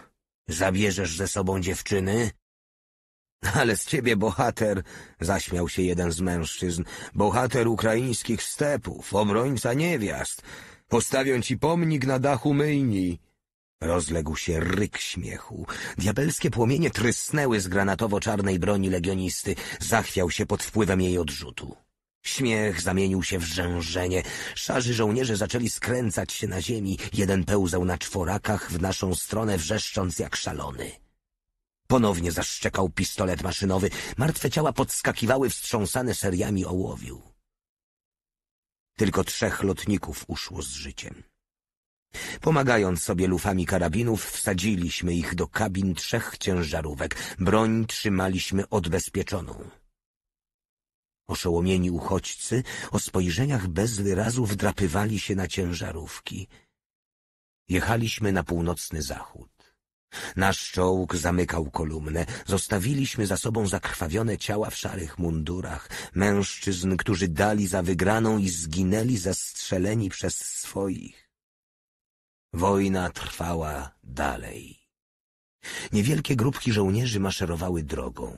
Zabierzesz ze sobą dziewczyny? Ale z ciebie bohater, zaśmiał się jeden z mężczyzn, bohater ukraińskich stepów, obrońca niewiast. Postawią ci pomnik na dachu myjni. Rozległ się ryk śmiechu. Diabelskie płomienie trysnęły z granatowo-czarnej broni legionisty. Zachwiał się pod wpływem jej odrzutu. Śmiech zamienił się w rzężenie. Szarzy żołnierze zaczęli skręcać się na ziemi. Jeden pełzał na czworakach w naszą stronę, wrzeszcząc jak szalony. Ponownie zaszczekał pistolet maszynowy. Martwe ciała podskakiwały wstrząsane seriami ołowiu. Tylko trzech lotników uszło z życiem. Pomagając sobie lufami karabinów, wsadziliśmy ich do kabin trzech ciężarówek. Broń trzymaliśmy odbezpieczoną. Oszołomieni uchodźcy o spojrzeniach bez wyrazu wdrapywali się na ciężarówki. Jechaliśmy na północny zachód. Nasz czołg zamykał kolumnę. Zostawiliśmy za sobą zakrwawione ciała w szarych mundurach, mężczyzn, którzy dali za wygraną i zginęli zastrzeleni przez swoich. Wojna trwała dalej. Niewielkie grupki żołnierzy maszerowały drogą.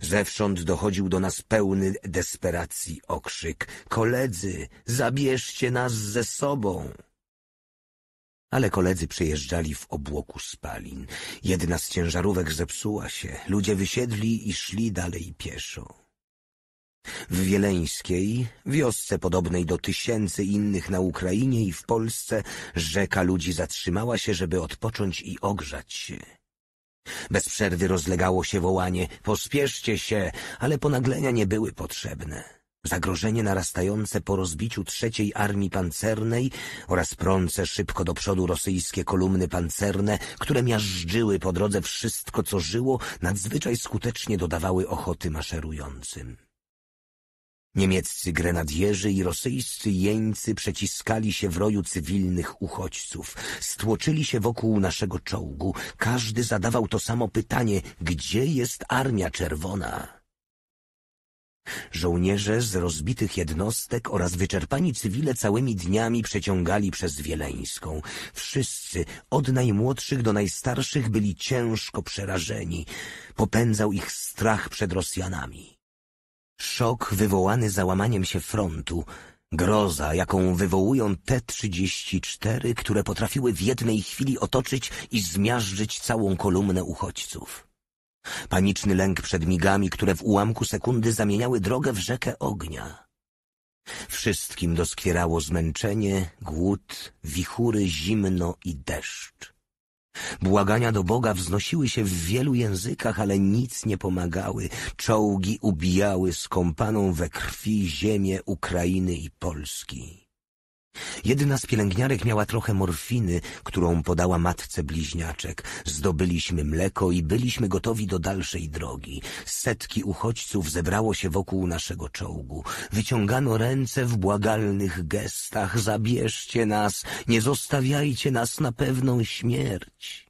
Zewsząd dochodził do nas pełny desperacji okrzyk. Koledzy, zabierzcie nas ze sobą! ale koledzy przejeżdżali w obłoku spalin. Jedna z ciężarówek zepsuła się, ludzie wysiedli i szli dalej pieszo. W Wieleńskiej, wiosce podobnej do tysięcy innych na Ukrainie i w Polsce, rzeka ludzi zatrzymała się, żeby odpocząć i ogrzać się. Bez przerwy rozlegało się wołanie – pospieszcie się, ale ponaglenia nie były potrzebne. Zagrożenie narastające po rozbiciu trzeciej armii pancernej oraz prące szybko do przodu rosyjskie kolumny pancerne, które miażdżyły po drodze wszystko, co żyło, nadzwyczaj skutecznie dodawały ochoty maszerującym. Niemieccy grenadierzy i rosyjscy jeńcy przeciskali się w roju cywilnych uchodźców. Stłoczyli się wokół naszego czołgu. Każdy zadawał to samo pytanie, gdzie jest Armia Czerwona? Żołnierze z rozbitych jednostek oraz wyczerpani cywile całymi dniami przeciągali przez Wieleńską. Wszyscy, od najmłodszych do najstarszych, byli ciężko przerażeni. Popędzał ich strach przed Rosjanami. Szok wywołany załamaniem się frontu, groza, jaką wywołują trzydzieści 34 które potrafiły w jednej chwili otoczyć i zmiażdżyć całą kolumnę uchodźców. Paniczny lęk przed migami, które w ułamku sekundy zamieniały drogę w rzekę ognia. Wszystkim doskwierało zmęczenie, głód, wichury, zimno i deszcz. Błagania do Boga wznosiły się w wielu językach, ale nic nie pomagały. Czołgi ubijały skąpaną we krwi ziemię Ukrainy i Polski. Jedna z pielęgniarek miała trochę morfiny, którą podała matce bliźniaczek. Zdobyliśmy mleko i byliśmy gotowi do dalszej drogi. Setki uchodźców zebrało się wokół naszego czołgu. Wyciągano ręce w błagalnych gestach. Zabierzcie nas, nie zostawiajcie nas na pewną śmierć.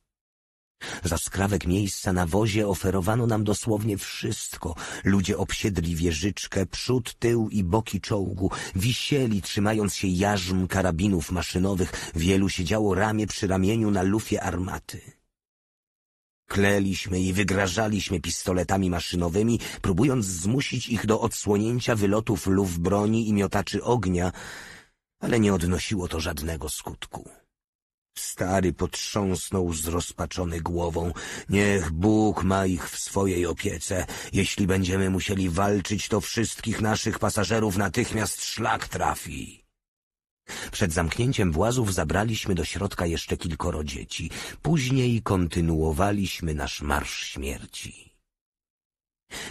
Za skrawek miejsca na wozie oferowano nam dosłownie wszystko. Ludzie obsiedli wieżyczkę, przód, tył i boki czołgu. Wisieli, trzymając się jarzm karabinów maszynowych. Wielu siedziało ramię przy ramieniu na lufie armaty. Kleliśmy i wygrażaliśmy pistoletami maszynowymi, próbując zmusić ich do odsłonięcia wylotów luf broni i miotaczy ognia, ale nie odnosiło to żadnego skutku. Stary potrząsnął zrozpaczony głową. Niech Bóg ma ich w swojej opiece. Jeśli będziemy musieli walczyć, to wszystkich naszych pasażerów natychmiast szlak trafi. Przed zamknięciem włazów zabraliśmy do środka jeszcze kilkoro dzieci. Później kontynuowaliśmy nasz marsz śmierci.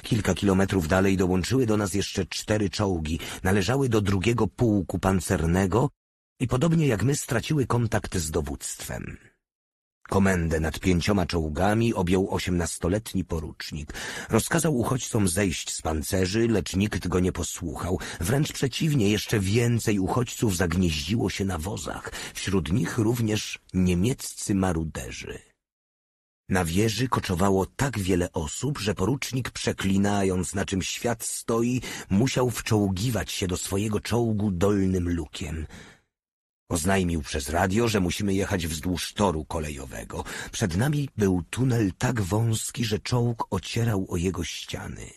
Kilka kilometrów dalej dołączyły do nas jeszcze cztery czołgi. Należały do drugiego pułku pancernego, i podobnie jak my straciły kontakt z dowództwem. Komendę nad pięcioma czołgami objął osiemnastoletni porucznik. Rozkazał uchodźcom zejść z pancerzy, lecz nikt go nie posłuchał. Wręcz przeciwnie, jeszcze więcej uchodźców zagnieździło się na wozach. Wśród nich również niemieccy maruderzy. Na wieży koczowało tak wiele osób, że porucznik, przeklinając na czym świat stoi, musiał wczołgiwać się do swojego czołgu dolnym lukiem – Oznajmił przez radio, że musimy jechać wzdłuż toru kolejowego. Przed nami był tunel tak wąski, że czołg ocierał o jego ściany.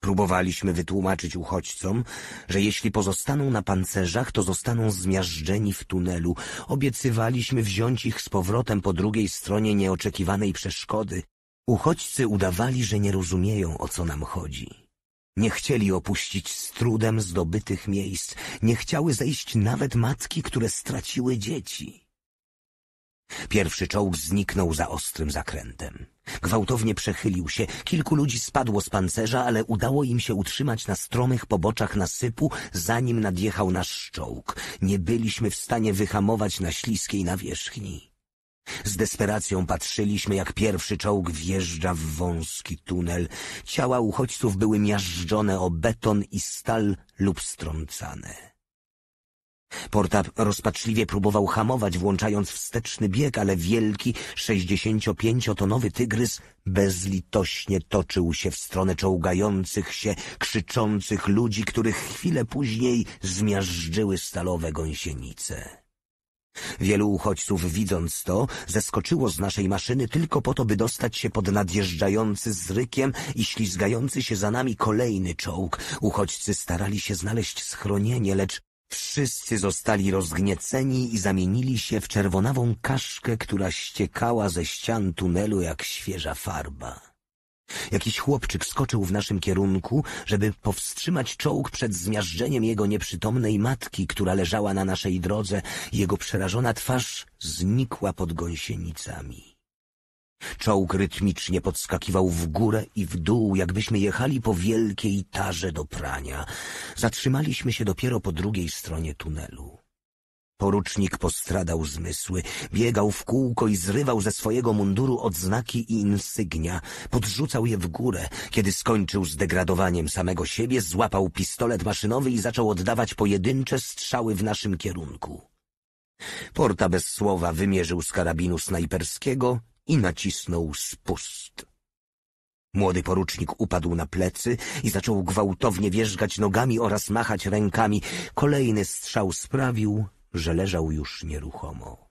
Próbowaliśmy wytłumaczyć uchodźcom, że jeśli pozostaną na pancerzach, to zostaną zmiażdżeni w tunelu. Obiecywaliśmy wziąć ich z powrotem po drugiej stronie nieoczekiwanej przeszkody. Uchodźcy udawali, że nie rozumieją, o co nam chodzi. Nie chcieli opuścić z trudem zdobytych miejsc, nie chciały zejść nawet matki, które straciły dzieci. Pierwszy czołg zniknął za ostrym zakrętem. Gwałtownie przechylił się, kilku ludzi spadło z pancerza, ale udało im się utrzymać na stromych poboczach nasypu, zanim nadjechał nasz czołg. Nie byliśmy w stanie wyhamować na śliskiej nawierzchni. Z desperacją patrzyliśmy, jak pierwszy czołg wjeżdża w wąski tunel. Ciała uchodźców były miażdżone o beton i stal lub strącane. Portap rozpaczliwie próbował hamować, włączając wsteczny bieg, ale wielki, sześćdziesięciopięciotonowy tygrys bezlitośnie toczył się w stronę czołgających się, krzyczących ludzi, których chwilę później zmiażdżyły stalowe gąsienice. Wielu uchodźców, widząc to, zeskoczyło z naszej maszyny tylko po to, by dostać się pod nadjeżdżający z rykiem i ślizgający się za nami kolejny czołg. Uchodźcy starali się znaleźć schronienie, lecz wszyscy zostali rozgnieceni i zamienili się w czerwonawą kaszkę, która ściekała ze ścian tunelu jak świeża farba. Jakiś chłopczyk skoczył w naszym kierunku, żeby powstrzymać czołg przed zmiażdżeniem jego nieprzytomnej matki, która leżała na naszej drodze. Jego przerażona twarz znikła pod gąsienicami. Czołg rytmicznie podskakiwał w górę i w dół, jakbyśmy jechali po wielkiej tarze do prania. Zatrzymaliśmy się dopiero po drugiej stronie tunelu. Porucznik postradał zmysły, biegał w kółko i zrywał ze swojego munduru odznaki i insygnia, podrzucał je w górę. Kiedy skończył z degradowaniem samego siebie, złapał pistolet maszynowy i zaczął oddawać pojedyncze strzały w naszym kierunku. Porta bez słowa wymierzył z karabinu snajperskiego i nacisnął spust. Młody porucznik upadł na plecy i zaczął gwałtownie wierzgać nogami oraz machać rękami. Kolejny strzał sprawił, że leżał już nieruchomo.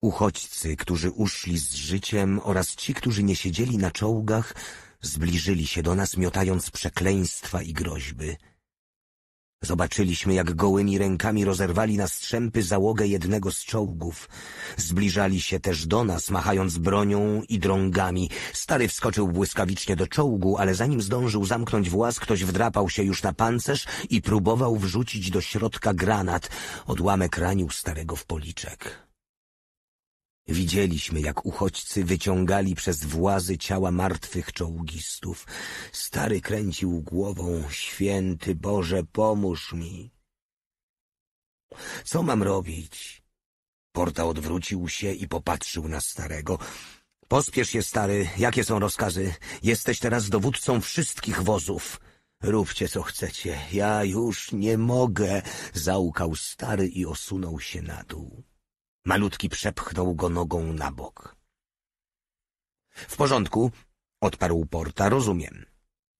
Uchodźcy, którzy uszli z życiem oraz ci, którzy nie siedzieli na czołgach, zbliżyli się do nas miotając przekleństwa i groźby – Zobaczyliśmy, jak gołymi rękami rozerwali na strzępy załogę jednego z czołgów. Zbliżali się też do nas, machając bronią i drągami. Stary wskoczył błyskawicznie do czołgu, ale zanim zdążył zamknąć włas, ktoś wdrapał się już na pancerz i próbował wrzucić do środka granat. Odłamek ranił starego w policzek. Widzieliśmy, jak uchodźcy wyciągali przez włazy ciała martwych czołgistów. Stary kręcił głową, święty Boże, pomóż mi. Co mam robić? Porta odwrócił się i popatrzył na starego. Pospiesz się, stary. Jakie są rozkazy? Jesteś teraz dowódcą wszystkich wozów. Róbcie, co chcecie. Ja już nie mogę, załkał stary i osunął się na dół. Malutki przepchnął go nogą na bok. W porządku, odparł Porta, rozumiem.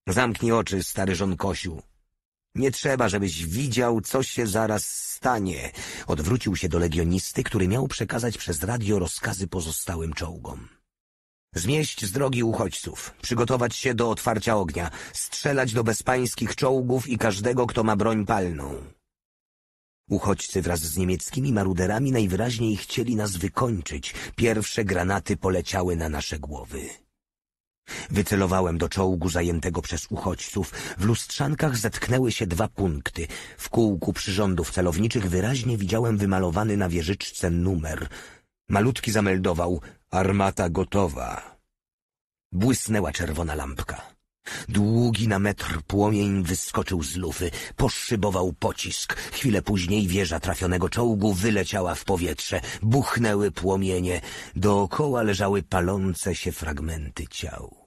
Zamknij oczy, stary żonkosiu. Nie trzeba, żebyś widział, co się zaraz stanie. Odwrócił się do legionisty, który miał przekazać przez radio rozkazy pozostałym czołgom. Zmieść z drogi uchodźców, przygotować się do otwarcia ognia, strzelać do bezpańskich czołgów i każdego, kto ma broń palną. Uchodźcy wraz z niemieckimi maruderami najwyraźniej chcieli nas wykończyć. Pierwsze granaty poleciały na nasze głowy. Wycelowałem do czołgu zajętego przez uchodźców. W lustrzankach zetknęły się dwa punkty. W kółku przyrządów celowniczych wyraźnie widziałem wymalowany na wieżyczce numer. Malutki zameldował – armata gotowa. Błysnęła czerwona lampka. Długi na metr płomień wyskoczył z lufy, poszybował pocisk. Chwilę później wieża trafionego czołgu wyleciała w powietrze, buchnęły płomienie, dookoła leżały palące się fragmenty ciał.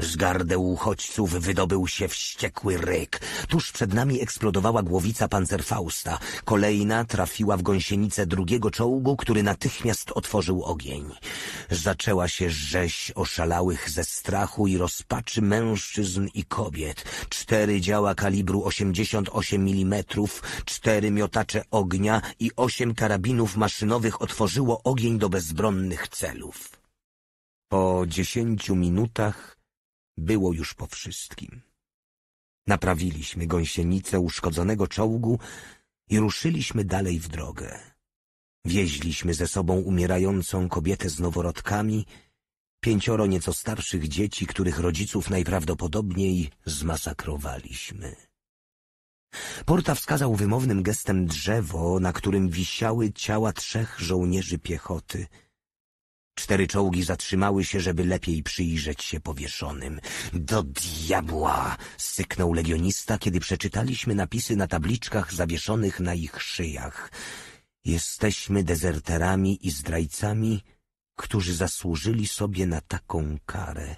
Z gardę uchodźców wydobył się wściekły ryk. Tuż przed nami eksplodowała głowica pancerfausta. Kolejna trafiła w gąsienicę drugiego czołgu, który natychmiast otworzył ogień. Zaczęła się rzeź oszalałych ze strachu i rozpaczy mężczyzn i kobiet. Cztery działa kalibru 88 mm, cztery miotacze ognia i osiem karabinów maszynowych otworzyło ogień do bezbronnych celów. Po dziesięciu minutach było już po wszystkim. Naprawiliśmy gąsienicę uszkodzonego czołgu i ruszyliśmy dalej w drogę. Wieźliśmy ze sobą umierającą kobietę z noworodkami, pięcioro nieco starszych dzieci, których rodziców najprawdopodobniej zmasakrowaliśmy. Porta wskazał wymownym gestem drzewo, na którym wisiały ciała trzech żołnierzy piechoty – Cztery czołgi zatrzymały się, żeby lepiej przyjrzeć się powieszonym. Do diabła! syknął legionista, kiedy przeczytaliśmy napisy na tabliczkach zawieszonych na ich szyjach. Jesteśmy dezerterami i zdrajcami, którzy zasłużyli sobie na taką karę.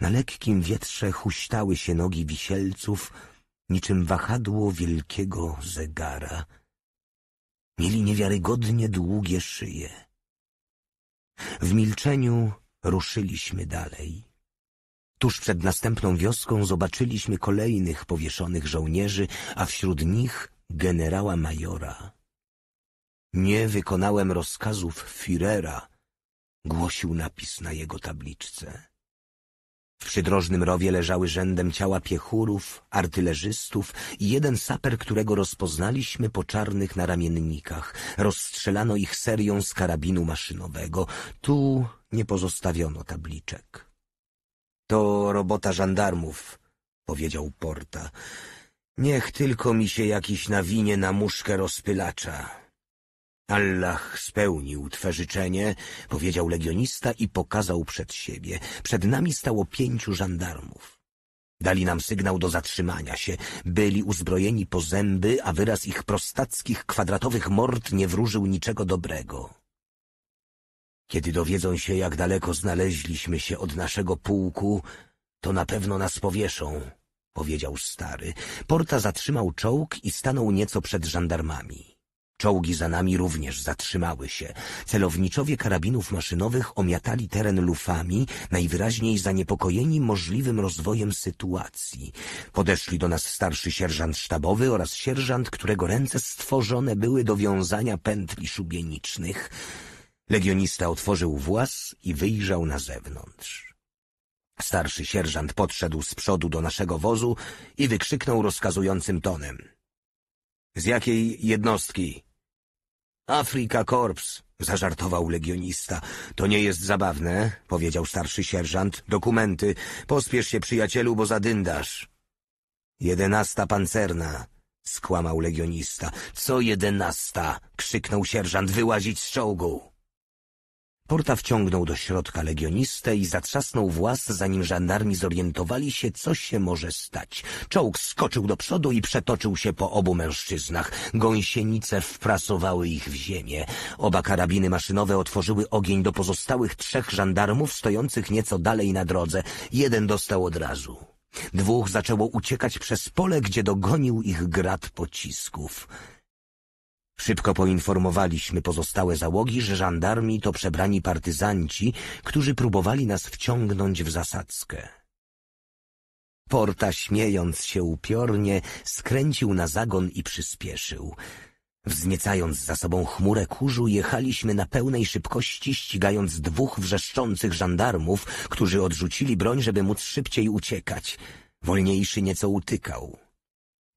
Na lekkim wietrze huśtały się nogi wisielców, niczym wahadło wielkiego zegara. Mieli niewiarygodnie długie szyje. W milczeniu ruszyliśmy dalej. Tuż przed następną wioską zobaczyliśmy kolejnych powieszonych żołnierzy, a wśród nich generała majora. Nie wykonałem rozkazów Firera, głosił napis na jego tabliczce. W przydrożnym rowie leżały rzędem ciała piechurów, artylerzystów i jeden saper, którego rozpoznaliśmy po czarnych naramiennikach. Rozstrzelano ich serią z karabinu maszynowego. Tu nie pozostawiono tabliczek. To robota żandarmów, powiedział Porta. Niech tylko mi się jakiś nawinie na muszkę rozpylacza. Allah spełnił Twe życzenie, powiedział legionista i pokazał przed siebie. Przed nami stało pięciu żandarmów. Dali nam sygnał do zatrzymania się. Byli uzbrojeni po zęby, a wyraz ich prostackich, kwadratowych mord nie wróżył niczego dobrego. Kiedy dowiedzą się, jak daleko znaleźliśmy się od naszego pułku, to na pewno nas powieszą, powiedział stary. Porta zatrzymał czołg i stanął nieco przed żandarmami. Czołgi za nami również zatrzymały się. Celowniczowie karabinów maszynowych omiatali teren lufami, najwyraźniej zaniepokojeni możliwym rozwojem sytuacji. Podeszli do nas starszy sierżant sztabowy oraz sierżant, którego ręce stworzone były do wiązania pętli szubienicznych. Legionista otworzył włas i wyjrzał na zewnątrz. Starszy sierżant podszedł z przodu do naszego wozu i wykrzyknął rozkazującym tonem. — Z jakiej jednostki? Afrika Korps, zażartował legionista. To nie jest zabawne, powiedział starszy sierżant. Dokumenty. Pospiesz się, przyjacielu, bo zadyndasz. Jedenasta pancerna, skłamał legionista. Co jedenasta? krzyknął sierżant, wyłazić z czołgu. Porta wciągnął do środka legionistę i zatrzasnął włas, zanim żandarmi zorientowali się, co się może stać. Czołg skoczył do przodu i przetoczył się po obu mężczyznach. Gąsienice wprasowały ich w ziemię. Oba karabiny maszynowe otworzyły ogień do pozostałych trzech żandarmów stojących nieco dalej na drodze. Jeden dostał od razu. Dwóch zaczęło uciekać przez pole, gdzie dogonił ich grad pocisków. Szybko poinformowaliśmy pozostałe załogi, że żandarmi to przebrani partyzanci, którzy próbowali nas wciągnąć w zasadzkę. Porta, śmiejąc się upiornie, skręcił na zagon i przyspieszył. Wzniecając za sobą chmurę kurzu, jechaliśmy na pełnej szybkości, ścigając dwóch wrzeszczących żandarmów, którzy odrzucili broń, żeby móc szybciej uciekać. Wolniejszy nieco utykał.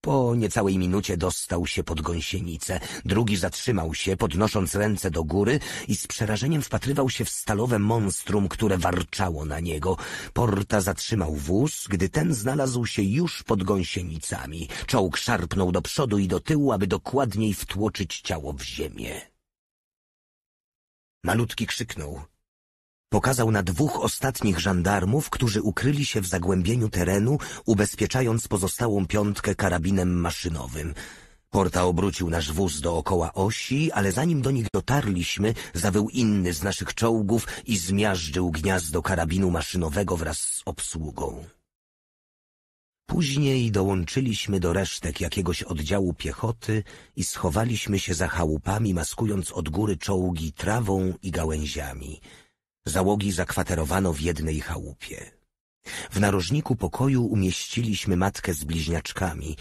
Po niecałej minucie dostał się pod gąsienicę. Drugi zatrzymał się, podnosząc ręce do góry i z przerażeniem wpatrywał się w stalowe monstrum, które warczało na niego. Porta zatrzymał wóz, gdy ten znalazł się już pod gąsienicami. Czołg szarpnął do przodu i do tyłu, aby dokładniej wtłoczyć ciało w ziemię. Malutki krzyknął. Pokazał na dwóch ostatnich żandarmów, którzy ukryli się w zagłębieniu terenu, ubezpieczając pozostałą piątkę karabinem maszynowym. Porta obrócił nasz wóz dookoła osi, ale zanim do nich dotarliśmy, zawył inny z naszych czołgów i zmiażdżył gniazdo karabinu maszynowego wraz z obsługą. Później dołączyliśmy do resztek jakiegoś oddziału piechoty i schowaliśmy się za chałupami, maskując od góry czołgi trawą i gałęziami – Załogi zakwaterowano w jednej chałupie. W narożniku pokoju umieściliśmy matkę z bliźniaczkami.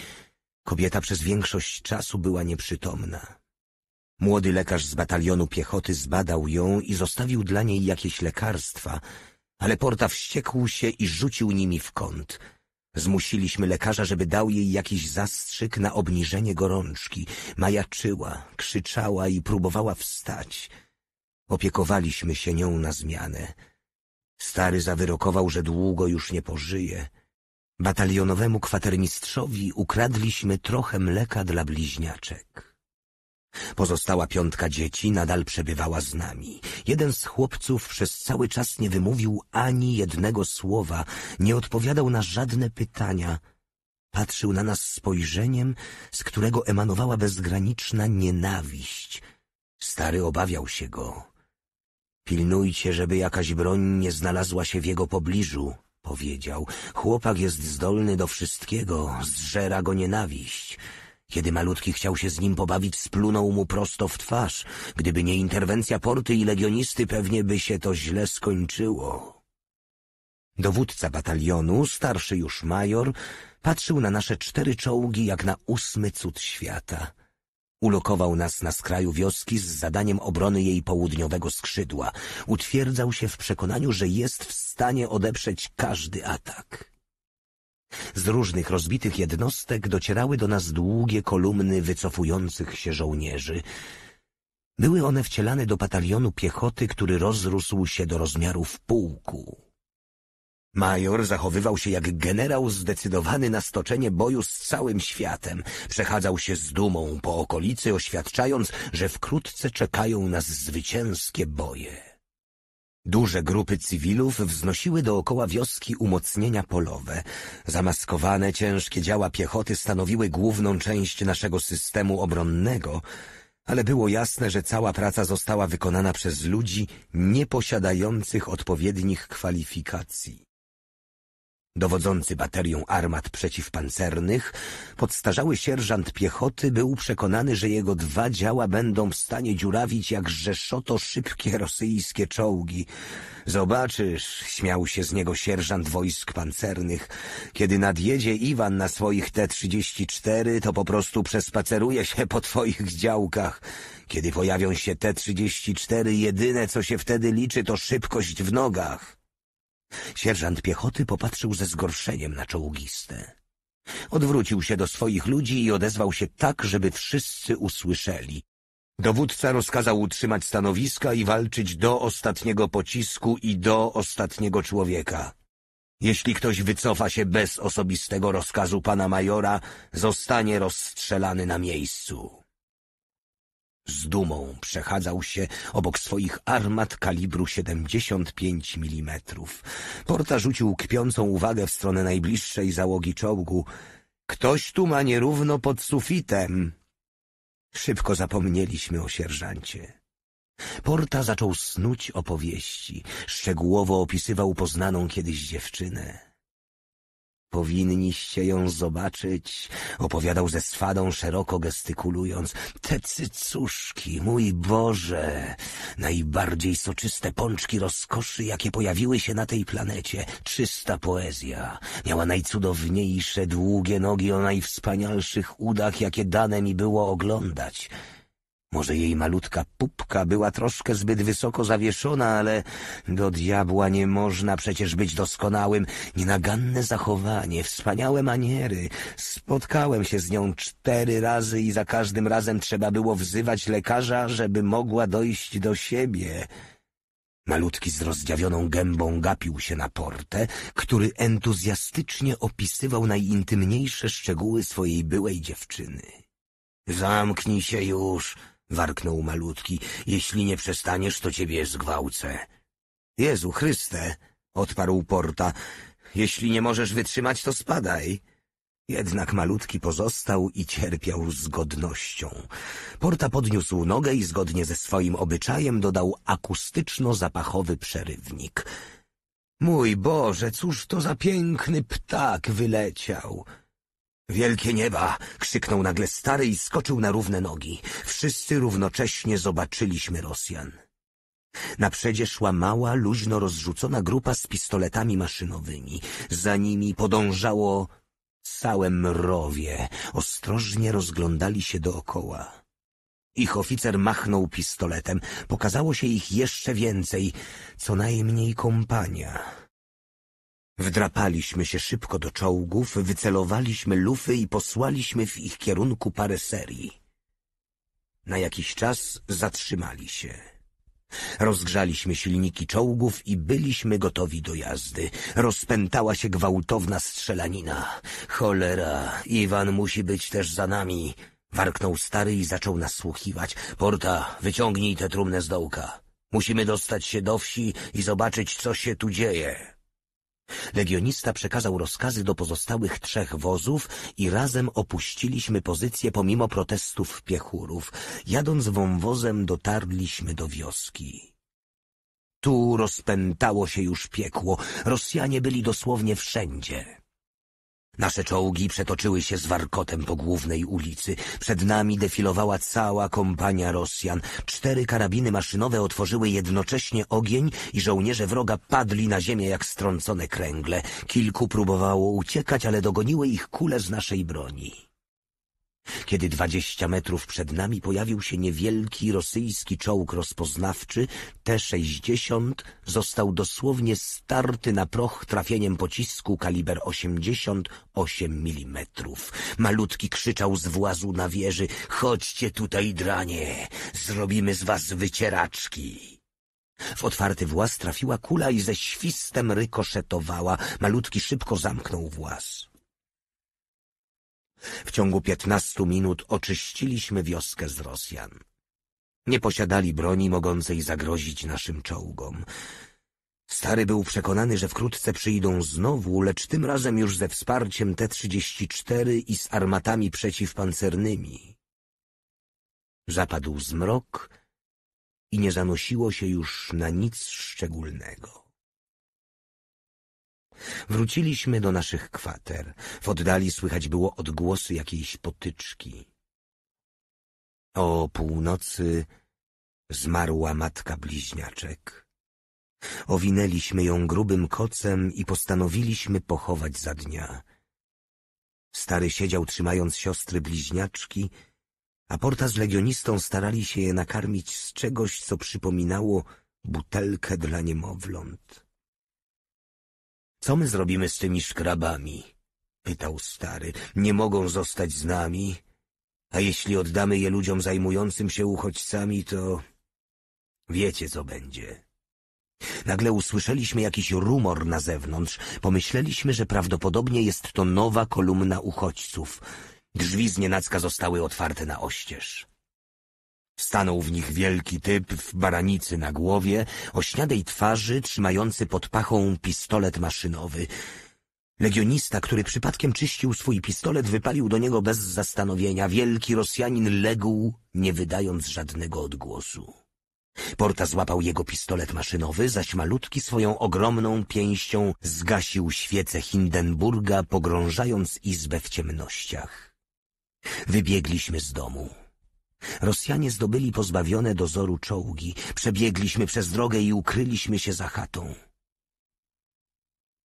Kobieta przez większość czasu była nieprzytomna. Młody lekarz z batalionu piechoty zbadał ją i zostawił dla niej jakieś lekarstwa, ale Porta wściekł się i rzucił nimi w kąt. Zmusiliśmy lekarza, żeby dał jej jakiś zastrzyk na obniżenie gorączki. Majaczyła, krzyczała i próbowała wstać – Opiekowaliśmy się nią na zmianę. Stary zawyrokował, że długo już nie pożyje. Batalionowemu kwatermistrzowi ukradliśmy trochę mleka dla bliźniaczek. Pozostała piątka dzieci nadal przebywała z nami. Jeden z chłopców przez cały czas nie wymówił ani jednego słowa, nie odpowiadał na żadne pytania. Patrzył na nas spojrzeniem, z którego emanowała bezgraniczna nienawiść. Stary obawiał się go. Pilnujcie, żeby jakaś broń nie znalazła się w jego pobliżu, powiedział. Chłopak jest zdolny do wszystkiego, zżera go nienawiść. Kiedy malutki chciał się z nim pobawić, splunął mu prosto w twarz. Gdyby nie interwencja porty i legionisty, pewnie by się to źle skończyło. Dowódca batalionu, starszy już major, patrzył na nasze cztery czołgi jak na ósmy cud świata. Ulokował nas na skraju wioski z zadaniem obrony jej południowego skrzydła. Utwierdzał się w przekonaniu, że jest w stanie odeprzeć każdy atak. Z różnych rozbitych jednostek docierały do nas długie kolumny wycofujących się żołnierzy. Były one wcielane do batalionu piechoty, który rozrósł się do rozmiarów pułku. Major zachowywał się jak generał zdecydowany na stoczenie boju z całym światem. Przechadzał się z dumą po okolicy, oświadczając, że wkrótce czekają nas zwycięskie boje. Duże grupy cywilów wznosiły dookoła wioski umocnienia polowe. Zamaskowane ciężkie działa piechoty stanowiły główną część naszego systemu obronnego, ale było jasne, że cała praca została wykonana przez ludzi nieposiadających odpowiednich kwalifikacji. Dowodzący baterią armat przeciwpancernych, podstarzały sierżant piechoty był przekonany, że jego dwa działa będą w stanie dziurawić jak rzeszoto szybkie rosyjskie czołgi. Zobaczysz, śmiał się z niego sierżant wojsk pancernych, kiedy nadjedzie Iwan na swoich T-34, to po prostu przespaceruje się po twoich działkach. Kiedy pojawią się T-34, jedyne co się wtedy liczy to szybkość w nogach. Sierżant piechoty popatrzył ze zgorszeniem na czołgistę. Odwrócił się do swoich ludzi i odezwał się tak, żeby wszyscy usłyszeli. Dowódca rozkazał utrzymać stanowiska i walczyć do ostatniego pocisku i do ostatniego człowieka. Jeśli ktoś wycofa się bez osobistego rozkazu pana majora, zostanie rozstrzelany na miejscu. Z dumą przechadzał się obok swoich armat kalibru 75 mm. Porta rzucił kpiącą uwagę w stronę najbliższej załogi czołgu. Ktoś tu ma nierówno pod sufitem. Szybko zapomnieliśmy o sierżancie. Porta zaczął snuć opowieści. Szczegółowo opisywał poznaną kiedyś dziewczynę. Powinniście ją zobaczyć, opowiadał ze swadą, szeroko gestykulując. Te cycuszki, mój Boże! Najbardziej soczyste pączki rozkoszy, jakie pojawiły się na tej planecie. Czysta poezja. Miała najcudowniejsze, długie nogi o najwspanialszych udach, jakie dane mi było oglądać. Może jej malutka pupka była troszkę zbyt wysoko zawieszona, ale do diabła nie można przecież być doskonałym. Nienaganne zachowanie, wspaniałe maniery. Spotkałem się z nią cztery razy i za każdym razem trzeba było wzywać lekarza, żeby mogła dojść do siebie. Malutki z rozdziawioną gębą gapił się na portę, który entuzjastycznie opisywał najintymniejsze szczegóły swojej byłej dziewczyny. Zamknij się już, warknął malutki. Jeśli nie przestaniesz, to ciebie zgwałcę. Jezu Chryste, odparł Porta. Jeśli nie możesz wytrzymać, to spadaj. Jednak malutki pozostał i cierpiał z godnością. Porta podniósł nogę i zgodnie ze swoim obyczajem dodał akustyczno-zapachowy przerywnik. Mój Boże, cóż to za piękny ptak wyleciał! Wielkie nieba! krzyknął nagle stary i skoczył na równe nogi. Wszyscy równocześnie zobaczyliśmy Rosjan. przedzie szła mała, luźno rozrzucona grupa z pistoletami maszynowymi. Za nimi podążało całe mrowie. Ostrożnie rozglądali się dookoła. Ich oficer machnął pistoletem. Pokazało się ich jeszcze więcej, co najmniej kompania. Wdrapaliśmy się szybko do czołgów, wycelowaliśmy lufy i posłaliśmy w ich kierunku parę serii. Na jakiś czas zatrzymali się. Rozgrzaliśmy silniki czołgów i byliśmy gotowi do jazdy. Rozpętała się gwałtowna strzelanina. Cholera, Iwan musi być też za nami. Warknął stary i zaczął nasłuchiwać. Porta, wyciągnij tę trumnę z dołka. Musimy dostać się do wsi i zobaczyć, co się tu dzieje. Legionista przekazał rozkazy do pozostałych trzech wozów i razem opuściliśmy pozycję pomimo protestów piechurów. Jadąc wąwozem dotarliśmy do wioski. Tu rozpętało się już piekło. Rosjanie byli dosłownie wszędzie. Nasze czołgi przetoczyły się z warkotem po głównej ulicy. Przed nami defilowała cała kompania Rosjan. Cztery karabiny maszynowe otworzyły jednocześnie ogień i żołnierze wroga padli na ziemię jak strącone kręgle. Kilku próbowało uciekać, ale dogoniły ich kule z naszej broni. Kiedy dwadzieścia metrów przed nami pojawił się niewielki rosyjski czołg rozpoznawczy T-60, został dosłownie starty na proch trafieniem pocisku kaliber 88 mm. Malutki krzyczał z włazu na wieży — chodźcie tutaj, dranie, zrobimy z was wycieraczki. W otwarty właz trafiła kula i ze świstem rykoszetowała. Malutki szybko zamknął właz. W ciągu piętnastu minut oczyściliśmy wioskę z Rosjan. Nie posiadali broni mogącej zagrozić naszym czołgom. Stary był przekonany, że wkrótce przyjdą znowu, lecz tym razem już ze wsparciem T-34 i z armatami przeciwpancernymi. Zapadł zmrok i nie zanosiło się już na nic szczególnego. Wróciliśmy do naszych kwater. W oddali słychać było odgłosy jakiejś potyczki. O północy zmarła matka bliźniaczek. Owinęliśmy ją grubym kocem i postanowiliśmy pochować za dnia. Stary siedział trzymając siostry bliźniaczki, a Porta z legionistą starali się je nakarmić z czegoś, co przypominało butelkę dla niemowląt. Co my zrobimy z tymi szkrabami? Pytał stary. Nie mogą zostać z nami. A jeśli oddamy je ludziom zajmującym się uchodźcami, to... Wiecie, co będzie. Nagle usłyszeliśmy jakiś rumor na zewnątrz. Pomyśleliśmy, że prawdopodobnie jest to nowa kolumna uchodźców. Drzwi z nienacka zostały otwarte na oścież. Stanął w nich wielki typ w baranicy na głowie, o śniadej twarzy, trzymający pod pachą pistolet maszynowy. Legionista, który przypadkiem czyścił swój pistolet, wypalił do niego bez zastanowienia. Wielki Rosjanin legł, nie wydając żadnego odgłosu. Porta złapał jego pistolet maszynowy, zaś malutki swoją ogromną pięścią zgasił świecę Hindenburga, pogrążając izbę w ciemnościach. Wybiegliśmy z domu. Rosjanie zdobyli pozbawione dozoru czołgi. Przebiegliśmy przez drogę i ukryliśmy się za chatą.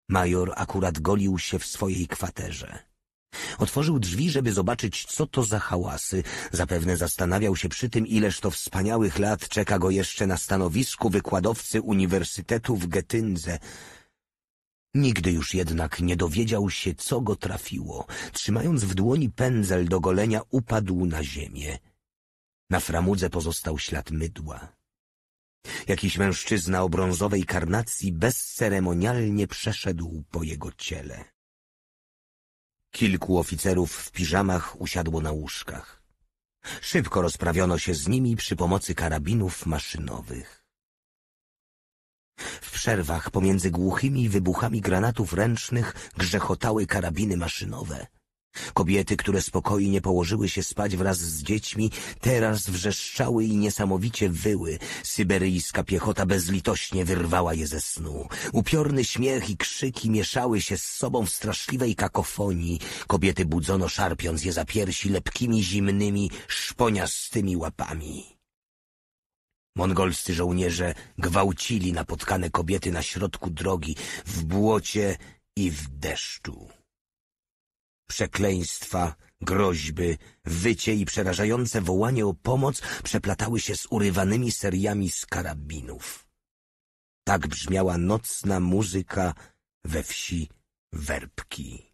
Major akurat golił się w swojej kwaterze. Otworzył drzwi, żeby zobaczyć, co to za hałasy. Zapewne zastanawiał się przy tym, ileż to wspaniałych lat czeka go jeszcze na stanowisku wykładowcy uniwersytetu w Getyndze. Nigdy już jednak nie dowiedział się, co go trafiło. Trzymając w dłoni pędzel do golenia, upadł na ziemię. Na framudze pozostał ślad mydła. Jakiś mężczyzna o brązowej karnacji bezceremonialnie przeszedł po jego ciele. Kilku oficerów w piżamach usiadło na łóżkach. Szybko rozprawiono się z nimi przy pomocy karabinów maszynowych. W przerwach pomiędzy głuchymi wybuchami granatów ręcznych grzechotały karabiny maszynowe. Kobiety, które spokojnie położyły się spać wraz z dziećmi, teraz wrzeszczały i niesamowicie wyły. Syberyjska piechota bezlitośnie wyrwała je ze snu. Upiorny śmiech i krzyki mieszały się z sobą w straszliwej kakofonii. Kobiety budzono szarpiąc je za piersi lepkimi, zimnymi, szponiastymi łapami. Mongolscy żołnierze gwałcili napotkane kobiety na środku drogi, w błocie i w deszczu. Przekleństwa, groźby, wycie i przerażające wołanie o pomoc przeplatały się z urywanymi seriami z karabinów. Tak brzmiała nocna muzyka we wsi Werbki.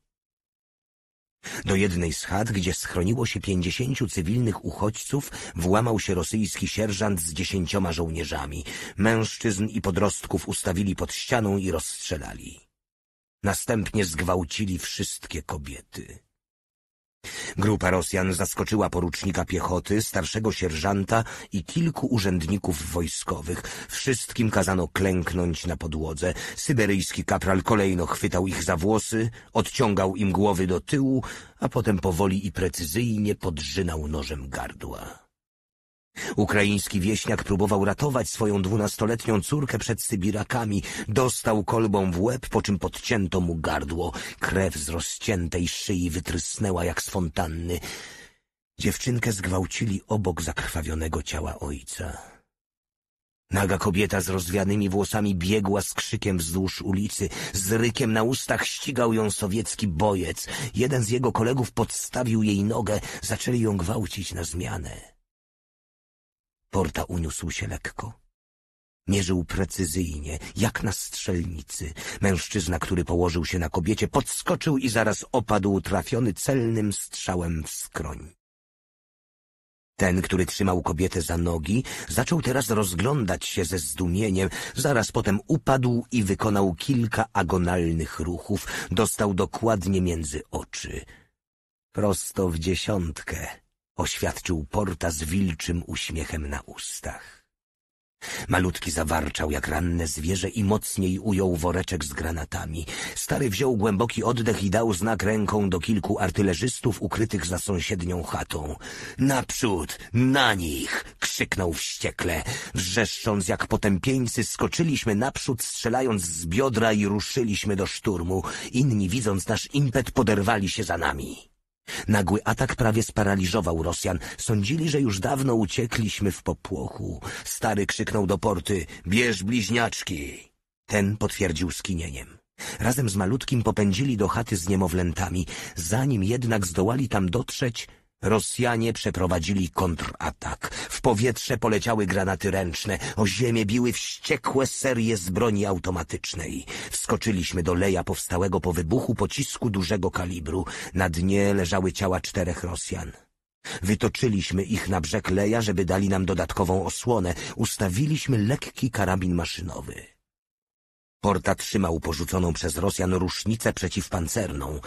Do jednej z chat, gdzie schroniło się pięćdziesięciu cywilnych uchodźców, włamał się rosyjski sierżant z dziesięcioma żołnierzami. Mężczyzn i podrostków ustawili pod ścianą i rozstrzelali. Następnie zgwałcili wszystkie kobiety. Grupa Rosjan zaskoczyła porucznika piechoty, starszego sierżanta i kilku urzędników wojskowych. Wszystkim kazano klęknąć na podłodze. Syberyjski kapral kolejno chwytał ich za włosy, odciągał im głowy do tyłu, a potem powoli i precyzyjnie podrzynał nożem gardła. Ukraiński wieśniak próbował ratować swoją dwunastoletnią córkę przed sybirakami. Dostał kolbą w łeb, po czym podcięto mu gardło. Krew z rozciętej szyi wytrysnęła jak z fontanny. Dziewczynkę zgwałcili obok zakrwawionego ciała ojca. Naga kobieta z rozwianymi włosami biegła z krzykiem wzdłuż ulicy. Z rykiem na ustach ścigał ją sowiecki bojec. Jeden z jego kolegów podstawił jej nogę, zaczęli ją gwałcić na zmianę. Porta uniósł się lekko. Mierzył precyzyjnie, jak na strzelnicy. Mężczyzna, który położył się na kobiecie, podskoczył i zaraz opadł, trafiony celnym strzałem w skroń. Ten, który trzymał kobietę za nogi, zaczął teraz rozglądać się ze zdumieniem. Zaraz potem upadł i wykonał kilka agonalnych ruchów. Dostał dokładnie między oczy. Prosto w dziesiątkę oświadczył Porta z wilczym uśmiechem na ustach. Malutki zawarczał jak ranne zwierzę i mocniej ujął woreczek z granatami. Stary wziął głęboki oddech i dał znak ręką do kilku artylerzystów ukrytych za sąsiednią chatą. Naprzód! Na nich! krzyknął wściekle. Wrzeszcząc jak potępieńcy skoczyliśmy naprzód strzelając z biodra i ruszyliśmy do szturmu. Inni widząc nasz impet poderwali się za nami. Nagły atak prawie sparaliżował Rosjan. Sądzili, że już dawno uciekliśmy w popłochu. Stary krzyknął do porty – bierz bliźniaczki! Ten potwierdził skinieniem. Razem z malutkim popędzili do chaty z niemowlętami. Zanim jednak zdołali tam dotrzeć – Rosjanie przeprowadzili kontratak. W powietrze poleciały granaty ręczne, o ziemię biły wściekłe serie z broni automatycznej. Wskoczyliśmy do leja powstałego po wybuchu pocisku dużego kalibru. Na dnie leżały ciała czterech Rosjan. Wytoczyliśmy ich na brzeg leja, żeby dali nam dodatkową osłonę. Ustawiliśmy lekki karabin maszynowy. Porta trzymał porzuconą przez Rosjan rusznicę przeciwpancerną.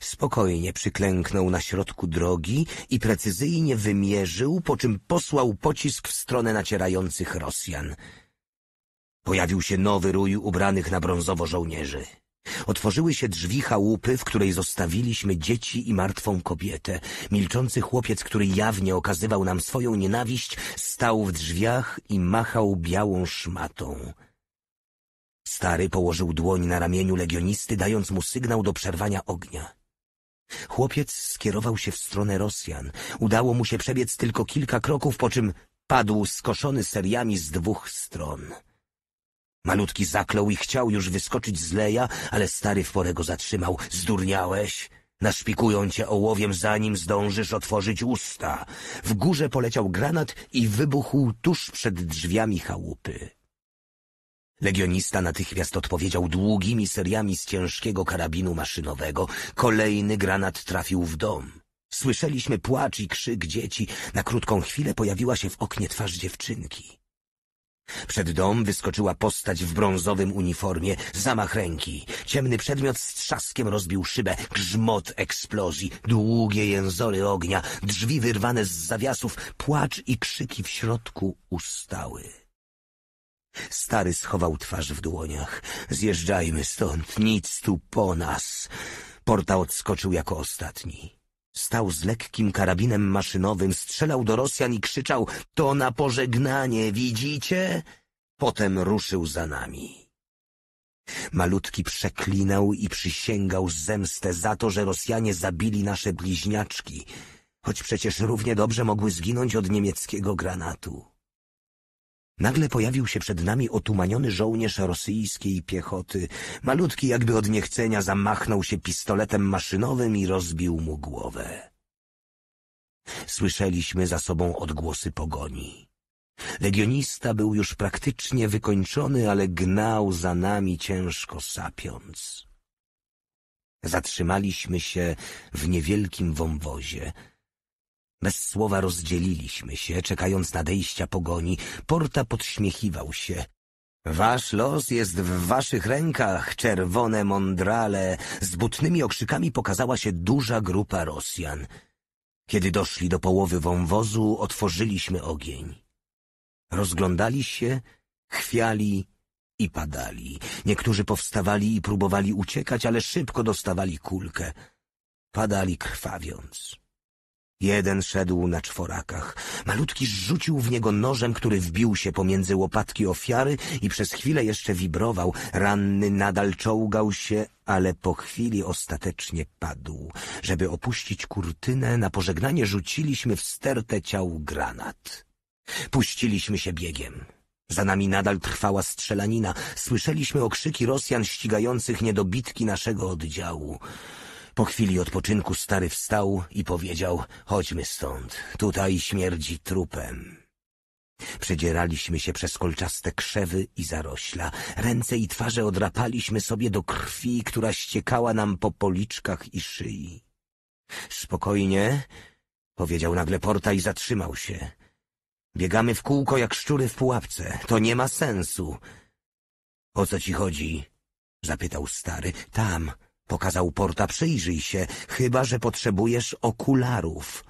Spokojnie przyklęknął na środku drogi i precyzyjnie wymierzył, po czym posłał pocisk w stronę nacierających Rosjan. Pojawił się nowy rój ubranych na brązowo żołnierzy. Otworzyły się drzwi chałupy, w której zostawiliśmy dzieci i martwą kobietę. Milczący chłopiec, który jawnie okazywał nam swoją nienawiść, stał w drzwiach i machał białą szmatą. Stary położył dłoń na ramieniu legionisty, dając mu sygnał do przerwania ognia. Chłopiec skierował się w stronę Rosjan. Udało mu się przebiec tylko kilka kroków, po czym padł skoszony seriami z dwóch stron. Malutki zaklął i chciał już wyskoczyć z leja, ale stary w porę go zatrzymał. Zdurniałeś? Naszpikują cię ołowiem, zanim zdążysz otworzyć usta. W górze poleciał granat i wybuchł tuż przed drzwiami chałupy. Legionista natychmiast odpowiedział długimi seriami z ciężkiego karabinu maszynowego. Kolejny granat trafił w dom. Słyszeliśmy płacz i krzyk dzieci. Na krótką chwilę pojawiła się w oknie twarz dziewczynki. Przed dom wyskoczyła postać w brązowym uniformie, zamach ręki. Ciemny przedmiot z trzaskiem rozbił szybę, grzmot eksplozji, długie jęzory ognia, drzwi wyrwane z zawiasów, płacz i krzyki w środku ustały. Stary schował twarz w dłoniach. Zjeżdżajmy stąd, nic tu po nas. Porta odskoczył jako ostatni. Stał z lekkim karabinem maszynowym, strzelał do Rosjan i krzyczał — to na pożegnanie, widzicie? Potem ruszył za nami. Malutki przeklinał i przysięgał zemstę za to, że Rosjanie zabili nasze bliźniaczki, choć przecież równie dobrze mogły zginąć od niemieckiego granatu. Nagle pojawił się przed nami otumaniony żołnierz rosyjskiej piechoty. Malutki jakby od niechcenia zamachnął się pistoletem maszynowym i rozbił mu głowę. Słyszeliśmy za sobą odgłosy pogoni. Legionista był już praktycznie wykończony, ale gnał za nami ciężko sapiąc. Zatrzymaliśmy się w niewielkim wąwozie – bez słowa rozdzieliliśmy się, czekając nadejścia pogoni. Porta podśmiechiwał się. Wasz los jest w waszych rękach, czerwone mądrale. Z butnymi okrzykami pokazała się duża grupa Rosjan. Kiedy doszli do połowy wąwozu, otworzyliśmy ogień. Rozglądali się, chwiali i padali. Niektórzy powstawali i próbowali uciekać, ale szybko dostawali kulkę. Padali krwawiąc. Jeden szedł na czworakach. Malutki rzucił w niego nożem, który wbił się pomiędzy łopatki ofiary i przez chwilę jeszcze wibrował. Ranny nadal czołgał się, ale po chwili ostatecznie padł. Żeby opuścić kurtynę, na pożegnanie rzuciliśmy w stertę ciał granat. Puściliśmy się biegiem. Za nami nadal trwała strzelanina. Słyszeliśmy okrzyki Rosjan ścigających niedobitki naszego oddziału. Po chwili odpoczynku stary wstał i powiedział — chodźmy stąd, tutaj śmierdzi trupem. Przedzieraliśmy się przez kolczaste krzewy i zarośla. Ręce i twarze odrapaliśmy sobie do krwi, która ściekała nam po policzkach i szyi. Spokojnie, powiedział nagle Porta i zatrzymał się. Biegamy w kółko jak szczury w pułapce. To nie ma sensu. O co ci chodzi? Zapytał stary. Tam, Pokazał Porta, przyjrzyj się, chyba że potrzebujesz okularów.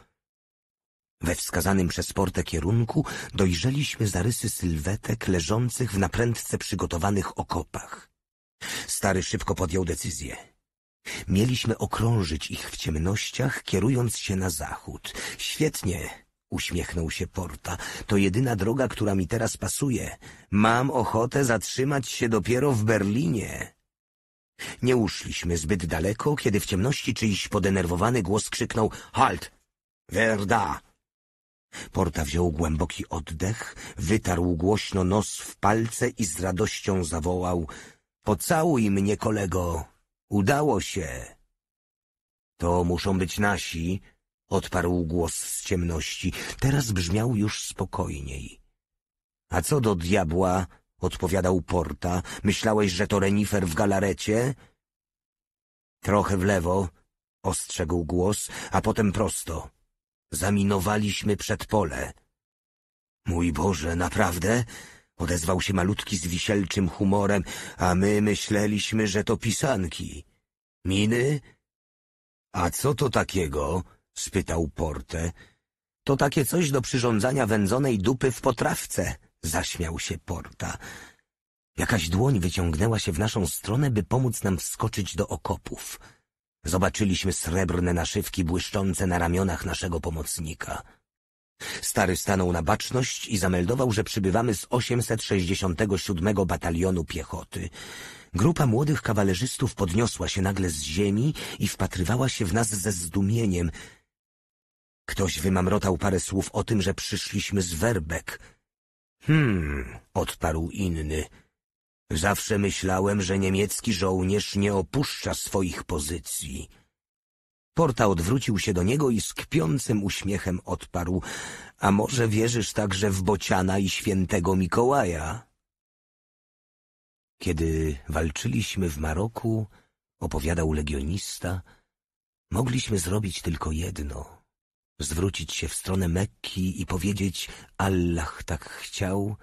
We wskazanym przez Portę kierunku dojrzeliśmy zarysy sylwetek leżących w naprędce przygotowanych okopach. Stary szybko podjął decyzję. Mieliśmy okrążyć ich w ciemnościach, kierując się na zachód. Świetnie, uśmiechnął się Porta. To jedyna droga, która mi teraz pasuje. Mam ochotę zatrzymać się dopiero w Berlinie. Nie uszliśmy zbyt daleko, kiedy w ciemności czyjś podenerwowany głos krzyknął Halt! Werda! Porta wziął głęboki oddech, wytarł głośno nos w palce i z radością zawołał Pocałuj mnie, kolego! Udało się! To muszą być nasi, odparł głos z ciemności. Teraz brzmiał już spokojniej. A co do diabła, odpowiadał Porta. Myślałeś, że to renifer w galarecie? Trochę w lewo, ostrzegł głos, a potem prosto. Zaminowaliśmy przed pole. Mój Boże, naprawdę? Odezwał się malutki z wisielczym humorem, a my myśleliśmy, że to pisanki. Miny? A co to takiego? spytał Porte. To takie coś do przyrządzania wędzonej dupy w potrawce, Zaśmiał się Porta. Jakaś dłoń wyciągnęła się w naszą stronę, by pomóc nam wskoczyć do okopów. Zobaczyliśmy srebrne naszywki błyszczące na ramionach naszego pomocnika. Stary stanął na baczność i zameldował, że przybywamy z 867 Batalionu Piechoty. Grupa młodych kawalerzystów podniosła się nagle z ziemi i wpatrywała się w nas ze zdumieniem. Ktoś wymamrotał parę słów o tym, że przyszliśmy z Werbek. Hmm, odparł inny. Zawsze myślałem, że niemiecki żołnierz nie opuszcza swoich pozycji. Porta odwrócił się do niego i z kpiącym uśmiechem odparł. A może wierzysz także w Bociana i świętego Mikołaja? Kiedy walczyliśmy w Maroku, opowiadał legionista, mogliśmy zrobić tylko jedno zwrócić się w stronę Mekki i powiedzieć Allah tak chciał,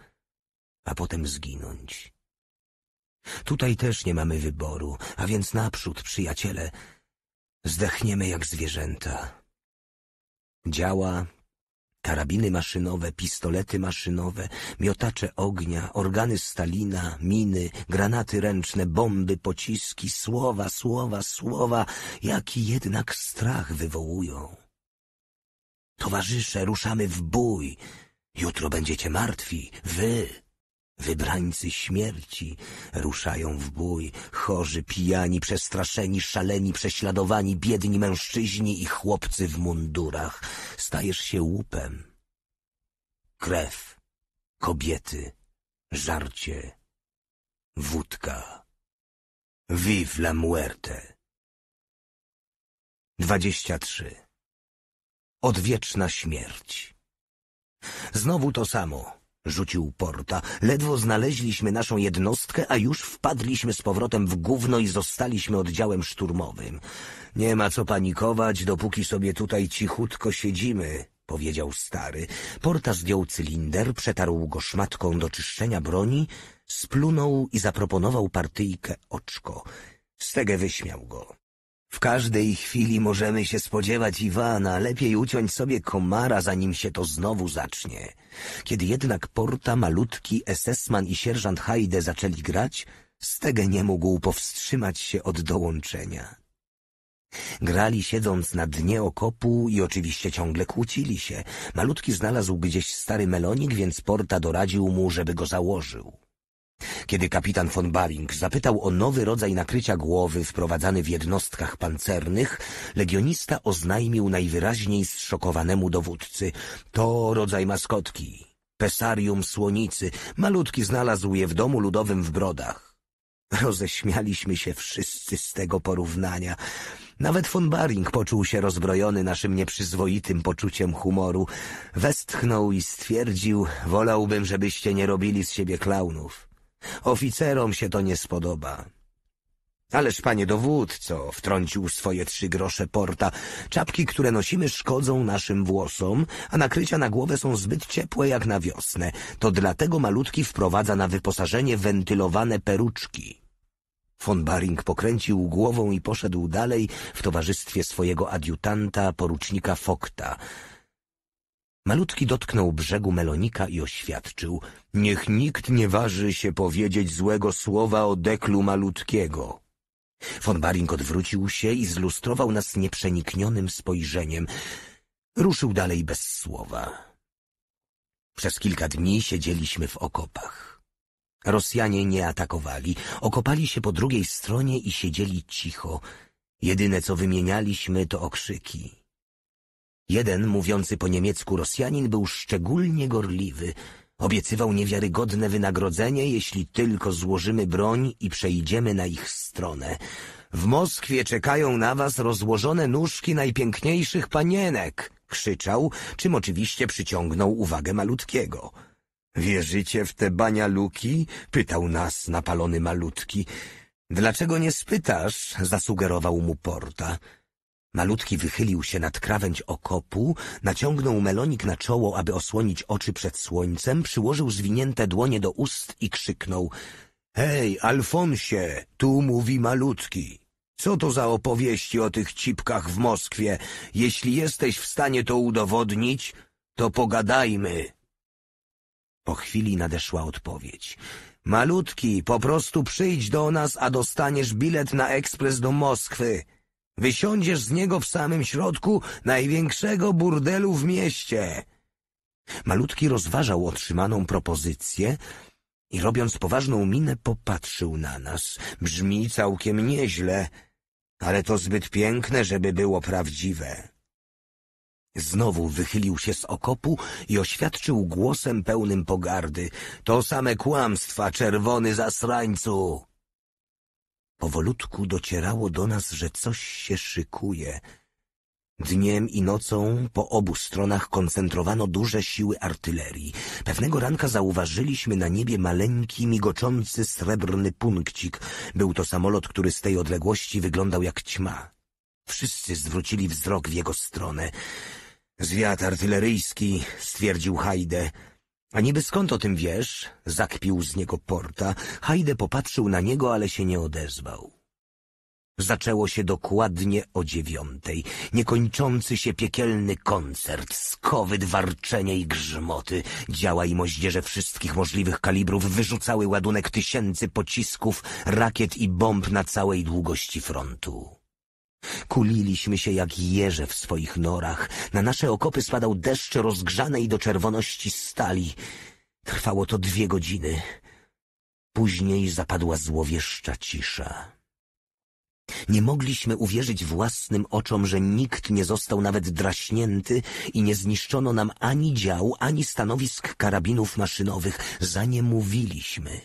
a potem zginąć. Tutaj też nie mamy wyboru, a więc naprzód, przyjaciele, zdechniemy jak zwierzęta. Działa, karabiny maszynowe, pistolety maszynowe, miotacze ognia, organy Stalina, miny, granaty ręczne, bomby, pociski, słowa, słowa, słowa, jaki jednak strach wywołują. Towarzysze, ruszamy w bój. Jutro będziecie martwi, wy. Wybrańcy śmierci ruszają w bój, chorzy, pijani, przestraszeni, szaleni, prześladowani, biedni mężczyźni i chłopcy w mundurach. Stajesz się łupem. Krew, kobiety, żarcie, wódka. Vive la muerte. 23 odwieczna śmierć. Znowu to samo, rzucił Porta. Ledwo znaleźliśmy naszą jednostkę, a już wpadliśmy z powrotem w gówno i zostaliśmy oddziałem szturmowym. Nie ma co panikować, dopóki sobie tutaj cichutko siedzimy, powiedział stary. Porta zdjął cylinder, przetarł go szmatką do czyszczenia broni, splunął i zaproponował partyjkę oczko. Stege wyśmiał go. W każdej chwili możemy się spodziewać Iwana, lepiej uciąć sobie komara, zanim się to znowu zacznie. Kiedy jednak Porta, Malutki, Esesman i sierżant Hajde zaczęli grać, Stege nie mógł powstrzymać się od dołączenia. Grali siedząc na dnie okopu i oczywiście ciągle kłócili się. Malutki znalazł gdzieś stary melonik, więc Porta doradził mu, żeby go założył. Kiedy kapitan von Baring zapytał o nowy rodzaj nakrycia głowy wprowadzany w jednostkach pancernych, legionista oznajmił najwyraźniej zszokowanemu dowódcy – to rodzaj maskotki. Pesarium słonicy. Malutki znalazł je w domu ludowym w Brodach. Roześmialiśmy się wszyscy z tego porównania. Nawet von Baring poczuł się rozbrojony naszym nieprzyzwoitym poczuciem humoru. Westchnął i stwierdził, wolałbym, żebyście nie robili z siebie klaunów. Oficerom się to nie spodoba. Ależ, panie dowódco, wtrącił swoje trzy grosze porta, czapki, które nosimy, szkodzą naszym włosom, a nakrycia na głowę są zbyt ciepłe jak na wiosnę. To dlatego malutki wprowadza na wyposażenie wentylowane peruczki. Von Baring pokręcił głową i poszedł dalej w towarzystwie swojego adiutanta, porucznika Fokta, Malutki dotknął brzegu melonika i oświadczył — Niech nikt nie waży się powiedzieć złego słowa o deklu malutkiego. Von Baring odwrócił się i zlustrował nas nieprzeniknionym spojrzeniem. Ruszył dalej bez słowa. Przez kilka dni siedzieliśmy w okopach. Rosjanie nie atakowali. Okopali się po drugiej stronie i siedzieli cicho. Jedyne co wymienialiśmy to okrzyki. Jeden, mówiący po niemiecku Rosjanin, był szczególnie gorliwy. Obiecywał niewiarygodne wynagrodzenie, jeśli tylko złożymy broń i przejdziemy na ich stronę. W Moskwie czekają na was rozłożone nóżki najpiękniejszych panienek! krzyczał, czym oczywiście przyciągnął uwagę malutkiego. Wierzycie w te banialuki? pytał nas napalony malutki. Dlaczego nie spytasz? zasugerował mu porta. Malutki wychylił się nad krawędź okopu, naciągnął melonik na czoło, aby osłonić oczy przed słońcem, przyłożył zwinięte dłonie do ust i krzyknął — Hej, Alfonsie, tu mówi malutki. Co to za opowieści o tych cipkach w Moskwie? Jeśli jesteś w stanie to udowodnić, to pogadajmy. Po chwili nadeszła odpowiedź. Malutki, po prostu przyjdź do nas, a dostaniesz bilet na ekspres do Moskwy. Wysiądziesz z niego w samym środku największego burdelu w mieście. Malutki rozważał otrzymaną propozycję i robiąc poważną minę popatrzył na nas. Brzmi całkiem nieźle, ale to zbyt piękne, żeby było prawdziwe. Znowu wychylił się z okopu i oświadczył głosem pełnym pogardy. To same kłamstwa, czerwony zasrańcu! Powolutku docierało do nas, że coś się szykuje. Dniem i nocą po obu stronach koncentrowano duże siły artylerii. Pewnego ranka zauważyliśmy na niebie maleńki, migoczący srebrny punkcik. Był to samolot, który z tej odległości wyglądał jak ćma. Wszyscy zwrócili wzrok w jego stronę. Zwiat artyleryjski, stwierdził Hajde, a niby skąd o tym wiesz? Zakpił z niego porta. Hajde popatrzył na niego, ale się nie odezwał. Zaczęło się dokładnie o dziewiątej. Niekończący się piekielny koncert, skowyt, warczenie i grzmoty. Działa i moździerze wszystkich możliwych kalibrów wyrzucały ładunek tysięcy pocisków, rakiet i bomb na całej długości frontu. Kuliliśmy się jak jeże w swoich norach. Na nasze okopy spadał deszcz rozgrzanej do czerwoności stali. Trwało to dwie godziny. Później zapadła złowieszcza cisza. Nie mogliśmy uwierzyć własnym oczom, że nikt nie został nawet draśnięty i nie zniszczono nam ani dział, ani stanowisk karabinów maszynowych. Za mówiliśmy.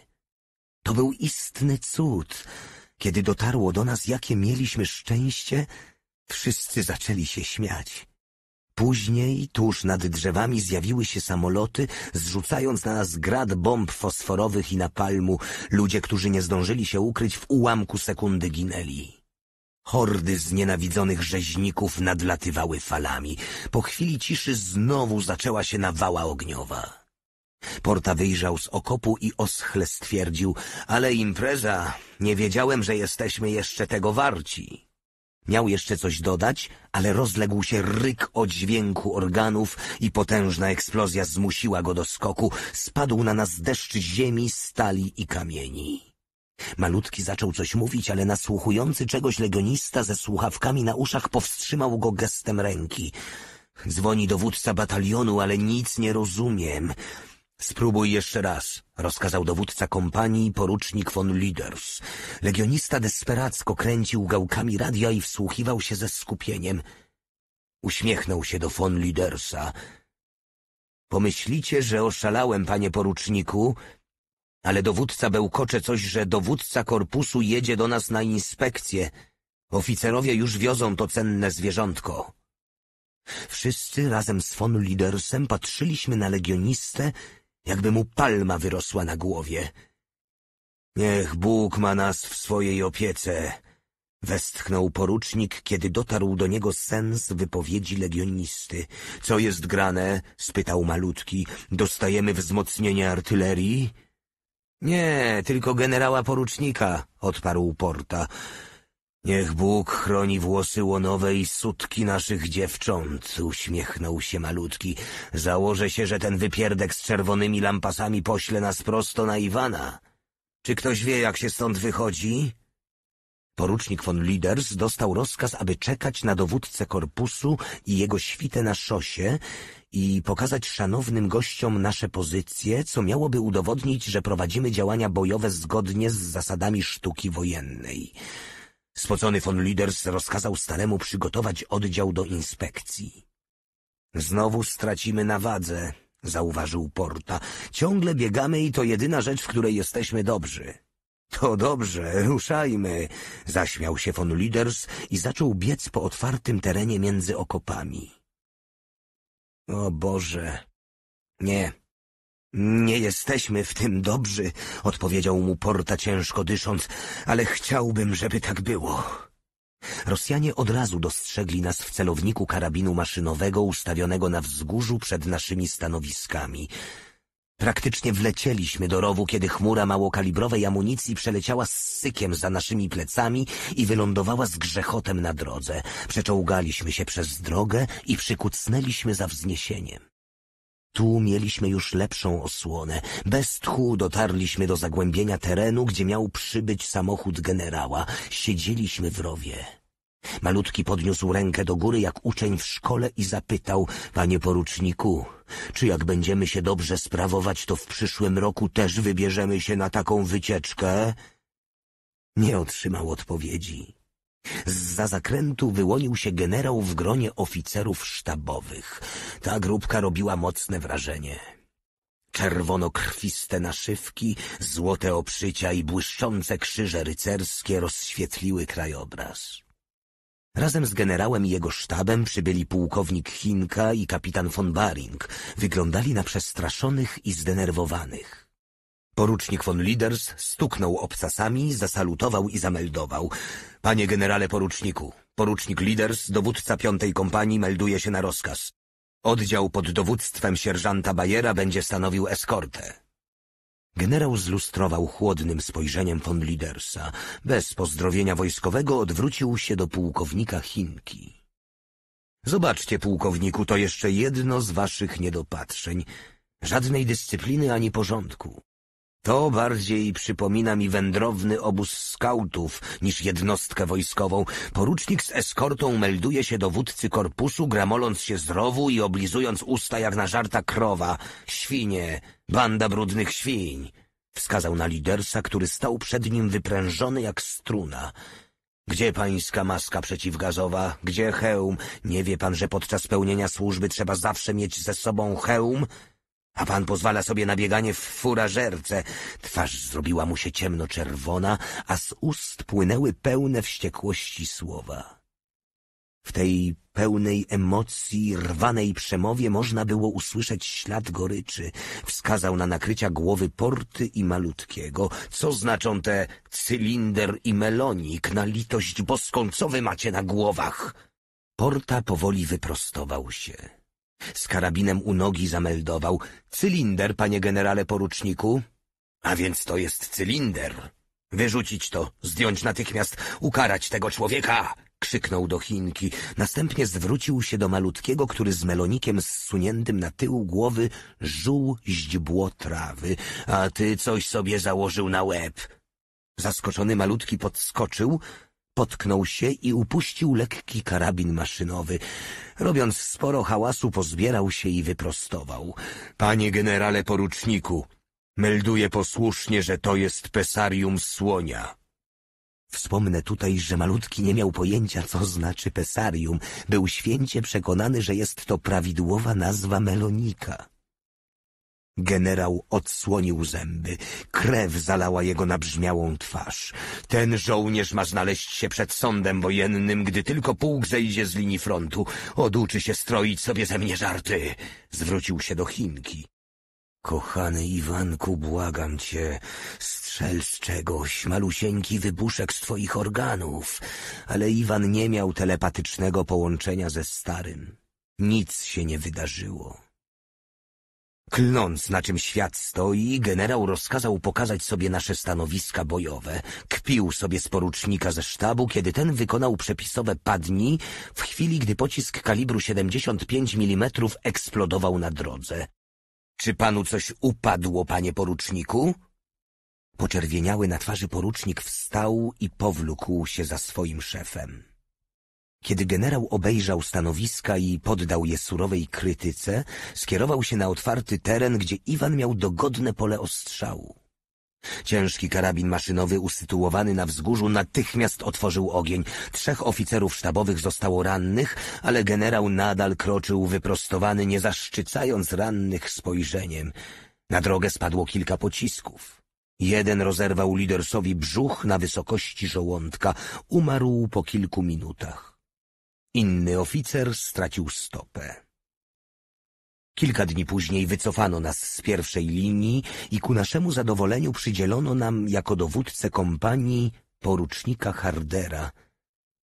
To był istny cud. Kiedy dotarło do nas, jakie mieliśmy szczęście, wszyscy zaczęli się śmiać. Później tuż nad drzewami zjawiły się samoloty, zrzucając na nas grad bomb fosforowych i napalmu. Ludzie, którzy nie zdążyli się ukryć, w ułamku sekundy ginęli. Hordy znienawidzonych rzeźników nadlatywały falami. Po chwili ciszy znowu zaczęła się nawała ogniowa. Porta wyjrzał z okopu i oschle stwierdził, ale impreza, nie wiedziałem, że jesteśmy jeszcze tego warci. Miał jeszcze coś dodać, ale rozległ się ryk o dźwięku organów i potężna eksplozja zmusiła go do skoku. Spadł na nas deszcz ziemi, stali i kamieni. Malutki zaczął coś mówić, ale nasłuchujący czegoś legionista ze słuchawkami na uszach powstrzymał go gestem ręki. Dzwoni dowódca batalionu, ale nic nie rozumiem. Spróbuj jeszcze raz, rozkazał dowódca kompanii porucznik von Liders. Legionista desperacko kręcił gałkami radia i wsłuchiwał się ze skupieniem. Uśmiechnął się do von Lidersa. Pomyślicie, że oszalałem, panie poruczniku, ale dowódca bełkocze coś, że dowódca korpusu jedzie do nas na inspekcję. Oficerowie już wiozą to cenne zwierzątko. Wszyscy razem z von Lidersem patrzyliśmy na legionistę, jakby mu palma wyrosła na głowie. Niech Bóg ma nas w swojej opiece, westchnął porucznik, kiedy dotarł do niego sens wypowiedzi legionisty. Co jest grane? spytał malutki. Dostajemy wzmocnienie artylerii? Nie, tylko generała porucznika, odparł Porta. Niech Bóg chroni włosy łonowe i sutki naszych dziewcząt, uśmiechnął się malutki. Założę się, że ten wypierdek z czerwonymi lampasami pośle nas prosto na Iwana. Czy ktoś wie, jak się stąd wychodzi? Porucznik von Liders dostał rozkaz, aby czekać na dowódcę korpusu i jego świtę na szosie i pokazać szanownym gościom nasze pozycje, co miałoby udowodnić, że prowadzimy działania bojowe zgodnie z zasadami sztuki wojennej. Spocony von Liders rozkazał staremu przygotować oddział do inspekcji. Znowu stracimy na wadze, zauważył Porta. Ciągle biegamy i to jedyna rzecz, w której jesteśmy dobrzy. To dobrze, ruszajmy, zaśmiał się von Liders i zaczął biec po otwartym terenie między okopami. O Boże. Nie, nie jesteśmy w tym dobrzy, odpowiedział mu Porta ciężko dysząc, ale chciałbym, żeby tak było. Rosjanie od razu dostrzegli nas w celowniku karabinu maszynowego ustawionego na wzgórzu przed naszymi stanowiskami. Praktycznie wlecieliśmy do rowu, kiedy chmura małokalibrowej amunicji przeleciała z sykiem za naszymi plecami i wylądowała z grzechotem na drodze. Przeczołgaliśmy się przez drogę i przykucnęliśmy za wzniesieniem. Tu mieliśmy już lepszą osłonę. Bez tchu dotarliśmy do zagłębienia terenu, gdzie miał przybyć samochód generała. Siedzieliśmy w rowie. Malutki podniósł rękę do góry jak uczeń w szkole i zapytał, panie poruczniku, czy jak będziemy się dobrze sprawować, to w przyszłym roku też wybierzemy się na taką wycieczkę? Nie otrzymał odpowiedzi. Zza zakrętu wyłonił się generał w gronie oficerów sztabowych. Ta grupka robiła mocne wrażenie. Czerwonokrwiste naszywki, złote oprzycia i błyszczące krzyże rycerskie rozświetliły krajobraz. Razem z generałem i jego sztabem przybyli pułkownik Chinka i kapitan von Baring. Wyglądali na przestraszonych i zdenerwowanych. Porucznik von Liders stuknął obcasami, zasalutował i zameldował. Panie generale poruczniku, porucznik Liders, dowódca piątej kompanii, melduje się na rozkaz. Oddział pod dowództwem sierżanta Bayera będzie stanowił eskortę. Generał zlustrował chłodnym spojrzeniem von Lidersa. Bez pozdrowienia wojskowego odwrócił się do pułkownika Chinki. Zobaczcie, pułkowniku, to jeszcze jedno z waszych niedopatrzeń. Żadnej dyscypliny ani porządku. To bardziej przypomina mi wędrowny obóz skautów niż jednostkę wojskową. Porucznik z eskortą melduje się dowódcy korpusu, gramoląc się z rowu i oblizując usta jak na żarta krowa. Świnie, banda brudnych świń. Wskazał na lidersa, który stał przed nim wyprężony jak struna. Gdzie pańska maska przeciwgazowa? Gdzie hełm? Nie wie pan, że podczas pełnienia służby trzeba zawsze mieć ze sobą hełm? A pan pozwala sobie na bieganie w furażerce. Twarz zrobiła mu się ciemnoczerwona, a z ust płynęły pełne wściekłości słowa. W tej pełnej emocji, rwanej przemowie można było usłyszeć ślad goryczy. Wskazał na nakrycia głowy Porty i Malutkiego. Co znaczą te cylinder i melonik? Na litość boską, co wy macie na głowach? Porta powoli wyprostował się. Z karabinem u nogi zameldował. Cylinder, panie generale poruczniku. A więc to jest cylinder. Wyrzucić to, zdjąć natychmiast, ukarać tego człowieka! Krzyknął do Chinki. Następnie zwrócił się do malutkiego, który z melonikiem zsuniętym na tył głowy żuł źdźbło trawy. A ty coś sobie założył na łeb. Zaskoczony malutki podskoczył, potknął się i upuścił lekki karabin maszynowy. Robiąc sporo hałasu, pozbierał się i wyprostował. Panie generale poruczniku, melduję posłusznie, że to jest pesarium słonia. Wspomnę tutaj, że malutki nie miał pojęcia, co znaczy pesarium. Był święcie przekonany, że jest to prawidłowa nazwa melonika. Generał odsłonił zęby. Krew zalała jego nabrzmiałą twarz. Ten żołnierz ma znaleźć się przed sądem wojennym, gdy tylko pułk zejdzie z linii frontu. Oduczy się stroić sobie ze mnie żarty. Zwrócił się do Chinki. Kochany Iwanku, błagam cię, strzel z czegoś, malusieńki wybuszek z twoich organów. Ale Iwan nie miał telepatycznego połączenia ze starym. Nic się nie wydarzyło. Klnąc, na czym świat stoi, generał rozkazał pokazać sobie nasze stanowiska bojowe. Kpił sobie z porucznika ze sztabu, kiedy ten wykonał przepisowe padni w chwili, gdy pocisk kalibru 75 mm eksplodował na drodze. Czy panu coś upadło, panie poruczniku? Poczerwieniały na twarzy porucznik wstał i powlókł się za swoim szefem. Kiedy generał obejrzał stanowiska i poddał je surowej krytyce, skierował się na otwarty teren, gdzie Iwan miał dogodne pole ostrzału. Ciężki karabin maszynowy usytuowany na wzgórzu natychmiast otworzył ogień. Trzech oficerów sztabowych zostało rannych, ale generał nadal kroczył wyprostowany, nie zaszczycając rannych spojrzeniem. Na drogę spadło kilka pocisków. Jeden rozerwał lidersowi brzuch na wysokości żołądka. Umarł po kilku minutach. Inny oficer stracił stopę. Kilka dni później wycofano nas z pierwszej linii i ku naszemu zadowoleniu przydzielono nam jako dowódcę kompanii porucznika Hardera.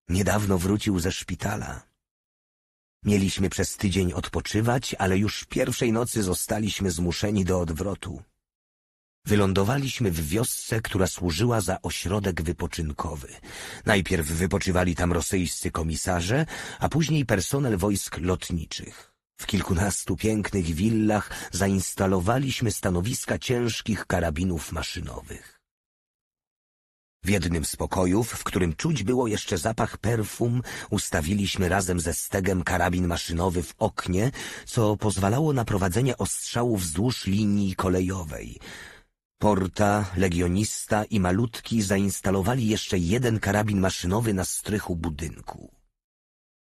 Niedawno wrócił ze szpitala. Mieliśmy przez tydzień odpoczywać, ale już pierwszej nocy zostaliśmy zmuszeni do odwrotu. Wylądowaliśmy w wiosce, która służyła za ośrodek wypoczynkowy. Najpierw wypoczywali tam rosyjscy komisarze, a później personel wojsk lotniczych. W kilkunastu pięknych willach zainstalowaliśmy stanowiska ciężkich karabinów maszynowych. W jednym z pokojów, w którym czuć było jeszcze zapach perfum, ustawiliśmy razem ze stegem karabin maszynowy w oknie, co pozwalało na prowadzenie ostrzału wzdłuż linii kolejowej – Porta, legionista i malutki zainstalowali jeszcze jeden karabin maszynowy na strychu budynku.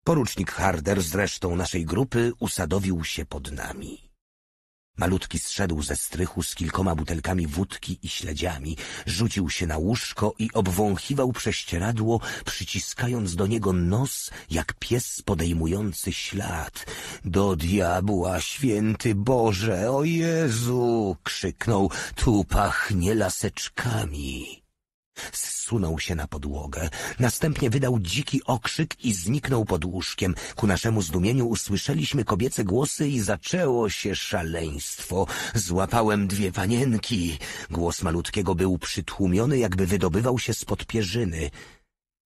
Porucznik Harder z resztą naszej grupy usadowił się pod nami. Malutki zszedł ze strychu z kilkoma butelkami wódki i śledziami, rzucił się na łóżko i obwąchiwał prześcieradło, przyciskając do niego nos, jak pies podejmujący ślad. Do diabła, święty Boże, o Jezu! krzyknął, tu pachnie laseczkami. Zsunął się na podłogę. Następnie wydał dziki okrzyk i zniknął pod łóżkiem. Ku naszemu zdumieniu usłyszeliśmy kobiece głosy i zaczęło się szaleństwo. Złapałem dwie panienki. Głos malutkiego był przytłumiony, jakby wydobywał się spod pierzyny.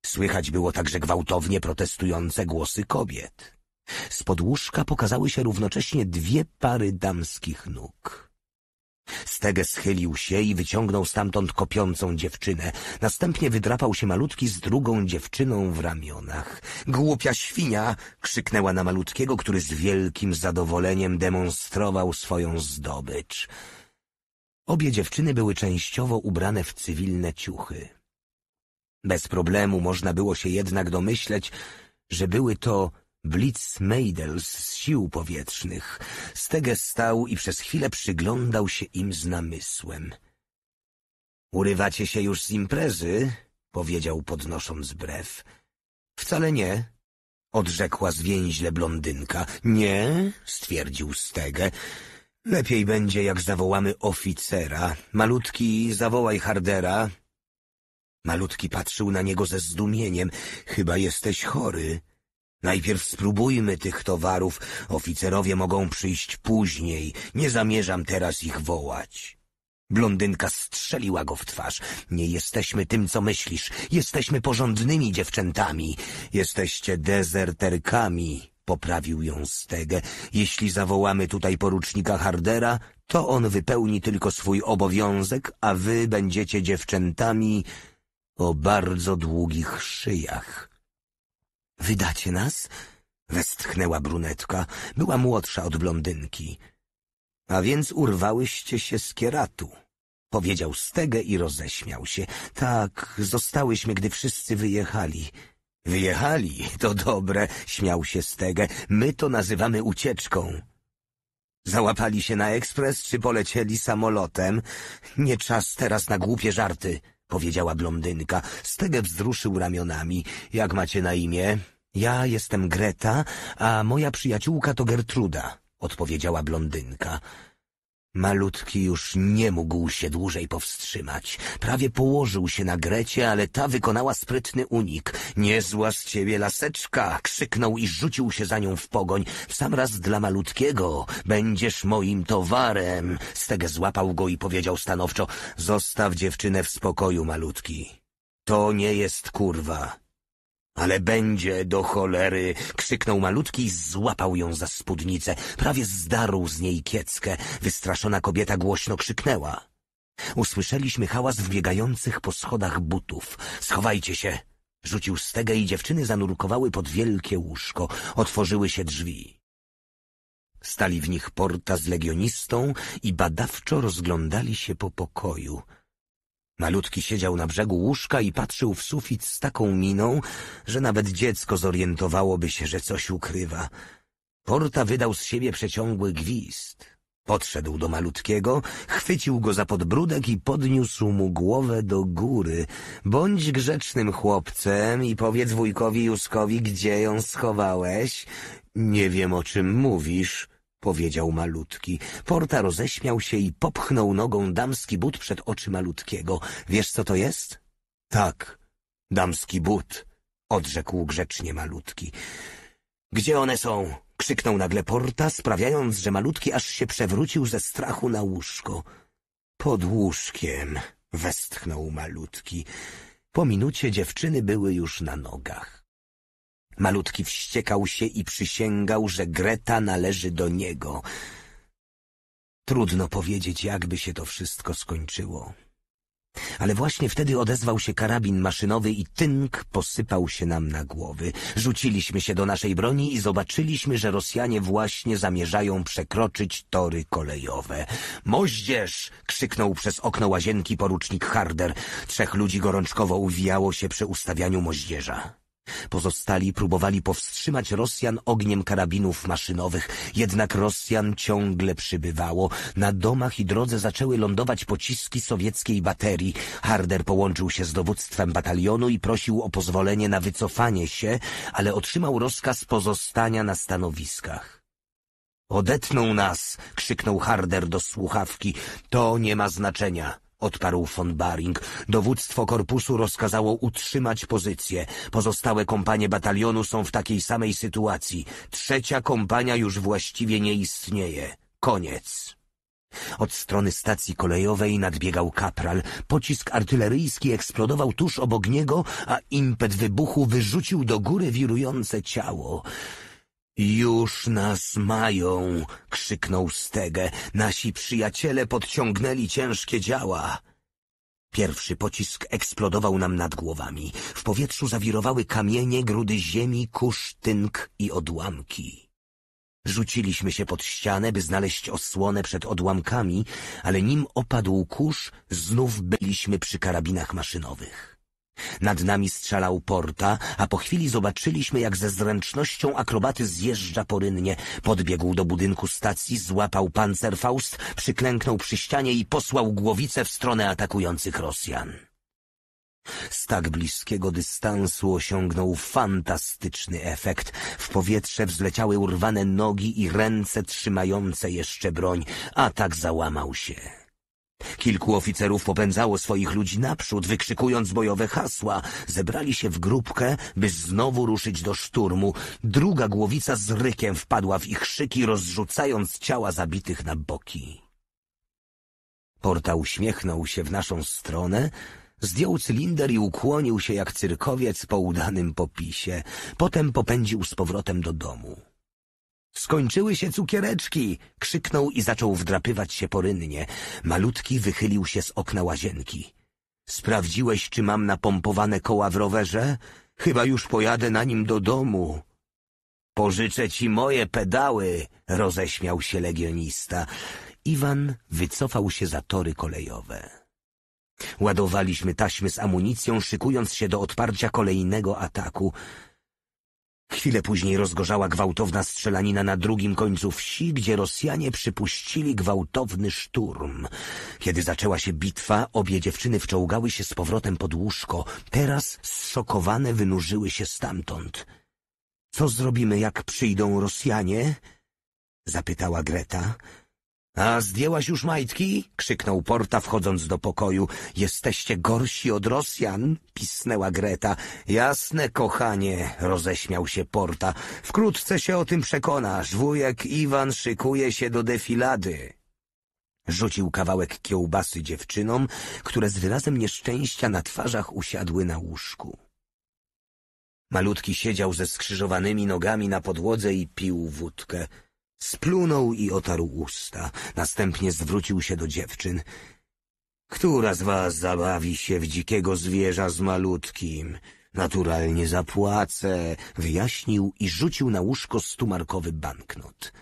Słychać było także gwałtownie protestujące głosy kobiet. Spod łóżka pokazały się równocześnie dwie pary damskich nóg. Stege schylił się i wyciągnął stamtąd kopiącą dziewczynę. Następnie wydrapał się malutki z drugą dziewczyną w ramionach. Głupia świnia! krzyknęła na malutkiego, który z wielkim zadowoleniem demonstrował swoją zdobycz. Obie dziewczyny były częściowo ubrane w cywilne ciuchy. Bez problemu można było się jednak domyśleć, że były to Blitz z sił powietrznych. Stege stał i przez chwilę przyglądał się im z namysłem. Urywacie się już z imprezy? powiedział podnosząc brew. Wcale nie, odrzekła zwięźle blondynka. Nie, stwierdził Stege. Lepiej będzie, jak zawołamy oficera. Malutki, zawołaj Hardera. Malutki patrzył na niego ze zdumieniem. Chyba jesteś chory. Najpierw spróbujmy tych towarów. Oficerowie mogą przyjść później. Nie zamierzam teraz ich wołać. Blondynka strzeliła go w twarz. Nie jesteśmy tym, co myślisz. Jesteśmy porządnymi dziewczętami. Jesteście dezerterkami, poprawił ją Stege. Jeśli zawołamy tutaj porucznika Hardera, to on wypełni tylko swój obowiązek, a wy będziecie dziewczętami o bardzo długich szyjach. Wydacie nas? Westchnęła brunetka. Była młodsza od blondynki. A więc urwałyście się z kieratu. Powiedział Stege i roześmiał się. Tak, zostałyśmy, gdy wszyscy wyjechali. Wyjechali, to dobre, śmiał się Stege. My to nazywamy ucieczką. Załapali się na ekspres, czy polecieli samolotem? Nie czas teraz na głupie żarty, powiedziała blondynka. Stege wzruszył ramionami. Jak macie na imię? Ja jestem Greta, a moja przyjaciółka to Gertruda, odpowiedziała blondynka. Malutki już nie mógł się dłużej powstrzymać. Prawie położył się na Grecie, ale ta wykonała sprytny unik. Niezła z ciebie laseczka! krzyknął i rzucił się za nią w pogoń. W sam raz dla malutkiego. Będziesz moim towarem. Stege złapał go i powiedział stanowczo. Zostaw dziewczynę w spokoju, malutki. To nie jest kurwa. Ale będzie do cholery! krzyknął malutki i złapał ją za spódnicę. Prawie zdarł z niej kieckę. Wystraszona kobieta głośno krzyknęła. Usłyszeliśmy hałas wbiegających po schodach butów. Schowajcie się! Rzucił stegę i dziewczyny zanurkowały pod wielkie łóżko. Otworzyły się drzwi. Stali w nich porta z legionistą i badawczo rozglądali się po pokoju. Malutki siedział na brzegu łóżka i patrzył w sufit z taką miną, że nawet dziecko zorientowałoby się, że coś ukrywa. Porta wydał z siebie przeciągły gwizd. Podszedł do malutkiego, chwycił go za podbródek i podniósł mu głowę do góry. Bądź grzecznym chłopcem i powiedz wujkowi Juskowi, gdzie ją schowałeś. Nie wiem, o czym mówisz, powiedział malutki. Porta roześmiał się i popchnął nogą damski but przed oczy malutkiego. Wiesz, co to jest? Tak, damski but, odrzekł grzecznie malutki. Gdzie one są? krzyknął nagle Porta, sprawiając, że malutki aż się przewrócił ze strachu na łóżko. Pod łóżkiem, westchnął malutki. Po minucie dziewczyny były już na nogach. Malutki wściekał się i przysięgał, że Greta należy do niego. Trudno powiedzieć, jakby się to wszystko skończyło. Ale właśnie wtedy odezwał się karabin maszynowy i tynk posypał się nam na głowy. Rzuciliśmy się do naszej broni i zobaczyliśmy, że Rosjanie właśnie zamierzają przekroczyć tory kolejowe. Moździerz! krzyknął przez okno łazienki porucznik Harder. Trzech ludzi gorączkowo uwijało się przy ustawianiu moździerza. Pozostali próbowali powstrzymać Rosjan ogniem karabinów maszynowych, jednak Rosjan ciągle przybywało. Na domach i drodze zaczęły lądować pociski sowieckiej baterii. Harder połączył się z dowództwem batalionu i prosił o pozwolenie na wycofanie się, ale otrzymał rozkaz pozostania na stanowiskach. Odetną nas! krzyknął Harder do słuchawki. To nie ma znaczenia odparł von Baring. Dowództwo korpusu rozkazało utrzymać pozycję. Pozostałe kompanie batalionu są w takiej samej sytuacji. Trzecia kompania już właściwie nie istnieje. Koniec. Od strony stacji kolejowej nadbiegał kapral. Pocisk artyleryjski eksplodował tuż obok niego, a impet wybuchu wyrzucił do góry wirujące ciało. Już nas mają, krzyknął Stege. Nasi przyjaciele podciągnęli ciężkie działa. Pierwszy pocisk eksplodował nam nad głowami. W powietrzu zawirowały kamienie, grudy ziemi, kurz, tynk i odłamki. Rzuciliśmy się pod ścianę, by znaleźć osłonę przed odłamkami, ale nim opadł kurz, znów byliśmy przy karabinach maszynowych. Nad nami strzelał porta, a po chwili zobaczyliśmy, jak ze zręcznością akrobaty zjeżdża porynnie. Podbiegł do budynku stacji, złapał pancerfaust, przyklęknął przy ścianie i posłał głowicę w stronę atakujących Rosjan. Z tak bliskiego dystansu osiągnął fantastyczny efekt. W powietrze wzleciały urwane nogi i ręce trzymające jeszcze broń. Atak załamał się. Kilku oficerów popędzało swoich ludzi naprzód, wykrzykując bojowe hasła. Zebrali się w grupkę, by znowu ruszyć do szturmu. Druga głowica z rykiem wpadła w ich szyki, rozrzucając ciała zabitych na boki. Porta uśmiechnął się w naszą stronę, zdjął cylinder i ukłonił się jak cyrkowiec po udanym popisie. Potem popędził z powrotem do domu. Skończyły się cukiereczki! krzyknął i zaczął wdrapywać się porynnie. Malutki wychylił się z okna łazienki. Sprawdziłeś, czy mam napompowane koła w rowerze? Chyba już pojadę na nim do domu. Pożyczę ci moje pedały, roześmiał się legionista. Iwan wycofał się za tory kolejowe. Ładowaliśmy taśmy z amunicją, szykując się do odparcia kolejnego ataku. Chwilę później rozgorzała gwałtowna strzelanina na drugim końcu wsi, gdzie Rosjanie przypuścili gwałtowny szturm. Kiedy zaczęła się bitwa, obie dziewczyny wczołgały się z powrotem pod łóżko. Teraz zszokowane wynurzyły się stamtąd. Co zrobimy, jak przyjdą Rosjanie? Zapytała Greta. A zdjęłaś już majtki? krzyknął Porta, wchodząc do pokoju. Jesteście gorsi od Rosjan? pisnęła Greta. Jasne, kochanie, roześmiał się Porta. Wkrótce się o tym przekonasz. Wujek Iwan szykuje się do defilady. Rzucił kawałek kiełbasy dziewczynom, które z wyrazem nieszczęścia na twarzach usiadły na łóżku. Malutki siedział ze skrzyżowanymi nogami na podłodze i pił wódkę. Splunął i otarł usta. Następnie zwrócił się do dziewczyn. Która z was zabawi się w dzikiego zwierza z malutkim? Naturalnie zapłacę, wyjaśnił i rzucił na łóżko stumarkowy banknot.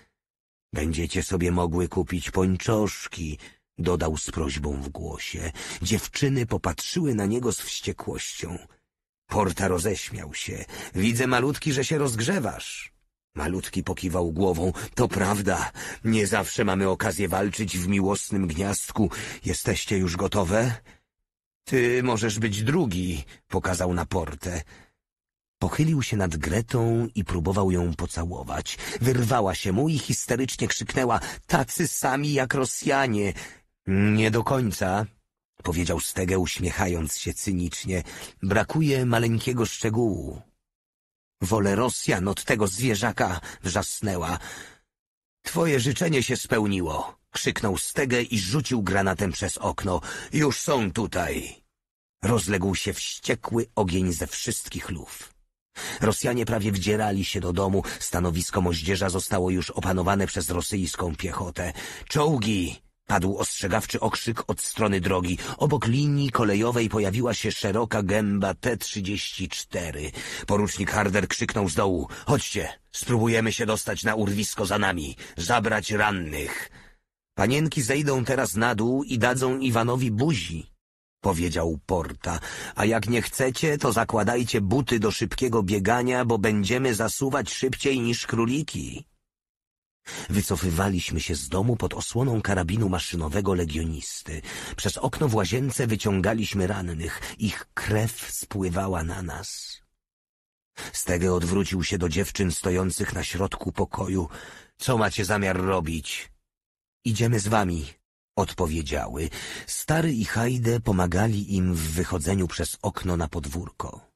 Będziecie sobie mogły kupić pończoszki, dodał z prośbą w głosie. Dziewczyny popatrzyły na niego z wściekłością. Porta roześmiał się. Widzę malutki, że się rozgrzewasz. Malutki pokiwał głową. To prawda. Nie zawsze mamy okazję walczyć w miłosnym gniazdku. Jesteście już gotowe? Ty możesz być drugi, pokazał na portę. Pochylił się nad Gretą i próbował ją pocałować. Wyrwała się mu i histerycznie krzyknęła tacy sami jak Rosjanie. Nie do końca, powiedział Stege uśmiechając się cynicznie. Brakuje maleńkiego szczegółu. Wolę Rosjan od tego zwierzaka, wrzasnęła. Twoje życzenie się spełniło, krzyknął Stege i rzucił granatem przez okno. Już są tutaj. Rozległ się wściekły ogień ze wszystkich luf. Rosjanie prawie wdzierali się do domu, stanowisko moździerza zostało już opanowane przez rosyjską piechotę. Czołgi! Padł ostrzegawczy okrzyk od strony drogi. Obok linii kolejowej pojawiła się szeroka gęba T-34. Porucznik Harder krzyknął z dołu. Chodźcie, spróbujemy się dostać na urwisko za nami. Zabrać rannych. Panienki zejdą teraz na dół i dadzą Iwanowi buzi, powiedział Porta. A jak nie chcecie, to zakładajcie buty do szybkiego biegania, bo będziemy zasuwać szybciej niż króliki. Wycofywaliśmy się z domu pod osłoną karabinu maszynowego legionisty. Przez okno w łazience wyciągaliśmy rannych. Ich krew spływała na nas. Stege odwrócił się do dziewczyn stojących na środku pokoju. Co macie zamiar robić? Idziemy z wami, odpowiedziały. Stary i Hajde pomagali im w wychodzeniu przez okno na podwórko.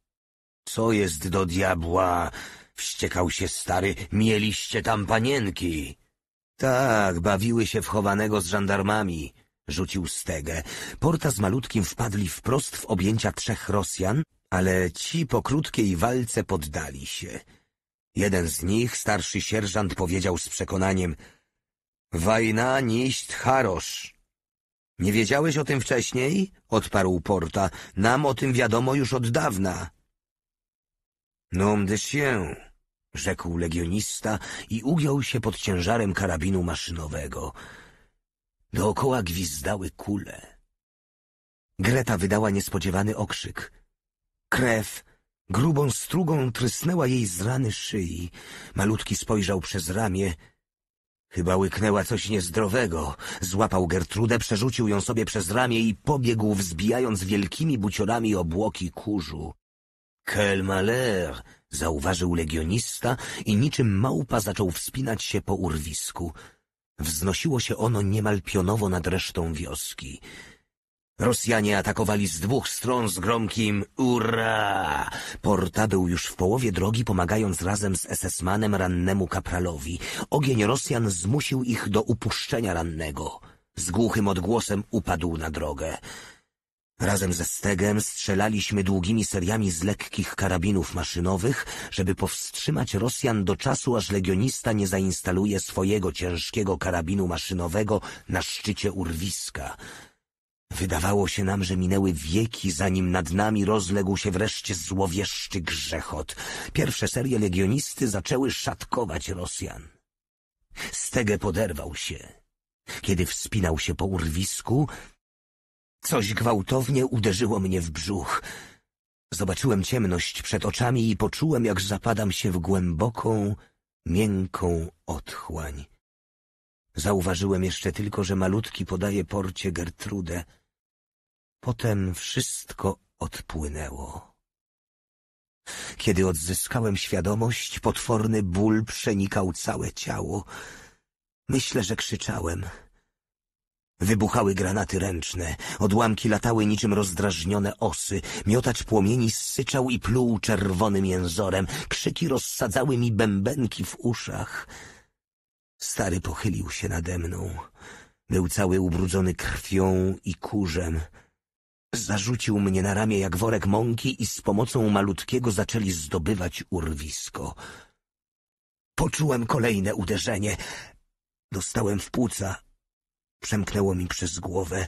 Co jest do diabła? Wściekał się stary, mieliście tam panienki. Tak, bawiły się w chowanego z żandarmami, rzucił Stegę. Porta z malutkim wpadli wprost w objęcia trzech Rosjan, ale ci po krótkiej walce poddali się. Jeden z nich, starszy sierżant, powiedział z przekonaniem — Wajna niść harosz. — Nie wiedziałeś o tym wcześniej? — odparł Porta. — Nam o tym wiadomo już od dawna. Nom de chien, rzekł legionista i ugiął się pod ciężarem karabinu maszynowego. Dookoła gwizdały kule. Greta wydała niespodziewany okrzyk. Krew grubą strugą trysnęła jej z rany szyi. Malutki spojrzał przez ramię. Chyba łyknęła coś niezdrowego. Złapał Gertrudę, przerzucił ją sobie przez ramię i pobiegł, wzbijając wielkimi buciorami obłoki kurzu. Quel malheur! zauważył legionista i niczym małpa zaczął wspinać się po urwisku. Wznosiło się ono niemal pionowo nad resztą wioski. Rosjanie atakowali z dwóch stron z gromkim Ura! Porta był już w połowie drogi, pomagając razem z SS-manem rannemu kapralowi. Ogień Rosjan zmusił ich do upuszczenia rannego. Z głuchym odgłosem upadł na drogę. Razem ze Stegem strzelaliśmy długimi seriami z lekkich karabinów maszynowych, żeby powstrzymać Rosjan do czasu, aż legionista nie zainstaluje swojego ciężkiego karabinu maszynowego na szczycie urwiska. Wydawało się nam, że minęły wieki, zanim nad nami rozległ się wreszcie złowieszczy grzechot. Pierwsze serie legionisty zaczęły szatkować Rosjan. Stege poderwał się. Kiedy wspinał się po urwisku, Coś gwałtownie uderzyło mnie w brzuch. Zobaczyłem ciemność przed oczami i poczułem, jak zapadam się w głęboką, miękką otchłań. Zauważyłem jeszcze tylko, że malutki podaje porcie Gertrudę. Potem wszystko odpłynęło. Kiedy odzyskałem świadomość, potworny ból przenikał całe ciało. Myślę, że krzyczałem. Wybuchały granaty ręczne, odłamki latały niczym rozdrażnione osy, miotacz płomieni syczał i pluł czerwonym jęzorem, krzyki rozsadzały mi bębenki w uszach. Stary pochylił się nade mną. Był cały ubrudzony krwią i kurzem. Zarzucił mnie na ramię jak worek mąki i z pomocą malutkiego zaczęli zdobywać urwisko. Poczułem kolejne uderzenie. Dostałem w płuca, przemknęło mi przez głowę